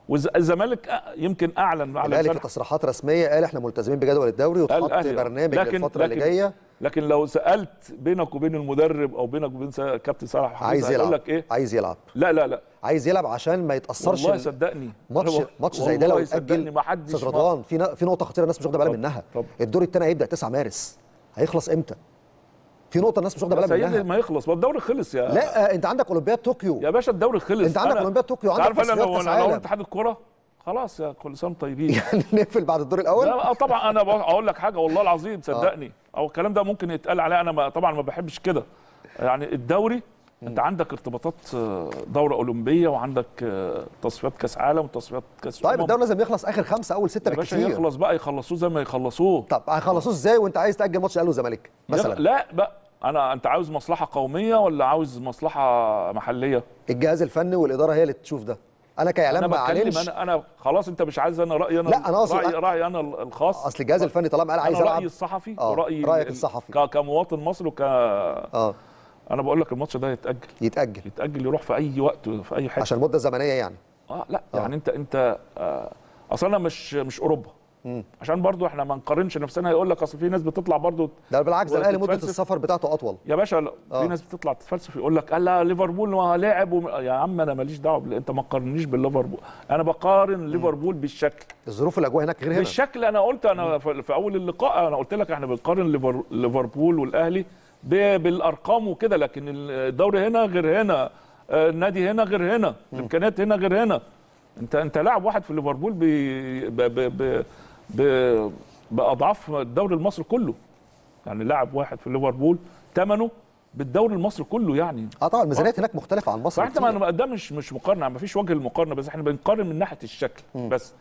B: والزمالك يمكن اعلن على الاهلي في
A: تصريحات رسميه قال احنا ملتزمين بجدول الدوري وتحط برنامج لكن للفتره لكن اللي جايه
B: لكن لو سالت بينك وبين المدرب او بينك وبين كابتن صالح عايز يلعب لك ايه عايز يلعب لا لا لا
A: عايز يلعب عشان ما
B: يتاثرش والله صدقني ماتش ماتش زي ده لو اتاجل استاذ رضوان في في نقطه
A: خطيره الناس مش واخده بالها منها الدور الثاني هيبدا 9 مارس هيخلص امتى في نقطه الناس مش واخده بالها منها ما
B: يخلص ما الدوري خلص يا لا آه، انت عندك اولمبياد طوكيو يا باشا الدوري خلص انت عندك اولمبياد طوكيو عندك عارف انا لو انا اتحاد الكوره خلاص يا كل سنه طيبين [laughs] يعني نقفل بعد الدور الاول لا آه، طبعا انا اقول لك حاجه والله العظيم آه. صدقني او الكلام ده ممكن يتقال عليه انا طبعا ما بحبش كده يعني الدوري انت عندك ارتباطات آه، دوره اولمبيه وعندك آه، تصفيات كاس عالم وتصفيات كاس طيب الدوري لازم
A: يخلص اخر خمسه اول سته بالكثير يخلص
B: بقى يخلصوه زي ما يخلصوه
A: طب هيخلصوه ازاي وانت عايز تاجل ماتش الاهلي والزمالك مثلا
B: لا بقى انا انت عاوز مصلحه قوميه ولا عاوز مصلحه محليه الجهاز الفني والاداره هي اللي تشوف ده
A: انا كاعلام ما اعلنش انا
B: انا خلاص انت مش عايز انا رايي انا لا انا اقصد رايي, رأيي انا الخاص اصل الجهاز طيب، الفني طالما قال عايز العب رايي الصحفي آه، ورايي رايك الصحفي كمواطن مصري وك اه انا بقول لك الماتش ده يتاجل يتاجل يتاجل يروح في اي وقت في اي حته عشان مده زمنيه يعني اه لا آه. يعني انت انت آه اصلا مش مش اوروبا مم. عشان برضو احنا ما نقارنش نفسنا هيقول لك اصل في ناس بتطلع برضو ده بالعكس الاهلي مده السفر بتاعته اطول يا باشا آه. في ناس بتطلع تتفلسف يقول لك لا ليفربول لاعب وم... يا عم انا ماليش دعوه انت ما تقارنيش بالليفربول انا بقارن ليفربول بالشكل الظروف الاجواء هناك غير هنا بالشكل انا قلت انا مم. في اول اللقاء انا قلت لك احنا بنقارن ليفربول والاهلي بالارقام وكده لكن الدوري هنا غير هنا آه، النادي هنا غير هنا الامكانيات هنا غير هنا انت انت لاعب واحد في ليفربول ب ب ب باضعاف الدوري المصري كله يعني لاعب واحد في ليفربول ثمنه بالدوري المصري كله يعني اه
A: طبعا الميزانيات آه. هناك مختلفه عن مصر فاحنا
B: ده مش مش مقارنه ما فيش وجه للمقارنه بس احنا بنقارن من ناحيه الشكل م. بس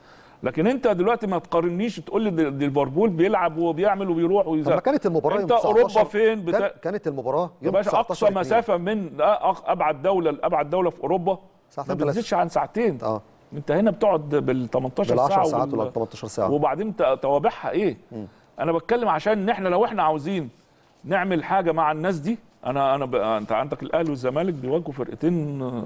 B: لكن انت دلوقتي ما تقارنيش تقول لي ليفربول بيلعب وبيعمل وبيروح ويزا ما كانت المباراه انت اوروبا فين بتا... كانت المباراه يوم 19 اقصى إيه؟ مسافه من ابعد دوله لابعد دوله في اوروبا ما بتزيدش عن ساعتين اه انت هنا بتقعد بال 18 بال 10 ساعه ساعات ولا 18 ساعه وبعدين توابعها ايه م. انا بتكلم عشان ان احنا لو احنا عاوزين نعمل حاجه مع الناس دي انا انا ب... انت عندك الاهلي والزمالك بيواجهوا فرقتين آه،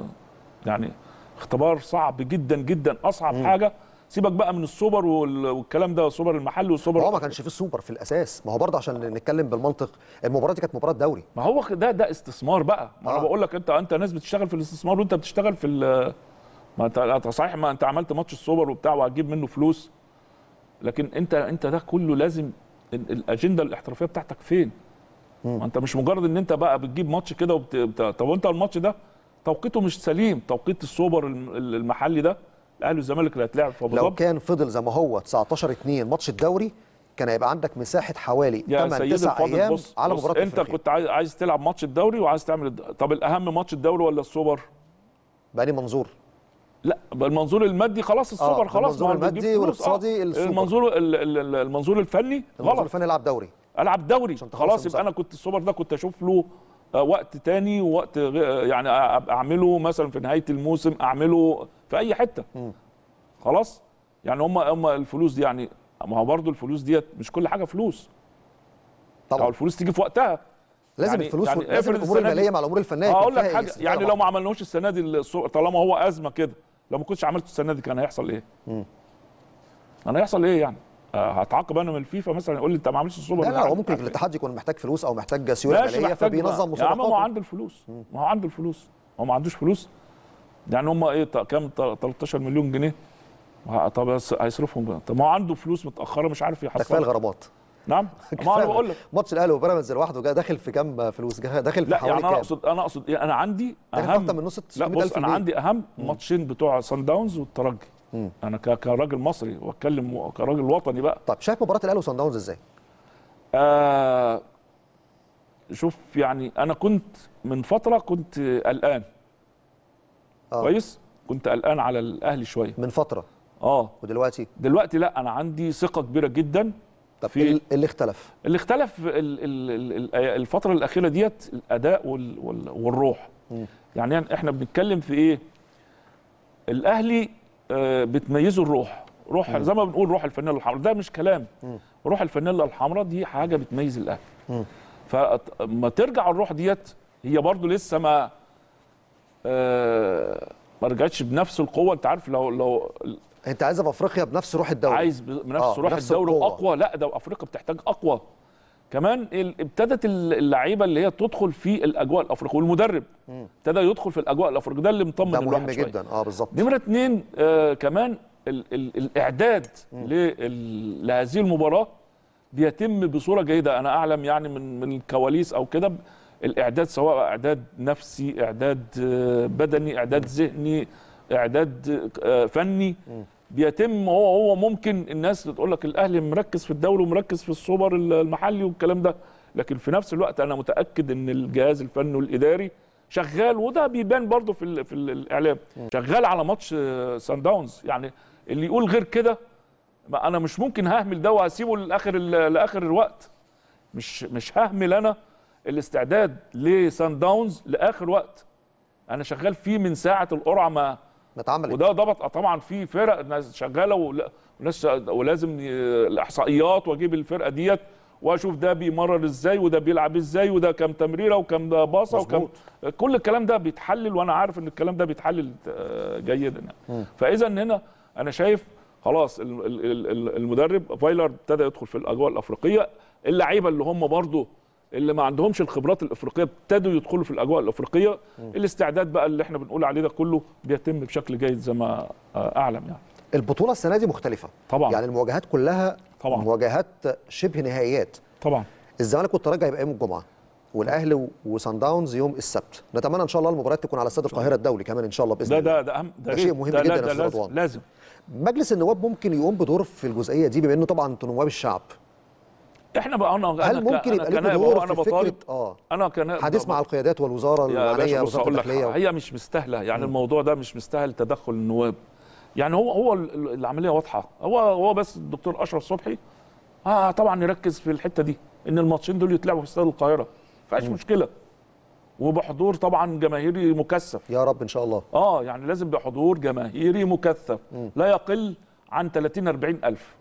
B: يعني اختبار صعب جدا جدا اصعب م. حاجه سيبك بقى من السوبر والكلام ده السوبر المحلي والسوبر هو ما كانش في السوبر في الاساس ما هو برضه عشان نتكلم بالمنطق المباراه دي كانت مباراه دوري ما هو ده ده استثمار بقى ما آه. انا بقول لك انت انت ناس بتشتغل في الاستثمار وانت بتشتغل في ما انت صحيح ما انت عملت ماتش السوبر وبتاع وهتجيب منه فلوس لكن انت انت ده كله لازم الاجنده الاحترافيه بتاعتك فين؟ ما انت مش مجرد ان انت بقى بتجيب ماتش كده وبت... طب وانت الماتش ده توقيته مش سليم توقيت السوبر المحلي ده الاهلي والزمالك اللي هتلعب في ابو لو
A: كان فضل زي ما هو 19 2 ماتش الدوري كان هيبقى عندك مساحه حوالي 8 9 ايام بص على مباراه انت كنت
B: عايز عايز تلعب ماتش الدوري وعايز تعمل الد... طب الاهم ماتش الدوري ولا السوبر؟ بقى منظور لا المنظور المادي خلاص آه، السوبر آه خلاص المنظور المادي والاقتصادي آه السوبر المنظور المنظور الفني غلط المنظور الفني العب دوري العب دوري خلاص يبقى انا كنت السوبر ده كنت اشوف له آه، وقت تاني ووقت يعني اعمله مثلا في نهايه الموسم اعمله في اي حته خلاص يعني هم هم الفلوس دي يعني ما هو برضه الفلوس ديت مش كل حاجه فلوس طبعا الفلوس تيجي في وقتها لازم يعني الفلوس يعني لازم الامور الماليه مع الامور الفنيه اقول لك حاجه يعني لو ما عملناهوش السنه دي طالما هو ازمه كده لو ما كنتش عملته السنه دي كان هيحصل ايه؟ امم انا هيحصل ايه يعني؟ آه، هتعاقب انا من الفيفا مثلا يقول لي انت ما عملتش السوبر لا لا هو ممكن الاتحاد يكون محتاج فلوس او محتاج سيوله ماليه فبينظم مسابقات عم هو عنده الفلوس ما هو عنده الفلوس هو ما عندوش فلوس يعني هم ايه كام 13 مليون جنيه طب هيصرفهم طب ما هو عنده فلوس متاخره مش عارف يحصلها كفايه الغرامات نعم [laughs] ما انا بقول لك ماتش الاهلي وبيراميدز لوحده جاي داخل في كام فلوس داخل في يعني حوالي يعني انا اقصد انا اقصد إيه انا عندي اهم من نص لا بص انا عندي اهم ماتشين بتوع سان داونز والترجي مم. انا كراجل مصري واتكلم كراجل وطني بقى طب شايف مباراه الاهلي وسان داونز ازاي؟ آه شوف يعني انا كنت من فتره كنت قلقان آه. كويس كنت قلقان على الاهلي شويه من فتره اه ودلوقتي دلوقتي لا انا عندي ثقه كبيره جدا طب في اللي اختلف اللي اختلف الفتره الاخيره ديت الاداء والروح م. يعني احنا بنتكلم في ايه الاهلي آه، بتميزه الروح روح م. زي ما بنقول روح الفانيلا الحمراء ده مش كلام م. روح الفانيلا الحمراء دي حاجه بتميز الاهلي فما ترجع الروح ديت هي برضو لسه ما آه، ما رجعتش بنفس القوه انت عارف لو لو انت عايز افريقيا بنفس روح الدوري عايز بنفس آه روح بنفس الدوري اقوى لا ده افريقيا بتحتاج اقوى كمان ابتدت اللعيبه اللي هي تدخل في الاجواء الافريقيه والمدرب ابتدى يدخل في الاجواء الافريقيه ده اللي مطمن ده مهم جدا شوية. اه بالظبط نمره اثنين آه كمان الـ الـ الاعداد لهذه المباراه بيتم بصوره جيده انا اعلم يعني من من الكواليس او كده الاعداد سواء اعداد نفسي اعداد آه، بدني اعداد ذهني اعداد آه، فني بيتم هو هو ممكن الناس تقول لك الاهلي مركز في الدوري ومركز في السوبر المحلي والكلام ده لكن في نفس الوقت انا متاكد ان الجهاز الفني والاداري شغال وده بيبان برضه في في الاعلام شغال على ماتش آه، سان داونز يعني اللي يقول غير كده انا مش ممكن ههمل ده وهسيبه لاخر لاخر الوقت مش مش ههمل انا الاستعداد لسان داونز لاخر وقت انا شغال فيه من ساعه القرعه ما اتعملت وده ضبط آه، طبعا في فرق ناس شغاله وناس ولازم الاحصائيات واجيب الفرقه ديت واشوف ده بيمرر ازاي وده بيلعب ازاي وده كم تمريره وكم ده باصه وكم كل الكلام ده بيتحلل وانا عارف ان الكلام ده بيتحلل آه، جيدا يعني فاذا هنا انا شايف خلاص المدرب فايلر ابتدى يدخل في الاجواء الافريقيه اللعيبه اللي هم برضه اللي ما عندهمش الخبرات الافريقيه ابتدوا يدخلوا في الاجواء الافريقيه الاستعداد بقى اللي احنا بنقول عليه ده كله بيتم بشكل جيد زي ما آه، اعلم يعني البطوله السنه دي مختلفه طبعا يعني المواجهات كلها طبعا مواجهات شبه
A: نهائيات طبعا الزمالك والترجي هيبقى يوم الجمعه والاهلي وسان داونز يوم السبت نتمنى ان شاء الله المباريات تكون على استاد القاهره الدولي كمان ان شاء الله باذن الله ده ده ده, ده, ده شيء مهم ده جدا ده, ده لازم, لازم مجلس النواب ممكن يقوم بدور في الجزئيه دي بما انه طبعا انتوا نواب الشعب
B: احنا بقى انا هل ممكن يبقى لكم دور في فكره اه انا كان
A: هتسمع القيادات والوزاره المعنيه والوزاره الداخليه هي
B: مش مستاهله يعني م. الموضوع ده مش مستاهل تدخل النواب يعني هو هو العمليه واضحه هو هو بس الدكتور اشرف صبحي اه طبعا يركز في الحته دي ان الماتشين دول يتلعبوا في استاد القاهره ما فيهاش مشكله وبحضور طبعا جماهيري مكثف يا رب ان شاء الله اه يعني لازم بحضور جماهيري مكثف م. لا يقل عن 30 40 الف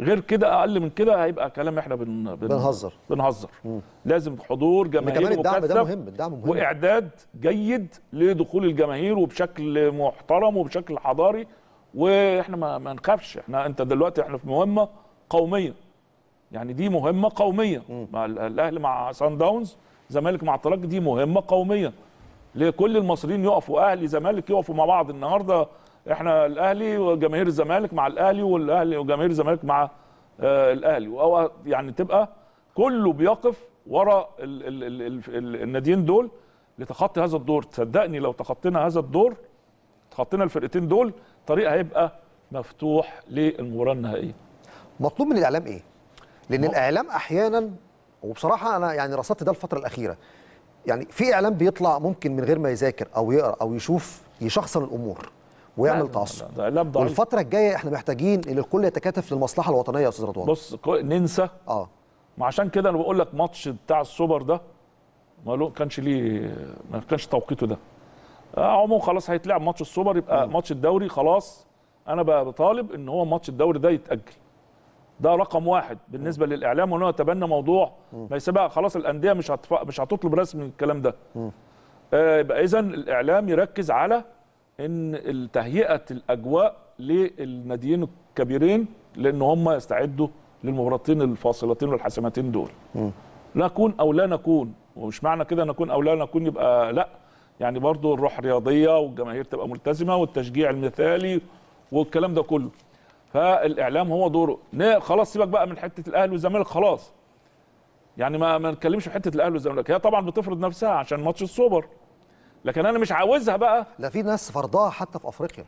B: غير كده اقل من كده هيبقى كلام احنا بن... بن... بنهزر بنهزر مم. لازم حضور جماهير كمان الدعم ده مهم الدعم مهم واعداد جيد لدخول الجماهير وبشكل محترم وبشكل حضاري واحنا ما, ما نخافش احنا انت دلوقتي احنا في مهمه قوميه يعني دي مهمه قوميه مع الاهلي مع سان داونز الزمالك مع الترجي دي مهمه قوميه لكل المصريين يقفوا اهلي زمالك يقفوا مع بعض النهارده احنا الاهلي وجماهير الزمالك مع الاهلي والاهلي وجماهير الزمالك مع آه، الاهلي او يعني تبقى كله بيقف ورا ال ال ال ال ال الناديين دول لتخطي هذا الدور تصدقني لو تخطينا هذا الدور تخطينا الفرقتين دول طريق هيبقى مفتوح للمباراه النهائيه مطلوب من الاعلام ايه
A: لان م... الاعلام احيانا وبصراحه انا يعني رصدت ده الفتره الاخيره يعني في اعلام بيطلع ممكن من غير ما يذاكر او يقرا او يشوف يشخصن الامور ويعمل تعصب والفتره الجايه احنا محتاجين ان الكل يتكاتف للمصلحه الوطنيه يا استاذ رضوان
B: بص ننسى اه ما عشان كده انا بقول لك ماتش بتاع السوبر ده ما كانش ليه ما كانش توقيته ده آه، عموما خلاص هيتلعب ماتش السوبر يبقى ماتش الدوري خلاص انا بطالب ان هو ماتش الدوري ده يتاجل ده رقم واحد بالنسبه للاعلام وان هو يتبنى موضوع مم. ما يسيبها خلاص الانديه مش هتف... مش هتطلب رسم الكلام ده آه يبقى اذا الاعلام يركز على ان تهيئه الاجواء للناديين الكبيرين لان هم يستعدوا للمباراتين الفاصلتين والحاسمتين دول نكون او لا نكون ومش معنى كده نكون او لا نكون يبقى لا يعني برضو الروح رياضيه والجماهير تبقى ملتزمه والتشجيع المثالي والكلام ده كله فالاعلام هو دوره خلاص سيبك بقى من حته الاهلي والزمالك خلاص يعني ما ما نتكلمش في حته الاهلي والزمالك هي طبعا بتفرض نفسها عشان ماتش السوبر لكن انا مش عاوزها بقى لا في ناس فرضاها حتى في افريقيا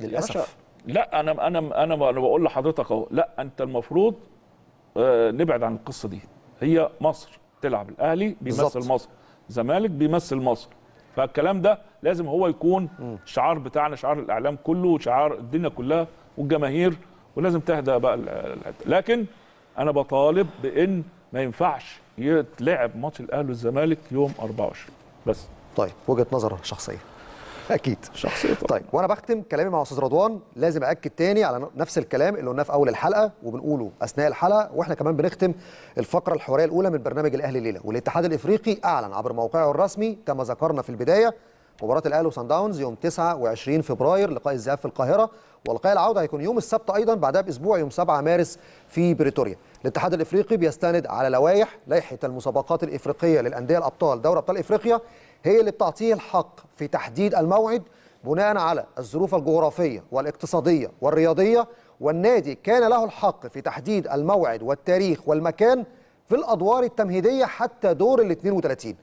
B: للاسف لا انا انا انا بقول لحضرتك اهو لا انت المفروض آه، نبعد عن القصه دي هي مصر تلعب الاهلي بيمثل بالزبط. مصر الزمالك بيمثل مصر فالكلام ده لازم هو يكون شعار بتاعنا شعار الاعلام كله وشعار الدنيا كلها والجماهير ولازم تهدى بقى لكن انا بطالب بان ما ينفعش يتلعب ماتش الاهلي والزمالك يوم 24 بس طيب وجهه نظر شخصيه اكيد شخصيه طيب وانا بختم كلامي
A: مع استاذ رضوان لازم اكد تاني على نفس الكلام اللي قلناه في اول الحلقه وبنقوله اثناء الحلقه واحنا كمان بنختم الفقره الحواريه الاولى من برنامج الاهلي الليله والاتحاد الافريقي اعلن عبر موقعه الرسمي كما ذكرنا في البدايه مباراة الأهلي وصن داونز يوم 29 فبراير لقاء الذهاب في القاهرة ولقاء العودة هيكون يوم السبت أيضا بعدها بأسبوع يوم 7 مارس في بريتوريا. الاتحاد الإفريقي بيستند على لوائح لائحة المسابقات الإفريقية للأندية الأبطال دوري أبطال إفريقيا هي اللي بتعطيه الحق في تحديد الموعد بناء على الظروف الجغرافية والاقتصادية والرياضية والنادي كان له الحق في تحديد الموعد والتاريخ والمكان في الأدوار التمهيدية حتى دور ال 32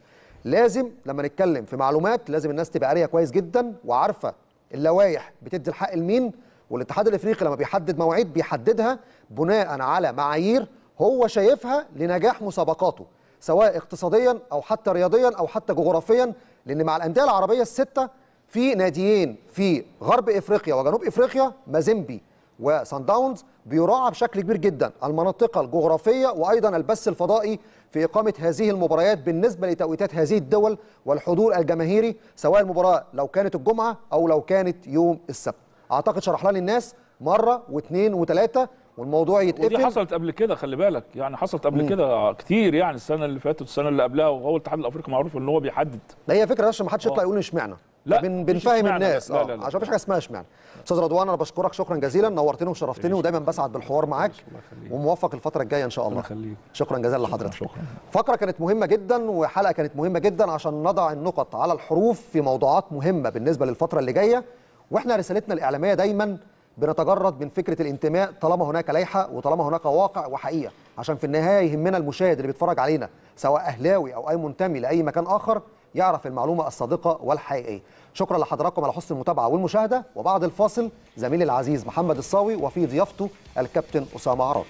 A: لازم لما نتكلم في معلومات لازم الناس تبقى قاريه كويس جدا وعارفه اللوائح بتدي الحق لمين والاتحاد الافريقي لما بيحدد مواعيد بيحددها بناء على معايير هو شايفها لنجاح مسابقاته سواء اقتصاديا او حتى رياضيا او حتى جغرافيا لان مع الانديه العربيه السته في ناديين في غرب افريقيا وجنوب افريقيا مازيمبي وسان داونز بيراعى بشكل كبير جدا المناطق الجغرافيه وايضا البث الفضائي في اقامه هذه المباريات بالنسبه لتوقيتات هذه الدول والحضور الجماهيري سواء المباراه لو كانت الجمعه او لو كانت يوم السبت. اعتقد شرحنا للناس مره واثنين وثلاثه والموضوع يتقفل ودي
B: حصلت قبل كده خلي بالك يعني حصلت قبل كده كتير يعني السنه اللي فاتت والسنه اللي قبلها وهو الاتحاد الافريقي معروف ان هو بيحدد
A: ما هي فكره عشان ما حدش آه. يطلع يقول اشمعنى
B: لا بن بنفهم الناس لا آه. لا لا. عشان فيش حاجه اسمها اشمعنى
A: استاذ رضوان انا بشكرك شكرا جزيلا نورتني وشرفتني ودايما بسعد بالحوار معاك وموفق الفتره الجايه ان شاء الله شكرا جزيلا لحضرتك شكرا فقره كانت مهمه جدا وحلقه كانت مهمه جدا عشان نضع النقط على الحروف في موضوعات مهمه بالنسبه للفتره اللي جايه واحنا رسالتنا الاعلاميه دايما بنتجرد من فكره الانتماء طالما هناك لائحه وطالما هناك واقع وحقيقه عشان في النهايه يهمنا المشاهد اللي بيتفرج علينا سواء اهلاوي او اي منتمي لاي مكان اخر يعرف المعلومه الصادقه والحقيقيه شكرا لحضراتكم على حسن المتابعه والمشاهده وبعد الفاصل زميلي العزيز محمد الصاوي وفي ضيافته الكابتن اسامه عرابي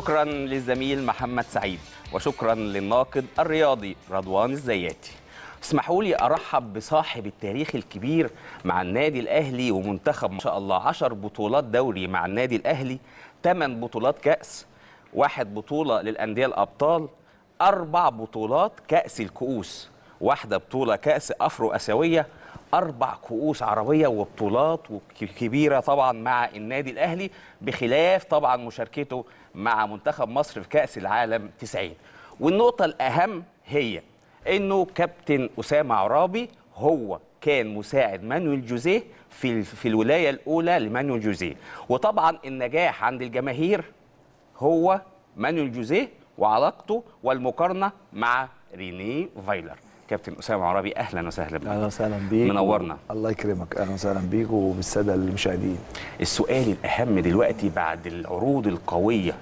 D: شكرا للزميل محمد سعيد وشكرا للناقد الرياضي رضوان الزياتي اسمحوا لي ارحب بصاحب التاريخ الكبير مع النادي الاهلي ومنتخب ما شاء الله 10 بطولات دوري مع النادي الاهلي 8 بطولات كاس واحد بطوله للانديه الابطال اربع بطولات كاس الكؤوس واحده بطوله كاس افرو اسيويه اربع كؤوس عربيه وبطولات كبيره طبعا مع النادي الاهلي بخلاف طبعا مشاركته مع منتخب مصر في كأس العالم 90 والنقطة الأهم هي أنه كابتن أسامة عرابي هو كان مساعد مانويل جوزيه في في الولايه الاولى لمانويل جوزيه وطبعا النجاح عند الجماهير هو مانويل جوزيه وعلاقته والمقارنه مع ريني فايلر كابتن اسامه عرابي اهلا وسهلا بك اهلا
E: وسهلا بيك منورنا الله يكرمك اهلا وسهلا بيك وبالساده المشاهدين
D: السؤال الاهم دلوقتي بعد العروض القويه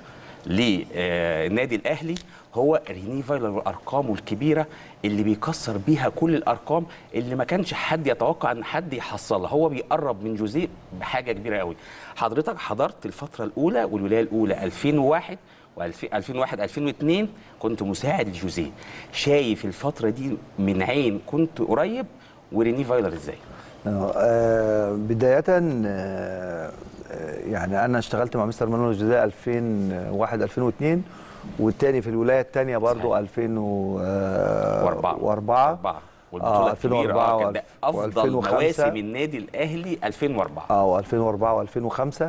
D: للنادي الاهلي هو رينيفال ارقامه الكبيره اللي بيكسر بيها كل الارقام اللي ما كانش حد يتوقع ان حد يحصلها هو بيقرب من جوزيه بحاجه كبيره قوي حضرتك حضرت الفتره الاولى والولايه الاولى 2001 و2001 2002 كنت مساعد لجوزيه شايف الفتره دي من عين كنت قريب وريني فايلر ازاي؟
E: آه, آه، بدايه آه، يعني انا اشتغلت مع مستر مانويل جوزيه 2001 2002 والتاني في الولايه الثانيه برضه 2004 4 والبطوله آه الكبيره كانت افضل مواسم
D: النادي الاهلي 2004
E: اه و2004 و2005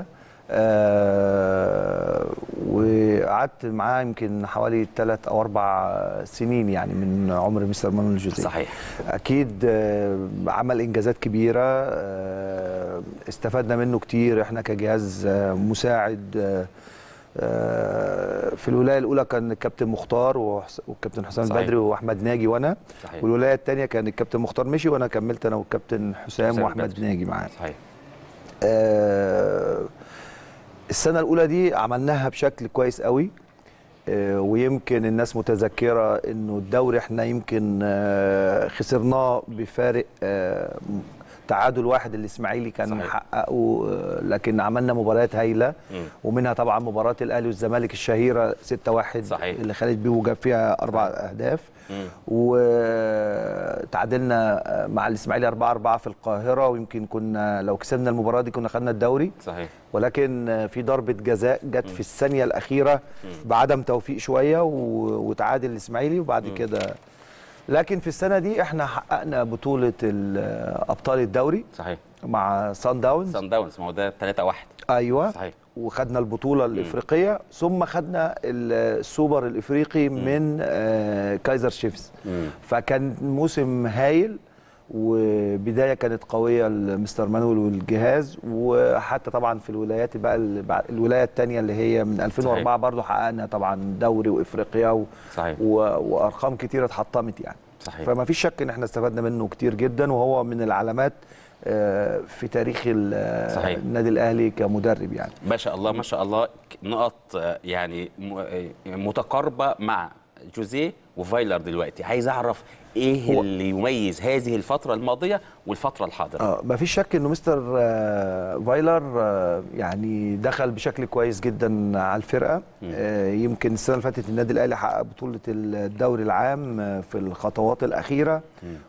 E: آه، وقعدت معاه يمكن حوالي ثلاث او اربع سنين يعني من عمر مستر مانويل جوزيه صحيح اكيد آه، عمل انجازات كبيره آه، استفدنا منه كتير احنا كجهاز مساعد في الولايه الاولى كان الكابتن مختار والكابتن حسام البدري واحمد ناجي وانا صحيح. والولايه الثانيه كان الكابتن مختار مشي وانا كملت انا والكابتن حسام, حسام واحمد ناجي معاه صحيح آه السنه الاولى دي عملناها بشكل كويس قوي آه، ويمكن الناس متذكره انه الدوري احنا يمكن آه، خسرناه بفارق آه، تعادل واحد الاسماعيلي كان صحيح. حققه لكن عملنا مباريات هايله ومنها طبعا مباراه الاهلي والزمالك الشهيره 6-1 اللي خالد بيه وجاب فيها اربع اهداف وتعادلنا مع الاسماعيلي 4 4 في القاهره ويمكن كنا لو كسبنا المباراه دي كنا خدنا الدوري صحيح ولكن في ضربه جزاء جت في الثانيه الاخيره بعدم توفيق شويه وتعادل الاسماعيلي وبعد كده لكن في السنه دي احنا حققنا بطوله ابطال الدوري صحيح مع سان داونز سان داونز ما هو ده 3 1 ايوه صحيح وخدنا البطوله الافريقيه مم. ثم خدنا السوبر الافريقي مم. من آه كايزر شيفز فكان موسم هايل وبدايه كانت قويه لمستر مانويل والجهاز وحتى طبعا في الولايات بقى الولايه الثانيه اللي هي من 2004 صحيح. برضو حققنا طبعا دوري وافريقيا و... صحيح. و... وارقام كتيره اتحطمت يعني صحيح. فما فيش شك ان احنا استفدنا منه كتير جدا وهو من العلامات آه، في تاريخ آه، النادي الاهلي كمدرب يعني
D: ما شاء الله ما شاء الله نقط آه، يعني متقاربه مع جوزيه وفايلر دلوقتي عايز اعرف ايه هو. اللي يميز هذه الفتره الماضيه والفتره الحاضره اه
E: ما فيش شك انه مستر آه فايلر آه يعني دخل بشكل كويس جدا على الفرقه آه يمكن السنه اللي فاتت النادي الاهلي حقق بطوله الدوري العام آه، في الخطوات الاخيره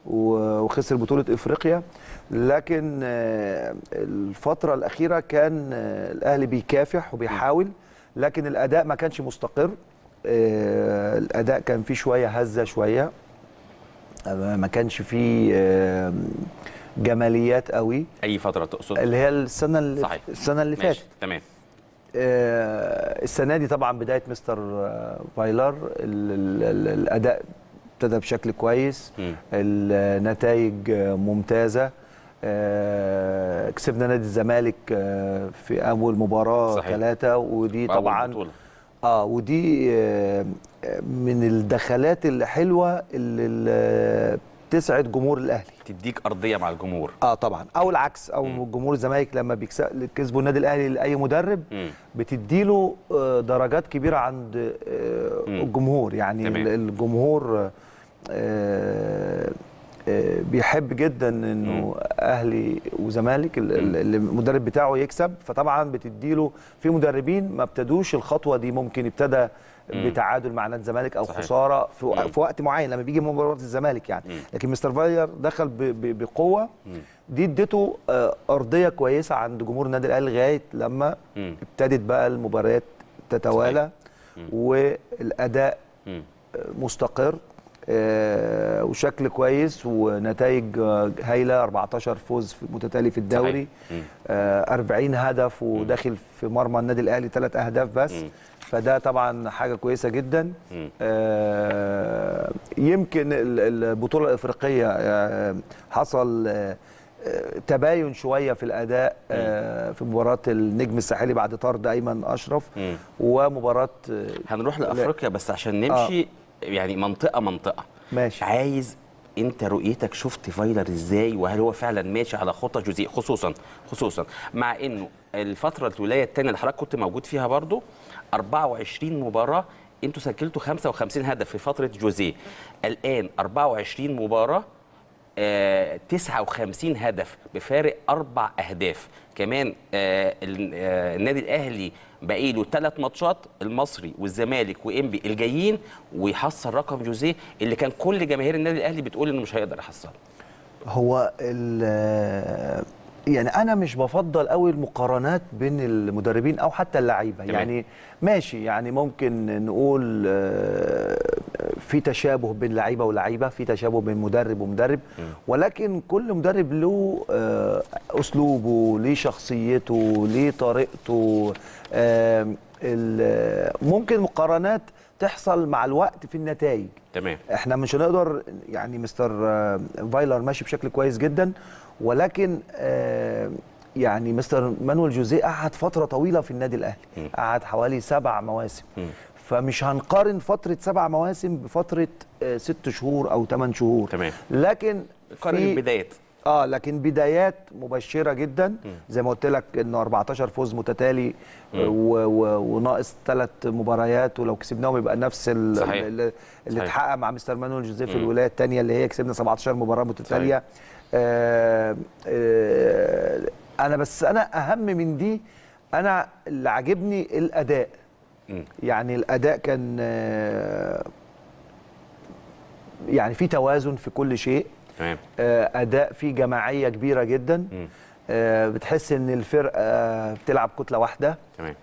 E: وخسر بطوله افريقيا لكن آه، الفتره الاخيره كان آه، الاهلي بيكافح وبيحاول لكن الاداء ما كانش مستقر آه، الاداء كان فيه شويه هزه شويه آه، ما كانش فيه آه، جماليات قوي
D: اي فتره تقصد اللي
E: هي السنه اللي صحيح. السنه اللي فاتت تمام السنه دي طبعا بدايه مستر فايلر الاداء ابتدى بشكل كويس النتائج ممتازه كسبنا نادي الزمالك في اول مباراه ثلاثه ودي طبعا بطولة. اه ودي آه، من الدخلات الحلوه اللي تسعد جمهور الاهلي
D: تديك ارضيه مع الجمهور اه طبعا
E: او العكس او م. جمهور الزمالك لما بيكسبوا النادي الاهلي لاي مدرب بتديله آه، درجات كبيره عند آه، الجمهور يعني تمام. الجمهور آه بيحب جدا انه اهلي وزمالك المدرب بتاعه يكسب فطبعا بتديله في مدربين ما ابتدوش الخطوه دي ممكن ابتدى بتعادل مع نادي الزمالك او صحيح. خساره في, في وقت معين لما بيجي مباراه الزمالك يعني لكن مستر فاير دخل بقوه دي اديته آه، ارضيه كويسه عند جمهور النادي الاهلي لغايه لما ابتدت بقى المباريات تتوالى والاداء مستقر آه، وشكل كويس ونتائج آه، هايله 14 فوز متتالي في الدوري 40 آه، هدف وداخل في مرمى النادي الاهلي ثلاث اهداف بس فده طبعا حاجه كويسه جدا يمكن البطوله الافريقيه حصل تباين شويه في الاداء في مباراه النجم الساحلي بعد طرد ايمن اشرف ومباراه هنروح لافريقيا
D: بس عشان نمشي آه. يعني منطقه منطقه
E: ماشي عايز انت رؤيتك
D: شفت فايلر ازاي وهل هو فعلا ماشي على خطى جزئيه خصوصا خصوصا مع انه الفتره الولايه الثانيه اللي حضرتك كنت موجود فيها برضو 24 مباراه انتوا سجلتوا 55 هدف في فتره جوزيه الان 24 مباراه آه 59 هدف بفارق اربع اهداف كمان آه, آه، النادي الاهلي بقي له ثلاث ماتشات المصري والزمالك وانبي الجايين ويحصل رقم جوزيه اللي كان كل جماهير النادي الاهلي بتقول انه مش هيقدر يحصله
E: هو يعني انا مش بفضل قوي المقارنات بين المدربين او حتى اللعيبه يعني ماشي يعني ممكن نقول آه، في تشابه بين لعيبه ولعيبه في تشابه بين مدرب ومدرب ولكن كل مدرب له آه، اسلوبه ليه شخصيته ليه طريقته آه، ممكن مقارنات تحصل مع الوقت في النتائج تمام احنا مش هنقدر يعني مستر فايلر ماشي بشكل كويس جدا ولكن آه، يعني مستر مانويل جوزيه قعد فتره طويله في النادي الاهلي قعد حوالي سبع مواسم فمش هنقارن فتره سبع مواسم بفتره آه، ست شهور او ثمان شهور تمام لكن قارن البدايات اه لكن بدايات مبشره جدا زي ما قلت لك انه 14 فوز متتالي وناقص ثلاث مباريات ولو كسبناهم يبقى نفس اللي اتحقق مع مستر مانويل جوزيه في الولايه الثانيه اللي هي كسبنا 17 مباراه متتاليه صحيح. آه، آه، انا بس انا اهم من دي انا اللي عاجبني الاداء يعني الاداء كان آه، يعني في توازن في كل شيء اداء في جماعيه كبيره جدا بتحس ان الفرقه بتلعب كتله واحده تمام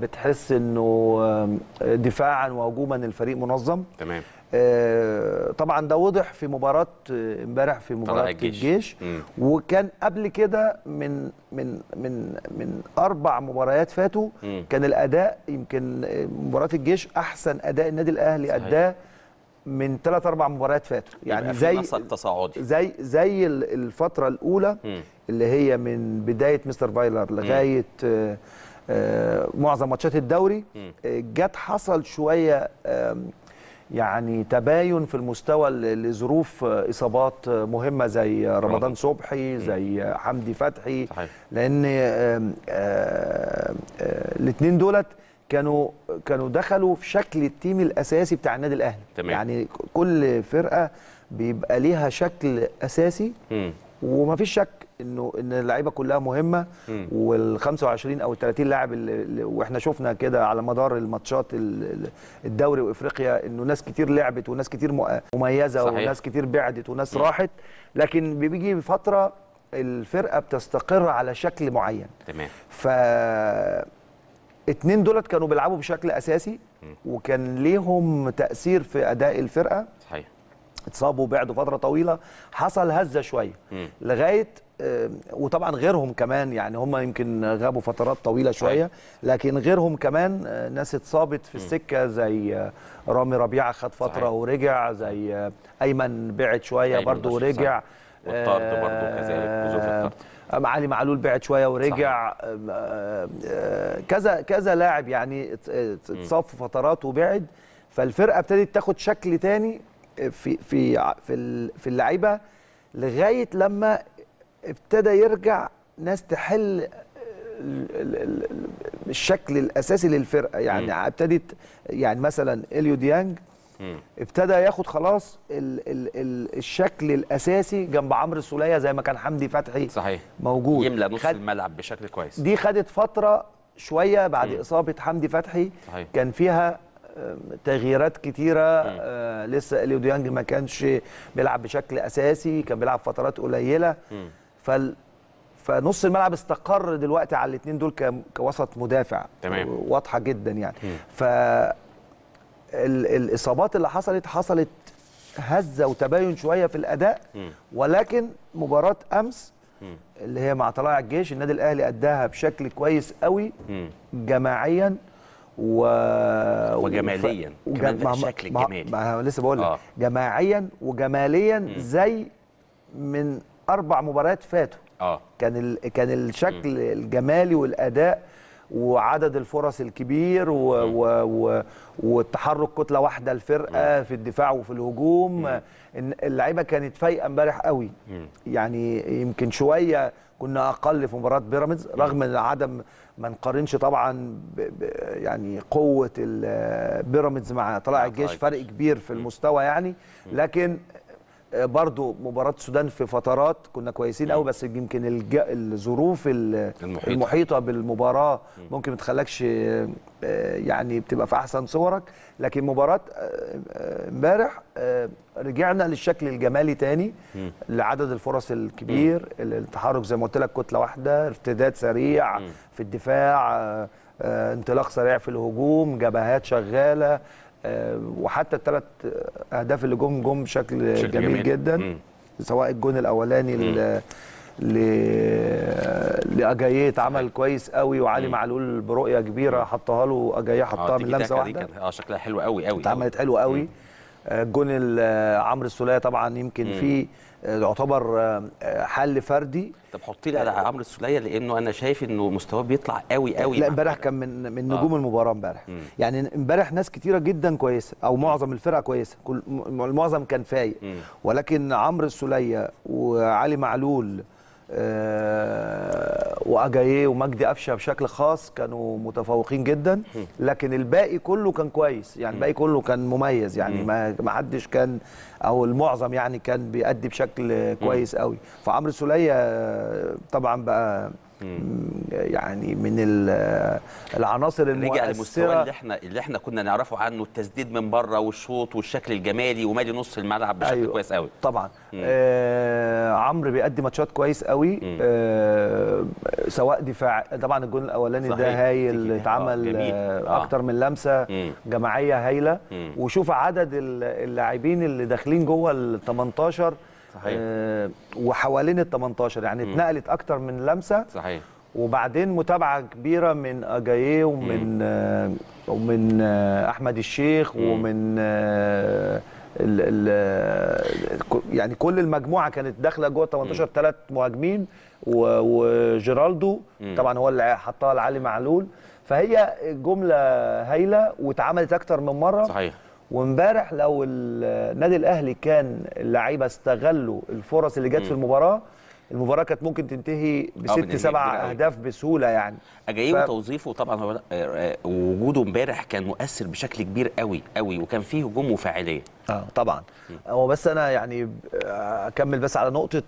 E: بتحس انه دفاعا وهجوما الفريق منظم تمام آه، طبعا ده وضح في مباراه آه، امبارح في مباراه الجيش, الجيش. وكان قبل كده من من من من اربع مباريات فاتوا مم. كان الاداء يمكن آه، مباراه الجيش احسن اداء النادي الاهلي اداه من ثلاث اربع مباريات فاتوا يعني زي
D: تصاعدي
E: زي زي الفتره الاولى مم. اللي هي من بدايه مستر فايلر لغايه مم. معظم ماتشات الدوري جت حصل شويه يعني تباين في المستوى لظروف اصابات مهمه زي رمضان صبحي زي حمدي فتحي صحيح. لان الاثنين دولت كانوا كانوا دخلوا في شكل التيم الاساسي بتاع النادي الاهلي تمام. يعني كل فرقه بيبقى ليها شكل اساسي ومفيش شك انه ان اللعيبه كلها مهمه وال 25 او ال 30 لاعب واحنا شفنا كده على مدار الماتشات الدوري وافريقيا انه ناس كتير لعبت وناس كتير مميزه صحيح. وناس كتير بعدت وناس مم. راحت لكن بيجي فتره الفرقه بتستقر على شكل معين تمام ف اتنين دولت كانوا بيلعبوا بشكل اساسي وكان ليهم تاثير في اداء الفرقه صحيح اتصابوا وبعدوا فتره طويله حصل هزه شويه لغايه وطبعا غيرهم كمان يعني هم يمكن غابوا فترات طويله شويه لكن غيرهم كمان آه، ناس اتصابت في السكه زي آه، رامي ربيعه خد فتره صحيح. ورجع زي آه، ايمن بعد شويه برده ورجع والطرد برضه كذلك ظروف الطرد علي معلول بعد شويه ورجع صحيح. كذا كذا لاعب يعني اتصاب في فترات وبعد فالفرقه ابتدت تاخد شكل تاني في في في اللعيبه لغايه لما ابتدى يرجع ناس تحل الشكل الاساسي للفرقه يعني ابتدت يعني مثلا اليو ديانج ابتدى ياخد خلاص الـ الـ الـ الشكل الاساسي جنب عمرو السوليه زي ما كان حمدي فتحي صحيح موجود يملى نص خد... الملعب بشكل كويس دي خدت فتره شويه بعد مم. اصابه حمدي فتحي صحيح. كان فيها تغييرات كتيره آه لسه اليو ديانج ما كانش بيلعب بشكل اساسي كان بيلعب فترات قليله مم. فال فنص الملعب استقر دلوقتي على الاثنين دول كوسط مدافع تمام واضحه جدا يعني م. ف الاصابات اللي حصلت حصلت هزه وتباين شويه في الاداء م. ولكن مباراه امس م. اللي هي مع طلائع الجيش النادي الاهلي اداها بشكل كويس قوي جماعيا و... وجماليا و... وجم... كمان بشكل مع... جمالي ما... ما... لسه بقول لك آه. جماعيا وجماليا م. زي من اربع مباريات فاتوا اه كان ال... كان الشكل م. الجمالي والاداء وعدد الفرص الكبير و... و... و... والتحرك كتله واحده الفرقه م. في الدفاع وفي الهجوم اللعيبه كانت فايقه امبارح قوي م. يعني يمكن شويه كنا اقل في مباراه بيراميدز رغم ان عدم ما نقارنش طبعا ب... ب... يعني قوه بيراميدز مع طلائع الجيش فرق كبير في المستوى يعني لكن آه، برضو مباراه السودان في فترات كنا كويسين قوي بس يمكن الظروف المحيطه, المحيطة بالمباراه ممكن ما تخلكش آه، يعني بتبقى في احسن صورك لكن مباراه آه، امبارح رجعنا للشكل الجمالي تاني لعدد الفرص الكبير التحرك زي ما قلت لك كتله واحده ارتداد سريع في الدفاع انطلاق سريع في الهجوم جبهات شغاله آه، وحتى الثلاث اهداف اللي جم جم بشكل جميل, جميل جدا مم. سواء الجون الاولاني ل لاجاييه اتعمل كويس قوي وعلي معلول برؤيه كبيره حطها له اجاييه آه، حطها من لمسه واحده
D: اه شكلها حلو قوي قوي اتعملت
E: حلو قوي الجون آه، عمرو السوليه طبعا يمكن فيه آه، يعتبر آه، آه، حل فردي
D: طب حطي لي على عمرو السوليه لانه انا شايف انه مستواه بيطلع
E: قوي قوي لا امبارح كان من من نجوم آه. المباراه امبارح يعني امبارح ناس كتيره جدا كويسه او معظم الفرقه كويسه كل المعظم كان فايق ولكن عمرو السوليه وعلي معلول آه، واجاييه ومجدي قفشه بشكل خاص كانوا متفوقين جدا لكن الباقي كله كان كويس يعني الباقي كله كان مميز يعني ما ما حدش كان او المعظم يعني كان بيأدي بشكل كويس قوي فعمرو سليه آه، طبعا بقى يعني من العناصر اللي رجع للمستوى اللي
D: احنا اللي احنا كنا نعرفه عنه التسديد من بره والشوط والشكل الجمالي ومالي نص الملعب بشكل أيوه كويس قوي طبعا
E: آه عمرو بيأدي ماتشات كويس قوي آه سواء دفاع طبعا الجون الاولاني ده هايل آه، اتعمل آه،, آه. اكتر من لمسه مم. جماعيه هايله وشوف عدد اللاعبين اللي داخلين جوه ال 18 صحيح. آه، وحوالين ال 18 يعني مم. اتنقلت اكتر من لمسه صحيح وبعدين متابعه كبيره من اجاييه ومن آه ومن آه احمد الشيخ مم. ومن آه ال ال آه، يعني كل المجموعه كانت داخله جوه 18 ثلاث مهاجمين وجيرالدو طبعا هو اللي حطها لعلي معلول فهي جمله هايله واتعملت اكتر من مره صحيح وامبارح لو النادي الاهلي كان اللعيبه استغلوا الفرص اللي جت في المباراه المباراه كانت ممكن تنتهي آه، بست سبع اهداف بسهوله يعني
D: اجايبه ف... توظيفه طبعا آه، آه، وجوده امبارح كان مؤثر بشكل كبير قوي قوي وكان فيه هجوم وفاعليه اه
E: طبعا هو بس انا يعني اكمل بس على نقطه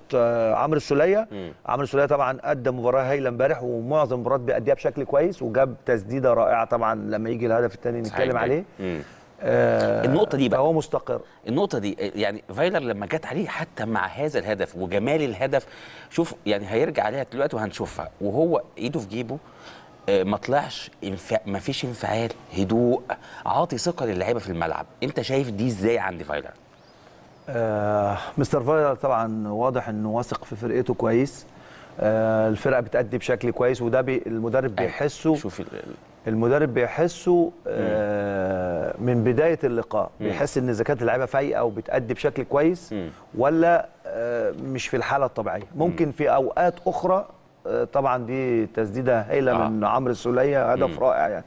E: عمرو السوليه عمرو السوليه طبعا قدم مباراه هايله امبارح ومعظم المباريات بيأديها بشكل كويس وجاب تسديده رائعه طبعا لما يجي الهدف الثاني نتكلم عليه مم. آه النقطه دي بقى هو مستقر
D: النقطه دي يعني فايلر لما جت عليه حتى مع هذا الهدف وجمال الهدف شوف يعني هيرجع عليها دلوقتي وهنشوفها وهو ايده في جيبه آه، ما طلعش انف... ما فيش انفعال هدوء عاطي ثقه للعيبه في الملعب انت شايف دي ازاي عند فايلر
E: آه مستر فايلر طبعا واضح انه واثق في فرقته كويس آه الفرقه بتأدي بشكل كويس وده بي المدرب أيوة. بيحسه شوف المدرب بيحسه آه من بدايه اللقاء مم. بيحس ان اذا كانت اللعيبه فايقه وبتأدي بشكل كويس مم. ولا آه، مش في الحاله الطبيعيه ممكن في اوقات اخرى آه، طبعا دي تسديده هايله آه. من عمرو السوليه هدف مم. رائع يعني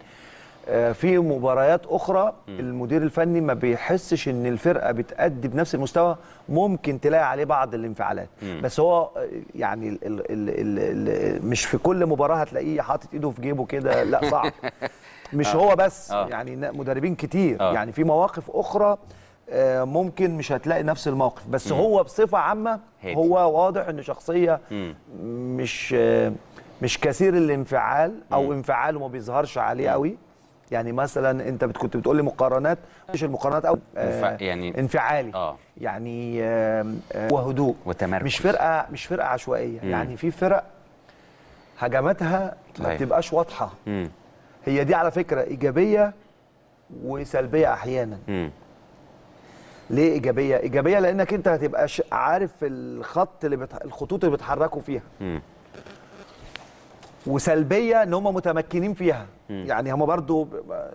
E: آه، في مباريات اخرى مم. المدير الفني ما بيحسش ان الفرقه بتأدي بنفس المستوى ممكن تلاقي عليه بعض الانفعالات مم. بس هو يعني الـ الـ الـ الـ مش في كل مباراه هتلاقيه حاطط ايده في جيبه كده لا صعب
D: [laughs] مش آه. هو بس آه.
E: يعني مدربين كتير آه. يعني في مواقف اخرى آه، ممكن مش هتلاقي نفس الموقف بس مم. هو بصفه عامه هيدي. هو واضح انه شخصيه مم. مش آه، مش كثير الانفعال او مم. انفعاله ما بيظهرش عليه قوي يعني مثلا انت كنت بتقول لي مقارنات مش المقارنات او آه، يعني انفعالي آه. يعني آه وهدوء
D: وتمركز مش فرقه
E: مش فرقه عشوائيه مم. يعني في فرق هجماتها ما طيب. بتبقاش واضحه مم. هي دي على فكره ايجابيه وسلبيه احيانا م. ليه ايجابيه ايجابيه لانك انت هتبقى عارف الخط اللي بتح... الخطوط اللي بيتحركوا فيها م. وسلبيه ان هم متمكنين فيها م. يعني هم برضو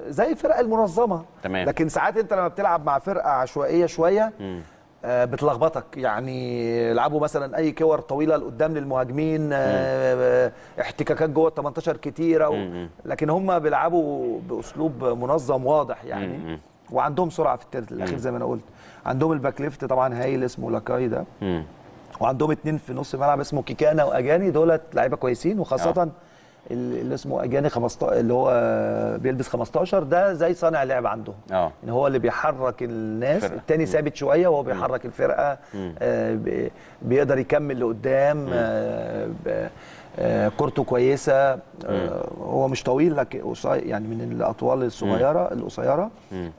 E: زي الفرق المنظمه تمام. لكن ساعات انت لما بتلعب مع فرقه عشوائيه شويه م. آه، بتلخبطك يعني لعبوا مثلا اي كور طويله لقدام للمهاجمين آه، احتكاكات جوه ال 18 كتيره و... لكن هم بيلعبوا باسلوب منظم واضح يعني وعندهم سرعه في الثلث الاخير زي ما انا قلت عندهم الباك ليفت طبعا هايل اسمه لاكاي ده وعندهم اتنين في نص الملعب اسمه كيكانا واجاني دولت لعيبه كويسين وخاصه آه. اللي اسمه اجاني 15 اللي هو بيلبس 15 ده زي صانع لعب عندهم اه ان هو اللي بيحرك الناس فرقة. التاني ثابت شويه وهو بيحرك الفرقه آه بيقدر يكمل لقدام آه،, آه كورته كويسه آه هو مش طويل لكن يعني من الاطوال الصغيره القصيره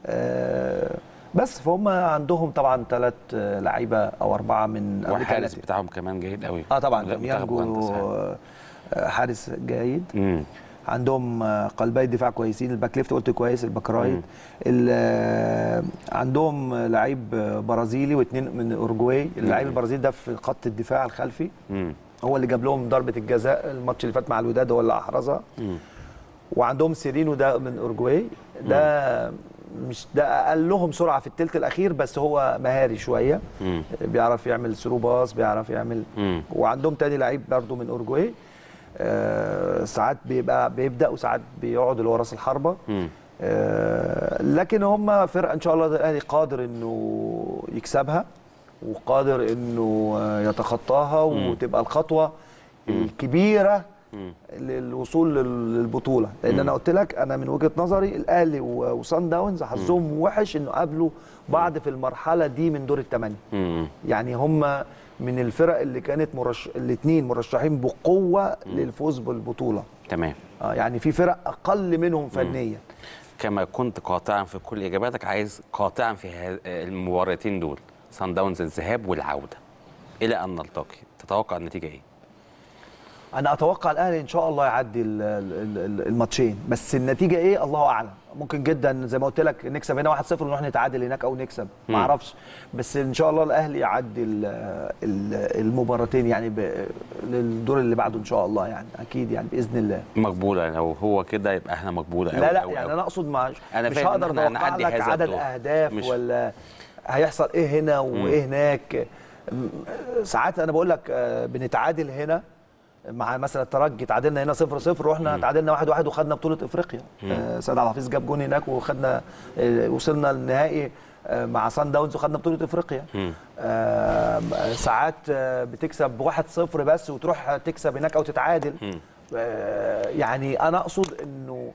E: آه بس فهم عندهم طبعا ثلاث لعيبه او اربعه من والحارس
D: بتاعهم كمان جيد قوي اه طبعا
E: حارس جيد مم. عندهم آه، قلبي دفاع كويسين الباك ليفت قلت كويس الباك رايت آه، عندهم لعيب برازيلي واثنين من اورجواي اللعيب البرازيلي ده في خط الدفاع الخلفي مم. هو اللي جاب لهم ضربه الجزاء الماتش اللي فات مع الوداد هو اللي احرزها وعندهم سيرينو ده من اورجواي ده مم. مش ده اقل لهم سرعه في الثلث الاخير بس هو مهاري شويه مم. بيعرف يعمل سرو باص بيعرف يعمل مم. وعندهم تاني لعيب برده من اورجواي آه، ساعات بيبقى بيبدا وساعات بيقعد اللي هو راس الحربه آه، لكن هم فرقه ان شاء الله الاهلي قادر انه يكسبها وقادر انه يتخطاها وتبقى الخطوه الكبيره للوصول للبطوله لان انا قلت لك انا من وجهه نظري الاهلي وصن داونز حظهم وحش انه قابلوا بعض في المرحله دي من دور الثمانيه يعني هم من الفرق اللي كانت مرش... الاثنين مرشحين بقوه للفوز بالبطوله تمام آه يعني في فرق اقل منهم فنيا
D: كما كنت قاطعا في كل اجاباتك عايز قاطعا في المباراتين دول سان داونز الذهاب والعوده الى ان نلتقي تتوقع النتيجه ايه
E: انا اتوقع الاهلي ان شاء الله يعدي الماتشين بس النتيجه ايه الله اعلم ممكن جدا زي ما قلت لك نكسب هنا 1-0 ونروح نتعادل هناك او نكسب ما اعرفش بس ان شاء الله الاهلي يعدي المباراتين يعني للدور اللي بعده ان شاء الله يعني اكيد يعني باذن الله
D: مقبوله يعني لو هو كده يبقى احنا مقبوله لا لا أو يعني أو انا
E: اقصد أنا مش هقدر اتوقع لك عدد اهداف مش ولا هيحصل ايه هنا وايه هناك ساعات انا بقول لك آه، بنتعادل هنا مع مثلا الترجي تعادلنا هنا 0 0 رحنا تعادلنا 1 1 وخدنا بطوله افريقيا آه، سيد عبد الحفيظ جاب جون هناك وخدنا آه، وصلنا للنهائي آه، مع سان داونز وخدنا بطوله افريقيا ساعات بتكسب 1 0 بس وتروح تكسب هناك او تتعادل يعني انا اقصد انه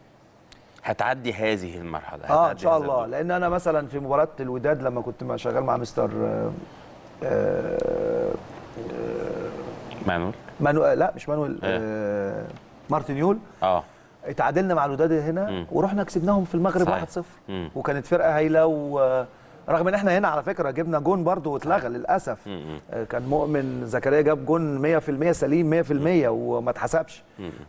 D: هتعدي هذه المرحله اه ان شاء الله
E: لان انا مثلا في مباراه الوداد لما كنت شغال مع مستر مانويل مانو... لا مش مانويل آه, آه، يول اه اتعادلنا مع الوداد هنا مم. ورحنا كسبناهم في المغرب 1-0 وكانت فرقه هايله و آه، رغم ان احنا هنا على فكره جبنا جون برضو واتلغى للاسف مم. آه، كان مؤمن زكريا جاب جون 100% سليم 100% وما اتحسبش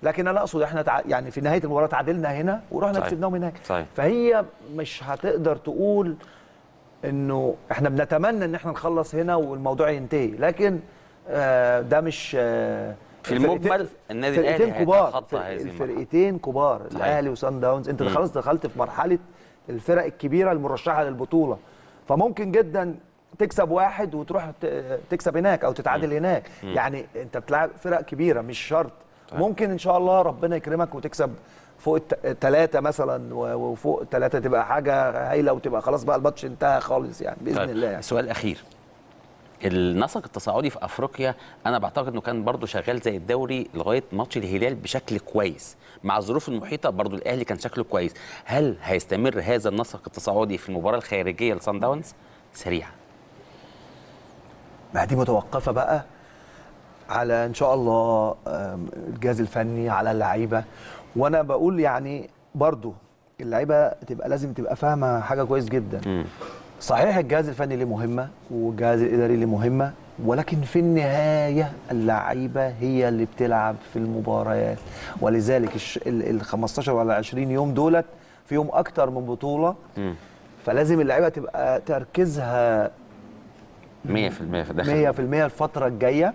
E: لكن انا اقصد احنا يعني في نهايه المباراه تعادلنا هنا ورحنا صحيح. كسبناهم هناك صحيح. فهي مش هتقدر تقول انه احنا بنتمنى ان احنا نخلص هنا والموضوع ينتهي لكن آه، ده مش آه، في المجمل النادي الاهلي كبار الفرقتين كبار الاهلي وسان داونز انت خلاص دخلت في مرحله الفرق الكبيره المرشحه للبطوله فممكن جدا تكسب واحد وتروح تكسب هناك او تتعادل هناك يعني انت بتلعب فرق كبيره مش شرط ممكن ان شاء الله ربنا يكرمك وتكسب فوق الثلاثه مثلا وفوق الثلاثه تبقى حاجه هايله وتبقى خلاص بقى الماتش انتهى خالص يعني باذن طيب. الله يعني.
D: سؤال أخير النسق التصاعدي في افريقيا انا بعتقد انه كان برضه شغال زي الدوري لغايه ماتش الهلال بشكل كويس مع الظروف المحيطه برضه الاهلي كان شكله كويس هل هيستمر هذا النسق التصاعدي في المباراه الخارجيه لصن داونز سريعا
E: ما دي متوقفه بقى على ان شاء الله الجهاز الفني على اللعيبه وانا بقول يعني برضه اللعيبه تبقى لازم تبقى فاهمه حاجه كويس جدا م. صحيح الجهاز الفني ليه مهمه والجهاز الاداري ليه مهمه ولكن في النهايه اللعيبه هي اللي بتلعب في المباريات ولذلك ال 15 ولا 20 يوم دولت فيهم اكتر من بطوله فلازم اللعيبه تبقى تركيزها 100%
D: في داخل 100%
E: الفتره الجايه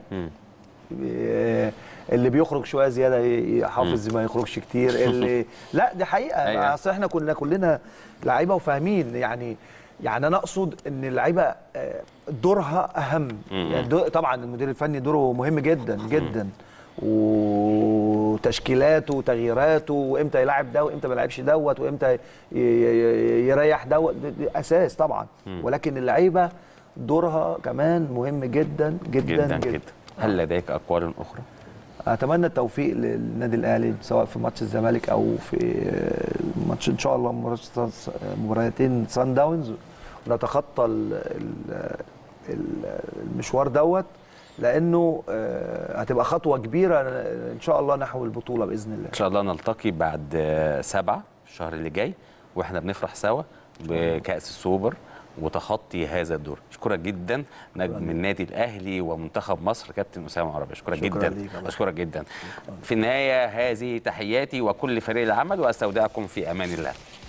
E: آه، اللي بيخرج شويه زياده يحافظ ما يخرجش كتير اللي [laughs] لا دي حقيقه أيوة. اصل احنا كنا كلنا لعيبه وفاهمين يعني يعني انا اقصد ان اللعيبه آه، دورها اهم يعني دور طبعا المدير الفني دوره مهم جدا جدا وتشكيلاته وتغييراته وامتى يلعب ده وامتى ما يلعبش دوت وامتى يريح دوت اساس طبعا ولكن اللعيبه دورها كمان مهم جدا جدا جدا, جداً. جداً. هل
D: لديك اقوال اخرى؟
E: اتمنى التوفيق للنادي الاهلي سواء في ماتش الزمالك او في آه، ماتش ان شاء الله مباراتين سان داونز نتخطى المشوار دوت لانه آه، هتبقى خطوه كبيره ان شاء الله نحو البطوله باذن الله ان
D: شاء الله نلتقي بعد آه، سبعة الشهر اللي جاي واحنا بنفرح سوا بكاس السوبر وتخطي هذا الدور اشكرك جدا نجم النادي الاهلي ومنتخب مصر كابتن اسامه عربي اشكرك جدا اشكرك جدا في النهايه هذه تحياتي وكل فريق العمل واستودعكم في امان الله